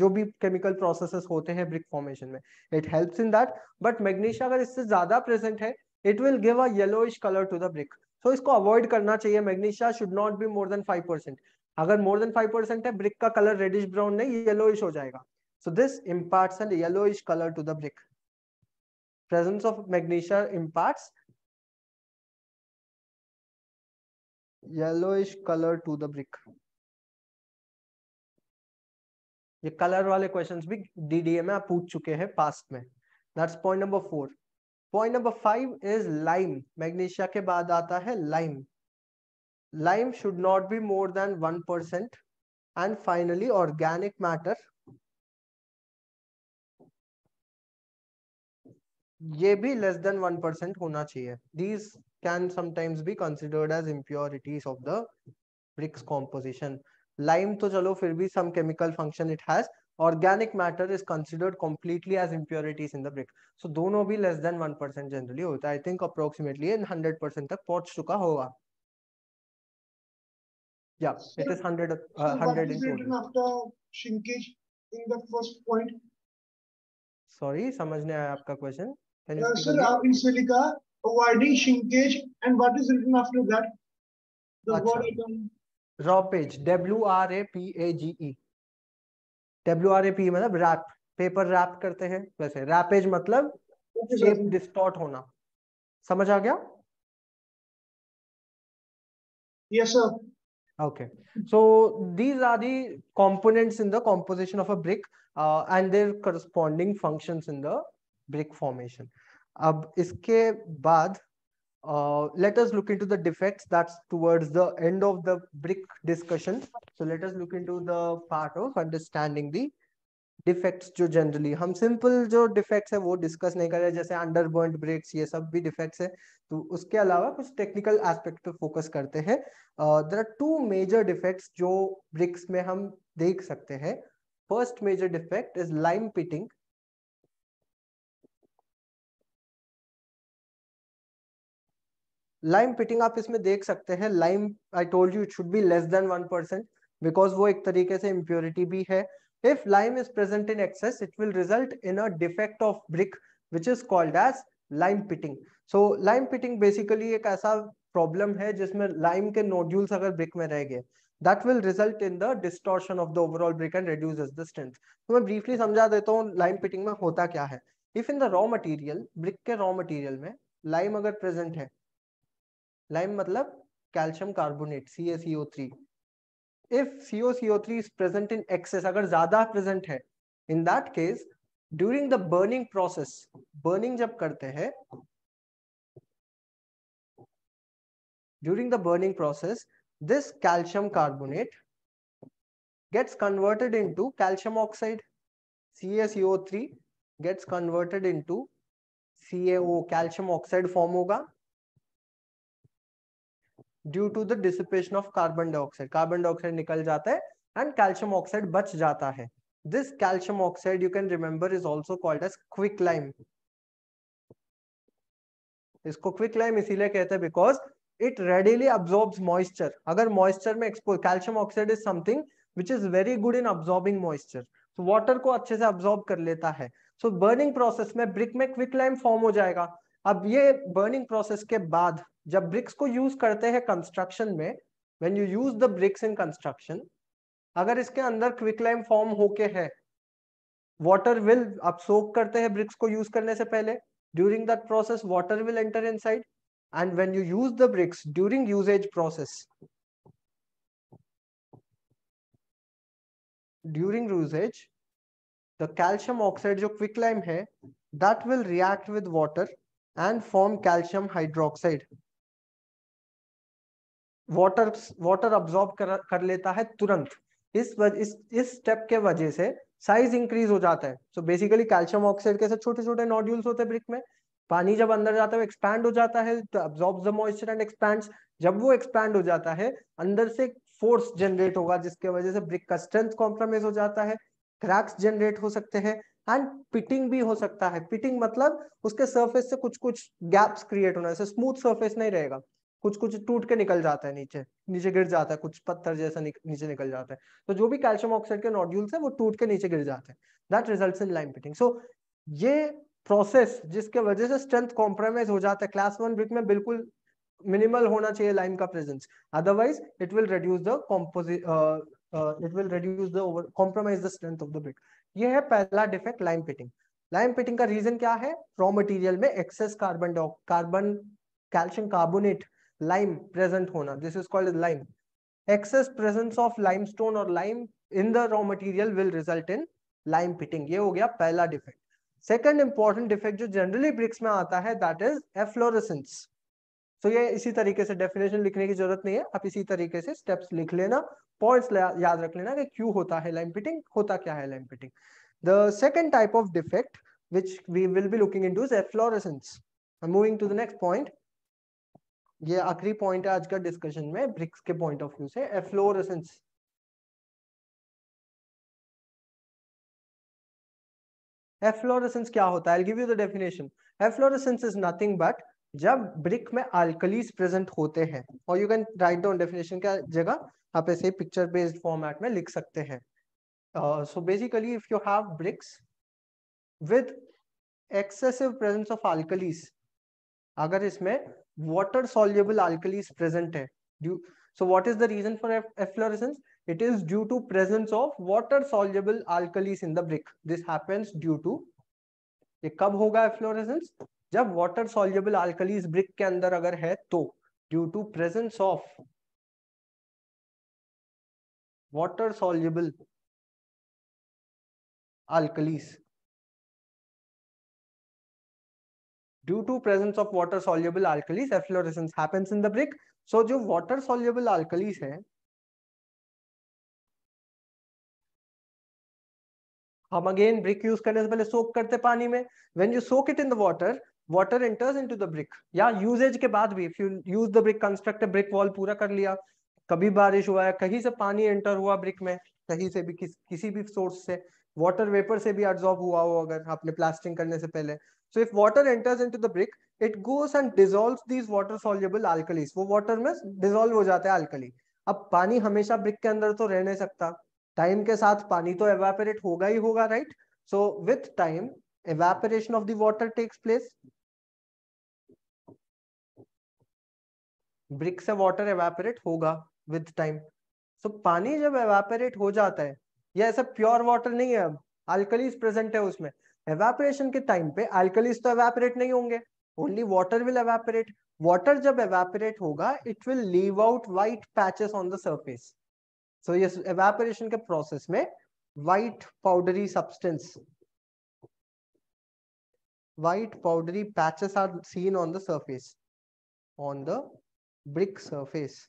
जो भी chemical processes होते हैं brick formation में it helps in that but magnesia अगर इससे ज्यादा present है it will give a yellowish colour to the brick so इसको अवॉइड करना चाहिए magnesia should not be more than 5% अगर मोर देन 5% है ब्रिक का कलर रेडिश ब्राउन नहीं येलोइश हो जाएगा so this imparts an yellowish colour to the brick presence of magnesia imparts yellowish color to the brick ये colour वाले questions भी DDA में आप पूछ चुके हैं पास्ट में that's point number four point number five is lime magnesia के बाद आता है lime lime should not be more than one percent and finally organic matter ये भी लेस देन वन परसेंट होना चाहिए these can sometimes be considered as impurities of the bricks composition lime तो चलो फिर भी some chemical function it has organic matter is considered completely as impurities in the brick so दोनों भी less than one percent generally होता है I think approximately hundred percent तक पहुंच चुका होगा Yeah, so, it is 100, uh, 100 in total. After shrinkage in the first point. Sorry, समझने आया आपका क्वेश्चन समझ आ गया okay so these are the components in the composition of a brick and their corresponding function in the brick formation अब इसके बाद let us look into the defects that's towards the end of the brick discussion so let us look into the part of understanding the defects जो generally हम simple जो defects है वो discuss नहीं कर रहे जैसे अंडर बर्न ब्रेक्स ये सब भी डिफेक्ट्स है तो उसके अलावा कुछ टेक्निकल एस्पेक्ट पे फोकस करते हैं there are two major defects जो ब्रिक्स में हम देख सकते हैं first major defect is lime pitting lime pitting आप इसमें देख सकते हैं lime I told you it should be less than one percent because वो एक तरीके से इम्प्योरिटी भी है if lime is present in excess it will result in a defect of brick which is called as lime pitting so lime pitting basically एक ऐसा problem है जिसमें लाइम के नोड्यूल्स अगर ब्रिक में रह गए that will result in the distortion of the overall brick and reduces the strength तो मैं briefly समझा देता हूँ lime pitting में होता क्या है if in the raw material brick के raw material में lime अगर present है लाइम मतलब calcium carbonate C S three if C O C O three is present in excess अगर ज्यादा प्रेजेंट है in that case during the burning process burning जब करते हैं during the burning process this calcium carbonate gets converted into calcium oxide C S three gets converted into calcium oxide form होगा due to the dissipation of carbon dioxide carbon dioxide निकल जाता है and calcium oxide बच जाता है this calcium oxide you can remember is also called as quick lime इसको quick lime इसीलिए कहते हैं because it readily absorb moisture अगर मॉइस्चर में expose calcium oxide is something which is very good in absorbing moisture water को अच्छे से अब्सॉर्ब कर लेता है सो बर्निंग प्रोसेस में ब्रिक में क्विक लाइम फॉर्म हो जाएगा अब ये बर्निंग प्रोसेस के बाद जब ब्रिक्स को यूज करते हैं कंस्ट्रक्शन में when you use the bricks in construction अगर इसके अंदर क्विकलाइम फॉर्म होके है वाटर विल आप सोक करते हैं ब्रिक्स को यूज करने से पहले during that process water will enter inside and when you use the bricks during usage process during usage the calcium oxide जो क्विकलाइम है that will react with water and form calcium hydroxide water water absorb कर, कर लेता है तुरंत इस वज, इस इस स्टेप के वजह से साइज इंक्रीज हो जाता है सो बेसिकली कैल्शियम ऑक्साइड के साथ छोटे छोटे नॉड्यूल्स होते हैं ब्रिक में पानी जब अंदर जाता है एक्सपैंड हो जाता है तो absorb the moisture and expand जब वो एक्सपैंड हो जाता है अंदर से फोर्स जनरेट होगा जिसके वजह से ब्रिक का स्ट्रेंथ कॉम्प्रोमाइज हो जाता है क्रैक्स जनरेट हो सकते हैं एंड पिटिंग भी हो सकता है पिटिंग मतलब उसके सरफेस से कुछ कुछ गैप्स क्रिएट होना जैसे स्मूथ सरफेस नहीं रहेगा कुछ कुछ टूट के निकल जाता है नीचे नीचे गिर जाता है कुछ पत्थर जैसा निक, नीचे निकल जाता है तो जो भी कैल्शियम ऑक्साइड के नॉड्यूल्स है वो टूट के नीचे गिर जाते हैं that result in lime pitting so ये प्रोसेस जिसके वजह से स्ट्रेंथ कॉम्प्रोमाइज हो जाता है क्लास वन ब्रिक में बिल्कुल मिनिमल होना चाहिए लाइम का presence otherwise it will reduce the composite it will reduce the compromise the strength of the brick ये है पहला defect line fitting line fitting का रीजन क्या है रॉ मटेरियल में excess carbon carbon calcium carbonate lime present होना this is called lime excess presence of limestone और lime in the raw material will result in lime fitting ये हो गया पहला डिफेक्ट सेकंड इंपॉर्टेंट डिफेक्ट जो generally bricks में आता है that is efflorescence so so ये इसी तरीके से डेफिनेशन लिखने की जरूरत नहीं है आप इसी तरीके से स्टेप्स लिख लेना पॉइंट्स याद रख लेना कि क्यों होता है लाइन पिटिंग होता क्या है line pitting the second type of defect which we will be looking into is efflorescence i'm moving to the next ये आखिरी पॉइंट है आज का डिस्कशन में ब्रिक्स के पॉइंट ऑफ व्यू से एफ्लोरेसेंस एफ्लोरेसेंस क्या होता है I give you the definition efflorescence is nothing but जब ब्रिक में आल्कलीज प्रेजेंट होते हैं और you can write down definition का जगह आप ऐसे पिक्चर बेस्ड फॉर्मेट में लिख सकते हैं so basically if you have bricks with excessive presence of alkalis अगर इसमें वाटर सॉल्युबल आल्कलीज प्रेजेंट है so what is the reason for efflorescence it is due to presence of water soluble alkalis in the brick this happens due to ये कब होगा efflorescence जब water soluble आल्कलीज brick के अंदर अगर है तो due to presence of water soluble alkalis due to presence of water soluble alkalis efflorescence है ब्रिक सो जो वाटर सोल्यूबल आल्कलीज है हम अगेन ब्रिक यूज करने से पहले सोक करते पानी में when you soak it in the water water enters into the brick या यूजेज के बाद भी if you use the brick construct brick wall पूरा कर लिया कभी बारिश हुआ है कहीं से पानी एंटर हुआ ब्रिक में कहीं से भी किस, किसी भी सोर्स से वाटर वेपर से भी एब्जॉर्ब हुआ हो अगर आपने प्लास्टिंग करने से पहले so if water enters into the brick it goes and dissolve these water soluble alkalis वो वाटर में डिजोल्व हो जाता है अल्कली अब पानी हमेशा ब्रिक के अंदर तो रह नहीं सकता टाइम के साथ पानी तो एवेपरेट होगा ही होगा right so with time evaporation of the water takes place brick से वाटर एवेपरेट होगा विद टाइम सो पानी जब एवेपरेट हो जाता है यह ऐसा प्योर वाटर नहीं है अब अल्कलीज प्रेजेंट है उसमें एवेपरेशन के टाइम पे अल्कलीज तो एवेपरेट नहीं होंगे only water will evaporate water जब एवेपरेट होगा it will leave out white patches on the surface so yes evaporation के प्रोसेस में white powdery substance white powdery patches are seen on the surface on the brick surface.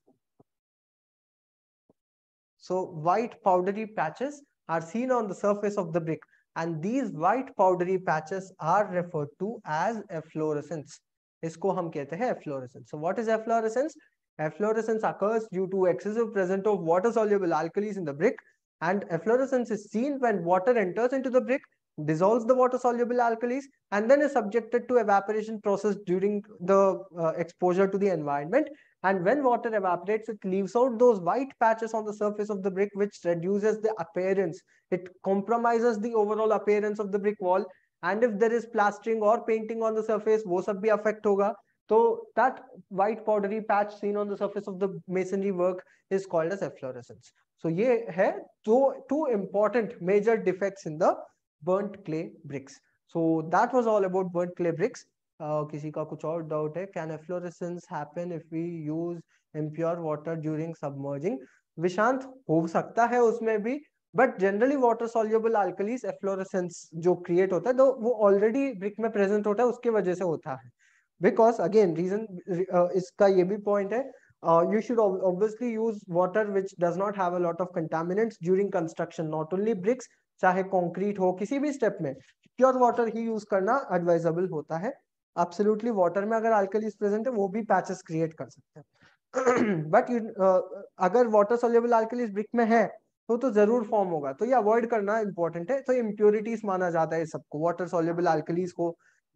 So white powdery patches are seen on the surface of the brick and these white powdery patches are referred to as efflorescence. Isko hum कहते hai efflorescence. So what is efflorescence? Efflorescence occurs due to excessive presence of water soluble alkalis in the brick and efflorescence is seen when water enters into the brick dissolves the water soluble alkalis and then is subjected to evaporation process during the uh, exposure to the environment and when water evaporates, it leaves out those white patches on the surface of the brick, which reduces the appearance. It compromises the overall appearance of the brick wall. And if there is plastering or painting on the surface, wo sab bhi affect hoga. So that white powdery patch seen on the surface of the masonry work is called as efflorescence. So ये है two, two important major defects in the burnt clay bricks. So that was all about burnt clay bricks. uh, किसी का कुछ और doubt है can efflorescence happen if we use impure water during submerging विशांत हो सकता है उसमें भी but generally water soluble alkalis efflorescence जो क्रिएट होता है तो वो ऑलरेडी ब्रिक में प्रेजेंट होता है उसके वजह से होता है बिकॉज अगेन रीजन इसका ये भी पॉइंट है you should obviously use water which does not है lot of contaminate during construction not only bricks चाहे कॉन्क्रीट हो किसी भी स्टेप में प्योर वाटर ही यूज करना एडवाइजेबल होता है एब्सोल्युटली वाटर में अगर अल्कलीज प्रेजेंट है वो भी पैचेस क्रिएट कर सकते हैं बट uh, अगर वाटर सोल्यूबल अल्कलीज ब्रिक में है तो तो जरूर फॉर्म होगा तो ये अवॉइड करना इंपॉर्टेंट है तो इम्प्योरिटीज माना जाता है सबको वाटर सोल्यूबल अल्कलीज को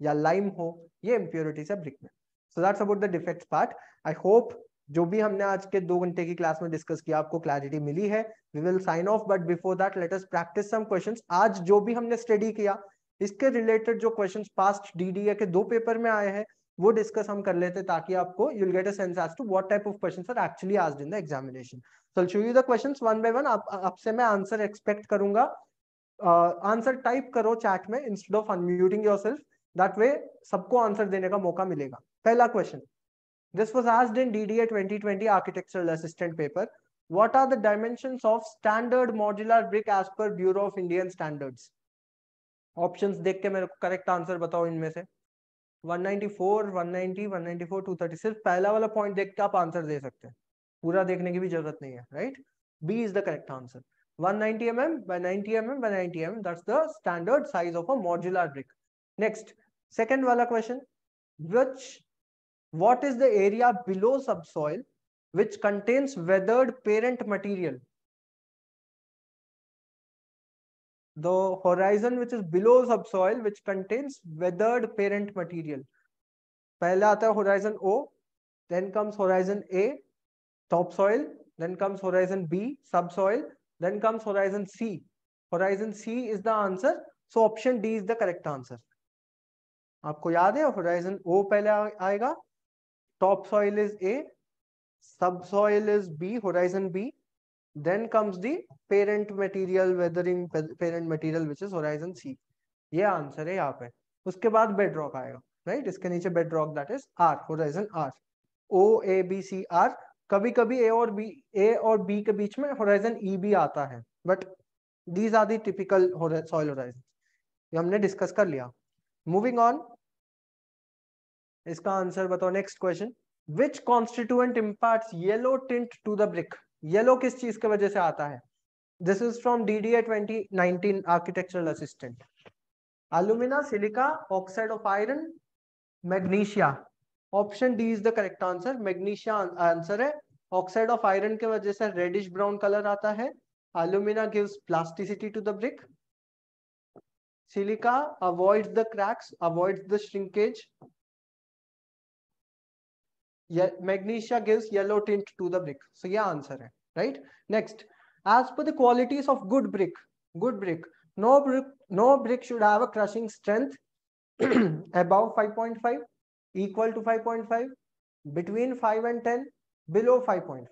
या लाइम हो ये इम्प्योरिटीज है ब्रिक में so that's about the defects part I hope जो भी हमने आज के दो घंटे की क्लास में डिस्कस किया आपको क्लैरिटी मिली है we will sign off but before that let us practice some questions आज जो भी हमने स्टडी किया इसके रिलेटेड जो क्वेश्चंस पास्ट डीडीए के दो पेपर में आए हैं वो डिस्कस हम कर लेते ताकि आपको you get a sense as to what type of questions are actually asked in the examination so I show you the questions one by one आपसे मैं आंसर एक्सपेक्ट करूंगा आंसर uh, टाइप करो chat में instead of unmuting yourself that way सबको answer देने का मौका मिलेगा पहला question this was asked in DDA 2020 architectural assistant paper what are the dimensions of standard modular brick as per bureau of Indian standards options देख के मेरे को करेक्ट आंसर बताओ इनमें से 194, 190, 194, 230 सिर्फ पहला वाला पॉइंट देख के आप आंसर दे सकते हैं पूरा देखने की भी जरूरत नहीं है right B is the correct answer 190 mm by 90 mm by 90 mm that's the standard size of a modular brick next second wala question which what is the area below subsoil which contains weathered parent material the horizon which is below subsoil which contains weathered parent material pehla aata hai horizon O then comes horizon A topsoil then comes horizon B subsoil then comes horizon C horizon C is the answer so option D is the correct answer aapko yaad hai horizon O पहले आएगा topsoil is A subsoil is B horizon B then comes the parent material weathering parent material which is horizon c ये आंसर है यहाँ पे उसके बाद bed rock आएगा राइट इसके नीचे bedrock that is R horizon R O A B C R कभी कभी ए और बी ए और बी के बीच में होराइजन ई e भी आता है but these are the typical soil horizon ये हमने डिस्कस कर लिया मूविंग ऑन इसका आंसर बताओ next question which constituent impact yellow tint to the brick yellow किस चीज की वजह से आता है this is from D D A twenty nineteen architectural assistant alumina silica oxide of iron magnesia option D is the correct answer magnesia answer है oxide of iron की वजह से रेडिश ब्राउन कलर आता है alumina gives plasticity to the brick silica avoid the cracks avoid the shrinkage Magnesia gives yellow tint to the brick. So yeah, answer hai right? Next, as per the qualities of good brick, good brick. No brick, no brick should have a crushing strength above 5.5, equal to 5.5, between 5 and 10, below 5.5.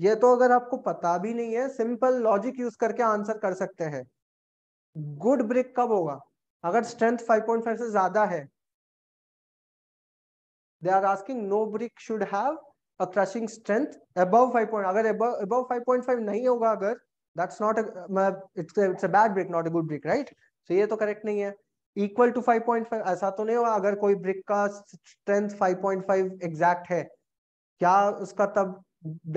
ये तो अगर आपको पता भी नहीं है simple logic use करके answer कर सकते हैं गुड ब्रिक कब होगा अगर स्ट्रेंथ 5.5 से ज्यादा है they are asking no brick should have a crushing strength above 5 point agar above above 5.5 nahi hoga agar that's not a it's a, it's a bad brick not a good brick right so ye to correct nahi hai equal to 5.5 aisa to nahi हुआ agar koi brick ka strength 5.5 exact hai kya uska tab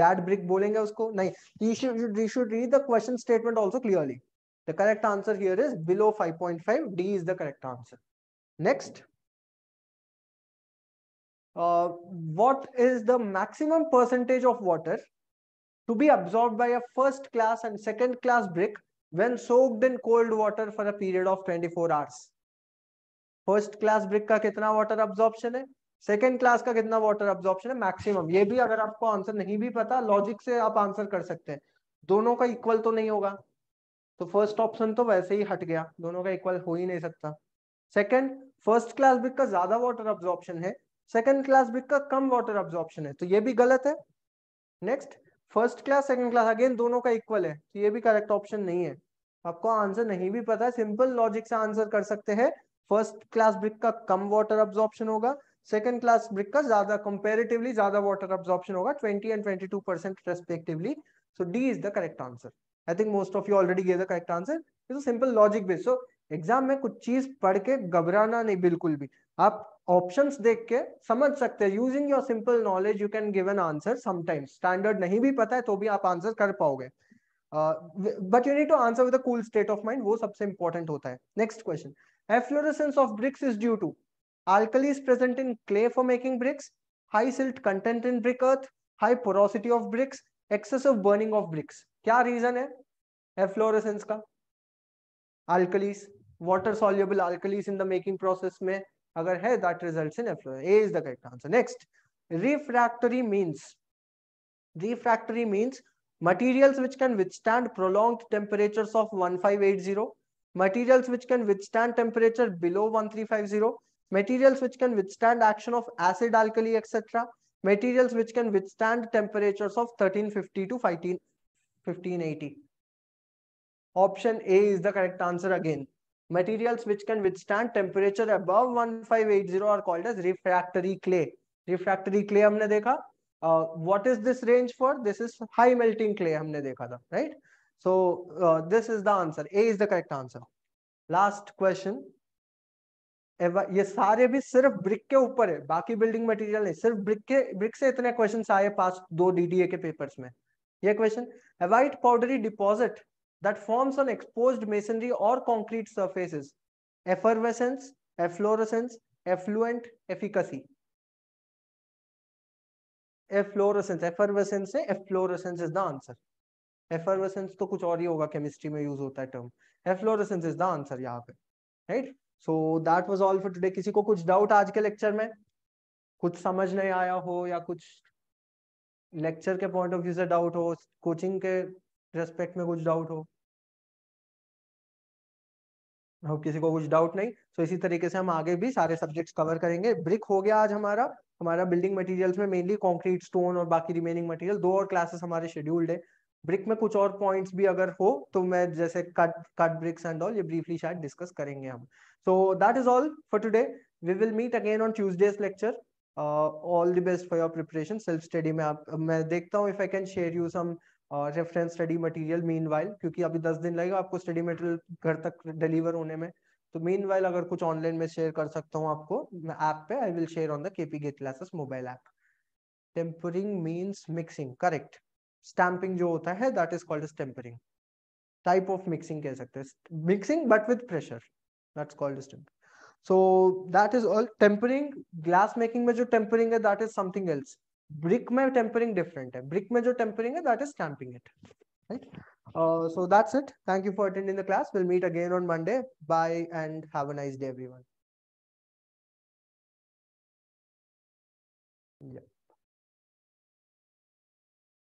bad brick bolenge usko nahi you should you should read the question statement also clearly the correct answer here is below 5.5 d is the correct answer next uh, what is the maximum percentage of water to be absorbed by a first class and second class brick when soaked in cold water for a period of 24 hours first class brick का कितना water absorption है second class का कितना water absorption है maximum ये भी अगर आपको आंसर नहीं भी पता लॉजिक से आप आंसर कर सकते हैं दोनों का इक्वल तो नहीं होगा तो फर्स्ट ऑप्शन तो वैसे ही हट गया दोनों का इक्वल हो ही नहीं सकता सेकेंड फर्स्ट क्लास ब्रिक का ज्यादा वाटर अब्जॉर्प्शन है सेकेंड क्लास ब्रिक का कम वाटर ऑब्जॉर्प्शन है तो ये भी गलत है next first class second class again दोनों का इक्वल है तो ये भी करेक्ट ऑप्शन नहीं है आपको आंसर नहीं भी पता है सिंपल लॉजिक से आंसर कर सकते हैं फर्स्ट क्लास ब्रिक का कम वाटर ऑब्जॉर्प्शन होगा सेकेंड क्लास ब्रिक का ज्यादा कंपेरेटिवली ज्यादा वाटर ऑब्जॉर्प्शन होगा twenty and twenty two percent respectively so D is the correct answer I think most of you already get the correct answer simple logic based so exam में कुछ चीज पढ़ के घबराना नहीं बिल्कुल भी आप ऑप्शंस देख के समझ सकते हैं using your simple knowledge you can give an answer sometimes standard नहीं भी पता है तो भी आप आंसर कर पाओगे but you need to answer with cool state of mind वो सबसे इंपॉर्टेंट होता है next question efflorescence of bricks is due to alkalis present in clay for making bricks high silt content in brick earth high porosity of bricks excessive burning of bricks क्या reason है efflorescence का alkalis water soluble alkalis in the making process में agar hai, that results in effluent. A is the correct answer. Next, refractory means, refractory means materials which can withstand prolonged temperatures of 1580, materials which can withstand temperature below 1350, materials which can withstand action of acid, alkali, etc. Materials which can withstand temperatures of 1350 to 15, 1580. Option A is the correct answer again. Materials which can withstand temperature above 1580 are called as refractory clay. Refractory clay humne dekha Uh, what is this range for? This is high melting clay humne dekha tha right? So uh, this is the answer. A is the correct answer. Last question. ये सारे भी सिर्फ brick के ऊपर है बाकी building material नहीं सिर्फ ब्रिक के ब्रिक से इतने क्वेश्चन आए पास दो डीडीए के पेपर्स में ये question white powdery deposit that forms on exposed masonry or concrete surfaces, effervescence, efflorescence, effluent, efficacy. Efflorescence, effervescence से efflorescence is the answer. Effervescence to kuch aur hi hoga chemistry mein use hota hai term. Efflorescence is the answer yahan pe right? So that was all for today. kisi ko kuch doubt aaj ke lecture mein kuch samajh nahi aaya ho ya kuch lecture ke point of view se doubt ho coaching ke respect में कुछ doubt हो हो किसी को कुछ doubt नहीं तो so, इसी तरीके से हम आगे भी सारे सब्जेक्ट्स कवर करेंगे ब्रिक हो गया आज हमारा हमारा बिल्डिंग मटेरियल्स में मेनली कंक्रीट स्टोन और बाकी रिमेनिंग मटेरियल दो और क्लासेस हमारे शेड्यूल्ड है ब्रिक में कुछ और पॉइंट्स भी अगर हो तो मैं जैसे cut cut bricks and all ये ब्रीफली शायद डिस्कस करेंगे हम so that is all for today we will meet again on Tuesday's lecture all the best for your preparation self study में आप मैं देखता हूँ if I can share you some reference study material mean क्योंकि अभी दस दिन लगेगा आपको स्टडी मटेरियल घर तक डिलीवर होने में तो मीन अगर कुछ ऑनलाइन में शेयर कर सकता हूँ आपको ऐप पे I will share on the KP GATE classes mobile app tempering means mixing correct stamping जो होता है that is called tempering type of mixing कह सकते हैं mixing but with pressure that's called tempering so that is all tempering glass making में जो tempering है that is something else Brick में tempering different. Brick ब्रिक में जो tempering है that is right uh, so that's it thank you for attending the class we'll meet again on monday bye and have a nice day everyone yeah